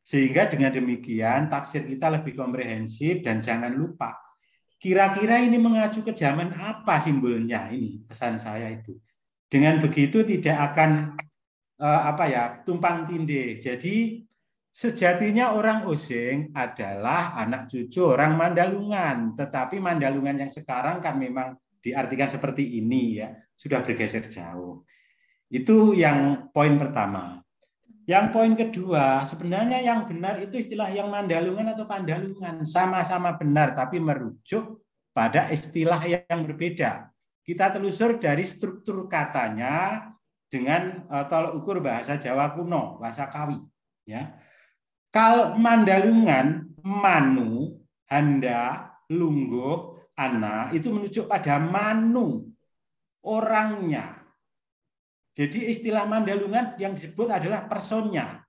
Sehingga dengan demikian tafsir kita lebih komprehensif dan jangan lupa Kira-kira ini mengacu ke zaman apa simbolnya ini pesan saya itu. Dengan begitu tidak akan uh, apa ya tumpang tindih. Jadi sejatinya orang Osing adalah anak cucu orang Mandalungan, tetapi Mandalungan yang sekarang kan memang diartikan seperti ini ya sudah bergeser jauh. Itu yang poin pertama. Yang poin kedua, sebenarnya yang benar itu istilah yang mandalungan atau pandalungan. Sama-sama benar, tapi merujuk pada istilah yang berbeda. Kita telusur dari struktur katanya dengan e, tolok ukur bahasa Jawa kuno, bahasa Kawi. Ya. Kalau mandalungan, manu, handa, lungguh, ana, itu menunjuk pada manu, orangnya, jadi istilah Mandalungan yang disebut adalah personnya.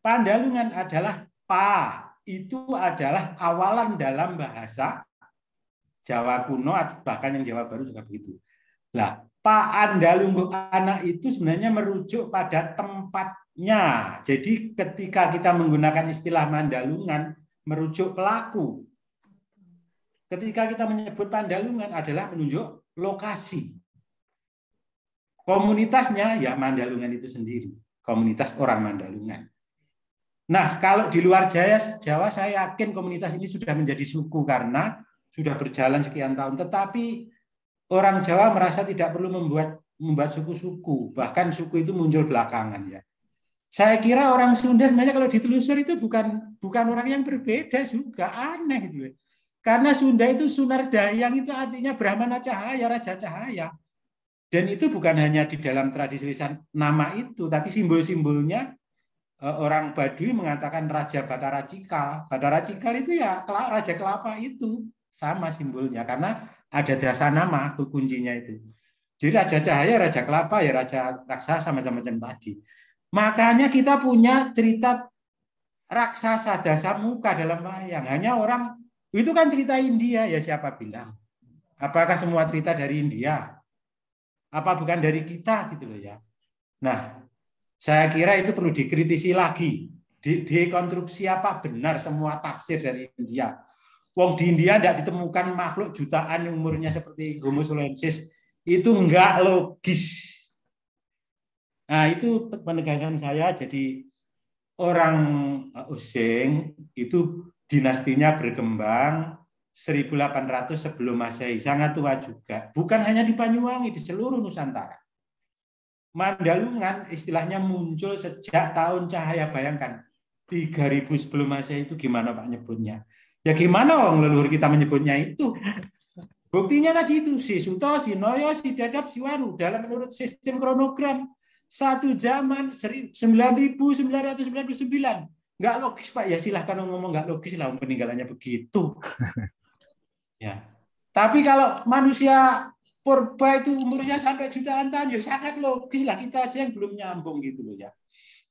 Pandalungan adalah pa, itu adalah awalan dalam bahasa Jawa kuno atau bahkan yang Jawa baru juga begitu. Lah, pa andalungguh anak itu sebenarnya merujuk pada tempatnya. Jadi ketika kita menggunakan istilah mandalungan merujuk pelaku. Ketika kita menyebut pandalungan adalah menunjuk lokasi. Komunitasnya ya Mandalungan itu sendiri, komunitas orang Mandalungan. Nah, kalau di luar Jaya, Jawa saya yakin komunitas ini sudah menjadi suku karena sudah berjalan sekian tahun. Tetapi orang Jawa merasa tidak perlu membuat membuat suku-suku, bahkan suku itu muncul belakangan ya. Saya kira orang Sunda sebenarnya kalau ditelusur itu bukan bukan orang yang berbeda juga aneh gitu. Ya. Karena Sunda itu Sunar Dayang itu artinya Brahmana Cahaya, Raja Cahaya. Dan itu bukan hanya di dalam tradisi lisan nama itu, tapi simbol-simbolnya eh, orang Baduy mengatakan Raja Batara Cikal. Batara Cikal itu ya Raja Kelapa itu sama simbolnya karena ada dasar nama kuncinya itu. Jadi Raja Cahaya, Raja Kelapa, ya Raja Raksasa macam-macam tadi. Makanya kita punya cerita raksasa dasar muka dalam wayang. Hanya orang itu kan cerita India ya siapa bilang? Apakah semua cerita dari India? Apa bukan dari kita gitu loh ya. Nah, saya kira itu perlu dikritisi lagi. Di dekonstruksi apa benar semua tafsir dari India. Wong di India tidak ditemukan makhluk jutaan yang umurnya seperti Homo sulensis itu enggak logis. Nah, itu penegakan saya jadi orang using itu dinastinya berkembang 1800 sebelum Masehi, sangat tua juga. Bukan hanya di Banyuwangi, di seluruh Nusantara. Mandalungan istilahnya muncul sejak tahun cahaya bayangkan 3000 sebelum Masehi itu gimana Pak nyebutnya? Ya gimana orang leluhur kita menyebutnya itu? Buktinya tadi itu si Suto, si Noyo, si Dadap, si Waru dalam menurut sistem kronogram satu zaman 9999 nggak logis pak ya silahkan ngomong nggak logis lah peninggalannya begitu Ya. Tapi kalau manusia purba itu umurnya sampai jutaan tahun, ya sangat logis lah kita aja yang belum nyambung gitu loh ya.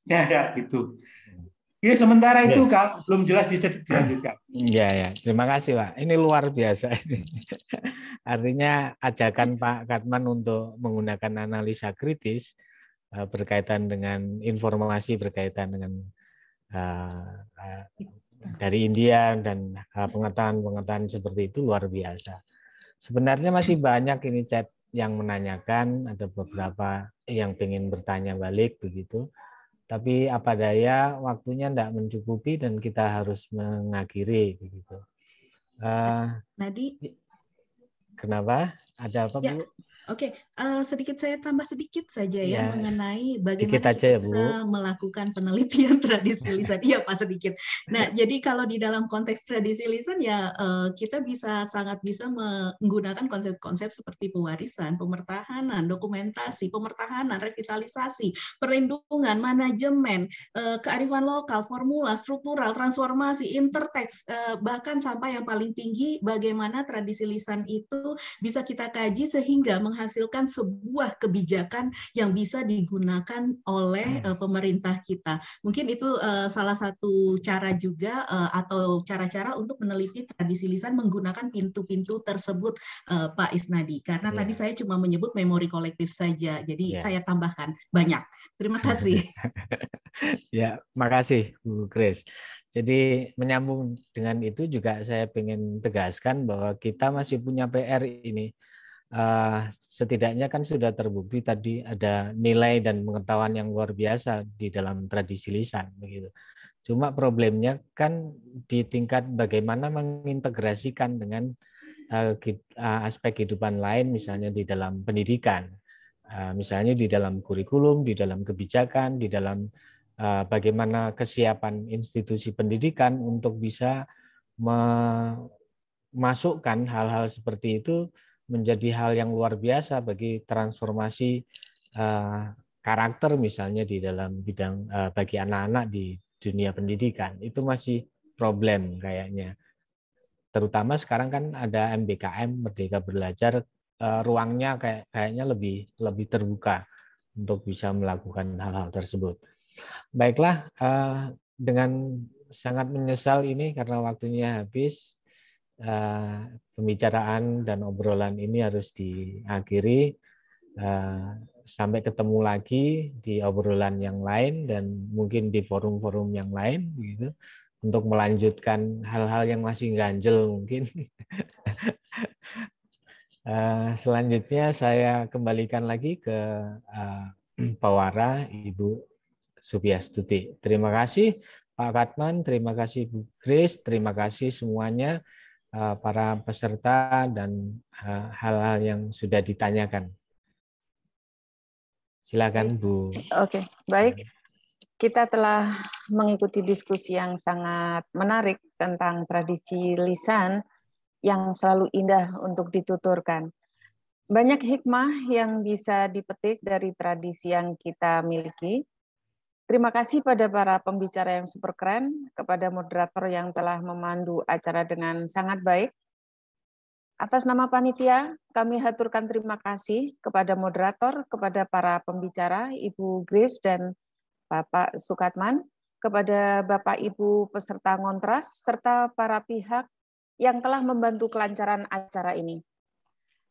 Ya, ya gitu. Ya sementara itu ya. kalau belum jelas bisa dilanjutkan. Iya, ya, terima kasih Pak. Ini luar biasa Artinya ajakan Pak Katman untuk menggunakan analisa kritis eh, berkaitan dengan informasi berkaitan dengan eh, eh, dari India dan eh, pengetahuan-pengetahuan seperti itu luar biasa. Sebenarnya masih banyak ini chat yang menanyakan, ada beberapa yang ingin bertanya balik begitu. Tapi apa daya waktunya tidak mencukupi dan kita harus mengakhiri begitu. Uh, Nadi, kenapa? Ada apa ya, Bu? Oke, okay, uh, eh, sedikit saya tambah sedikit saja ya, ya mengenai bagaimana aja, kita ya, bisa Bu. melakukan penelitian tradisi lisan. Iya Pak sedikit. Nah, iya. jadi kalau di dalam konteks tradisi lisan ya uh, kita bisa sangat bisa menggunakan konsep-konsep seperti pewarisan, pemertahanan, dokumentasi, pemertahanan, revitalisasi, perlindungan, manajemen, uh, kearifan lokal, formula, struktural, transformasi, intertext, uh, bahkan sampai yang paling tinggi bagaimana tradisi lisan itu bisa kita kaji sehingga meng menghasilkan sebuah kebijakan yang bisa digunakan oleh uh, pemerintah kita. Mungkin itu uh, salah satu cara juga uh, atau cara-cara untuk meneliti tradisi lisan menggunakan pintu-pintu tersebut uh, Pak Isnadi. Karena yeah. tadi iya. saya cuma menyebut memori kolektif saja. Jadi yeah. saya tambahkan banyak. Terima kasih. ya, makasih Bu Grace. Jadi menyambung dengan itu juga saya ingin tegaskan bahwa kita masih punya PR ini uh, setidaknya kan sudah terbukti tadi ada nilai dan pengetahuan yang luar biasa di dalam tradisi lisan begitu. Cuma problemnya kan di tingkat bagaimana mengintegrasikan dengan eh, eh, aspek kehidupan lain misalnya di dalam pendidikan. misalnya di dalam kurikulum, di dalam kebijakan, di dalam bagaimana kesiapan institusi pendidikan untuk bisa memasukkan hal-hal seperti itu menjadi hal yang luar biasa bagi transformasi eh, karakter misalnya di dalam bidang eh, bagi anak-anak di dunia pendidikan itu masih problem kayaknya terutama sekarang kan ada MBKM Merdeka Belajar eh, ruangnya kayak kayaknya lebih lebih terbuka untuk bisa melakukan hal-hal tersebut baiklah dengan sangat menyesal ini karena waktunya habis uh, pembicaraan dan obrolan ini harus diakhiri. Uh, sampai ketemu lagi di obrolan yang lain dan mungkin di forum-forum yang lain gitu untuk melanjutkan hal-hal yang masih ganjel mungkin. Eh, selanjutnya saya kembalikan lagi ke uh, Pawara Ibu Supiastuti Terima kasih Pak Katman, terima kasih Bu Kris, terima kasih semuanya. Eh, para peserta dan eh, hal-hal yang sudah ditanyakan. Silakan Bu. Oke, baik. Kita telah mengikuti diskusi yang sangat menarik tentang tradisi lisan yang selalu indah untuk dituturkan. Banyak hikmah yang bisa dipetik dari tradisi yang kita miliki, Terima kasih pada para pembicara yang super keren, kepada moderator yang telah memandu acara dengan sangat baik. Atas nama panitia, kami haturkan terima kasih kepada moderator, kepada para pembicara, Ibu Grace dan Bapak Sukatman, kepada Bapak Ibu peserta ngontras, serta para pihak yang telah membantu kelancaran acara ini.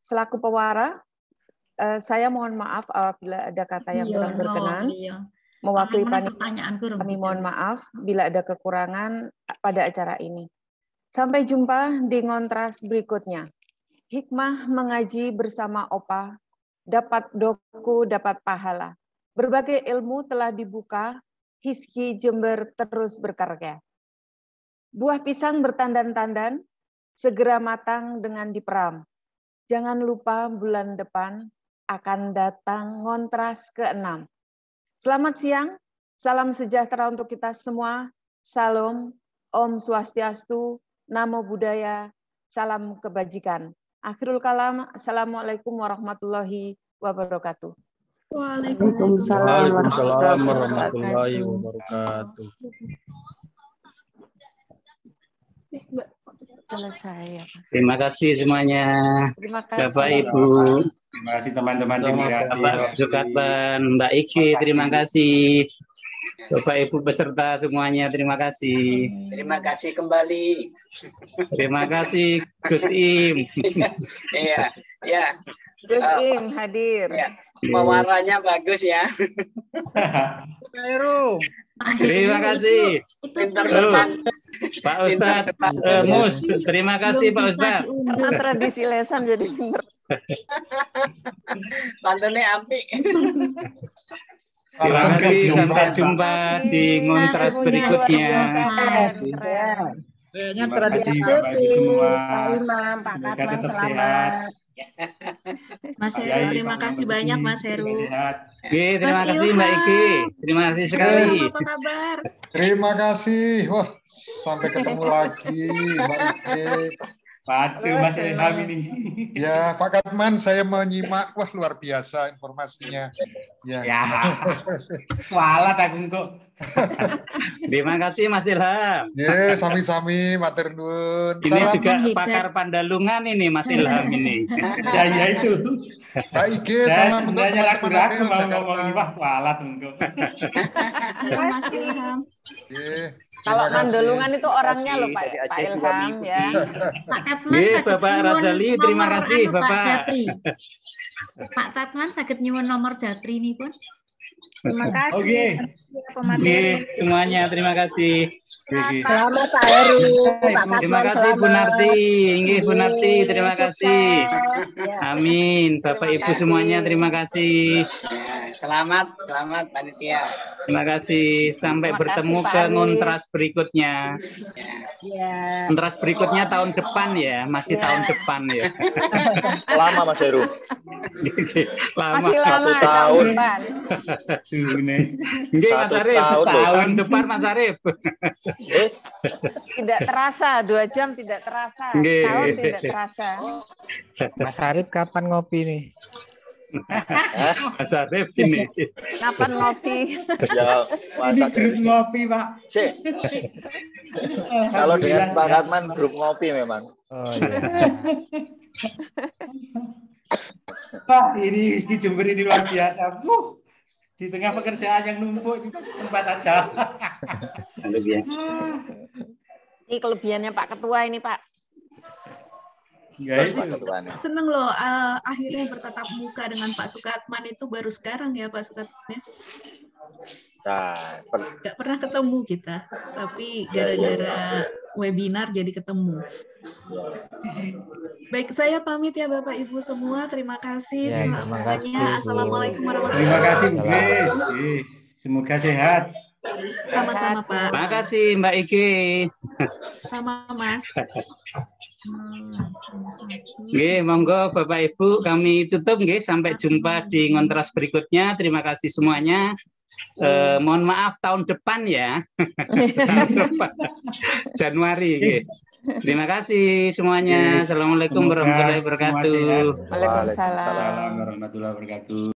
Selaku pewara, eh, saya mohon maaf apabila ada kata yang iya, kurang berkenan. Iya. Mewakili panitia, kami gitu. mohon maaf bila ada kekurangan pada acara ini. Sampai jumpa di kontras berikutnya. Hikmah mengaji bersama Opa, dapat doku, dapat pahala. Berbagai ilmu telah dibuka, Hiski Jember terus berkarya. Buah pisang bertandan-tandan, segera matang dengan diperam. Jangan lupa bulan depan akan datang ngontras keenam Selamat siang, salam sejahtera untuk kita semua. Salam, Om Swastiastu, Namo Buddhaya, salam kebajikan. Akhirul kalam, Assalamualaikum warahmatullahi wabarakatuh. Waalaikumsalam, warahmatullahi wabarakatuh. Selesai. Ya. Terima kasih semuanya. Terima kasih. Bapak Ibu. Terima kasih teman-teman tim kreatif. Mbak Iki, terima kasih. Bapak Ibu peserta semuanya, terima kasih. Terima kasih kembali. Terima kasih Gus Im. Iya, iya. Gus oh, Im hadir. Ya. bagus ya. Heru. Terima kasih. Pinter Pak Ustadz, eh, Mus, terima kasih Pak Ustadz. Tradisi lesan jadi Pantone apik. Sampai jumpa jumpa di ngontras berikutnya. Kayaknya tradisi semua. Pak Imam, Pak Semoga tetap sehat. Mas Heru, terima kasih banyak Mas Heru. Oke, terima Mas kasih Mbak Iki. Terima kasih sekali. Iya, apa kabar? Terima kasih. Wah, sampai ketemu lagi Mbak Iki. Pacu Mas Ilham ini. Ya, Pak Katman, saya menyimak. Wah, luar biasa informasinya. Ya. ya. Walah, tak kok. Terima kasih Mas Ilham. Ya, sami-sami matur Ini Salam juga pakar Pandalungan ini Mas iya. Ilham ini. ya, ya itu. Saiki salam untuk teman-teman mau ngomong liwah kualat mengko. Ya Mas Ilham. Kalau Mandolungan itu orangnya loh Pak, Pak Ilham ya. Pak ya. Tatman sakit Bapak Razali, terima anu, kasih anu, Bapak. Pak Tatman sakit nyuwun nomor jatri ini pun. Terima kasih. Oke. Okay. semuanya terima kasih. Selamat hari. Terima kasih Bu Narti. Inggih Bu Narti, terima kasih. Iya. Amin. Bapak Ibu semuanya terima kasih selamat, selamat panitia. Terima kasih. Sampai Terima bertemu kasih, ke Nontras berikutnya. Ya. Nontras berikutnya berikutnya tahun depan ya, masih ya. tahun depan ya. lama Mas Heru. lama. Masih lama. Satu tahun. Sune. Enggak, Mas Arif, tahun, setahun depan Mas Arif. Eh? tidak terasa, dua jam tidak terasa. Tahun tidak terasa. Mas Arif kapan ngopi nih? masa Arief ini. Kapan ngopi? Ya, ini grup ngopi, Pak. Sih. Kalau dengan Pak Katman grup ngopi memang. Oh, iya. Pak, ini di Jember ini luar biasa. Wuh, di tengah pekerjaan yang numpuk ini masih sempat aja. Ah. ini kelebihannya Pak Ketua ini, Pak. Iya, iya. Seneng loh uh, akhirnya bertatap muka dengan Pak Sukatman itu baru sekarang ya Pak Sukatman. Nah, per gak pernah ketemu kita, tapi iya, gara-gara webinar jadi ketemu. Baik, saya pamit ya Bapak Ibu semua. Terima kasih ya, selamanya. Assalamualaikum warahmatullahi wabarakatuh. Terima kasih Bu Grace. Semoga sehat. Sama-sama Pak. Terima kasih Mbak Iki. Sama Mas. Oke, monggo Bapak Ibu kami tutup nggih sampai jumpa di ngontras berikutnya. Terima kasih semuanya. Eh, mohon maaf tahun depan ya. Januari nggih. Terima kasih semuanya. Assalamualaikum warahmatullahi wabarakatuh. Waalaikumsalam warahmatullahi wabarakatuh.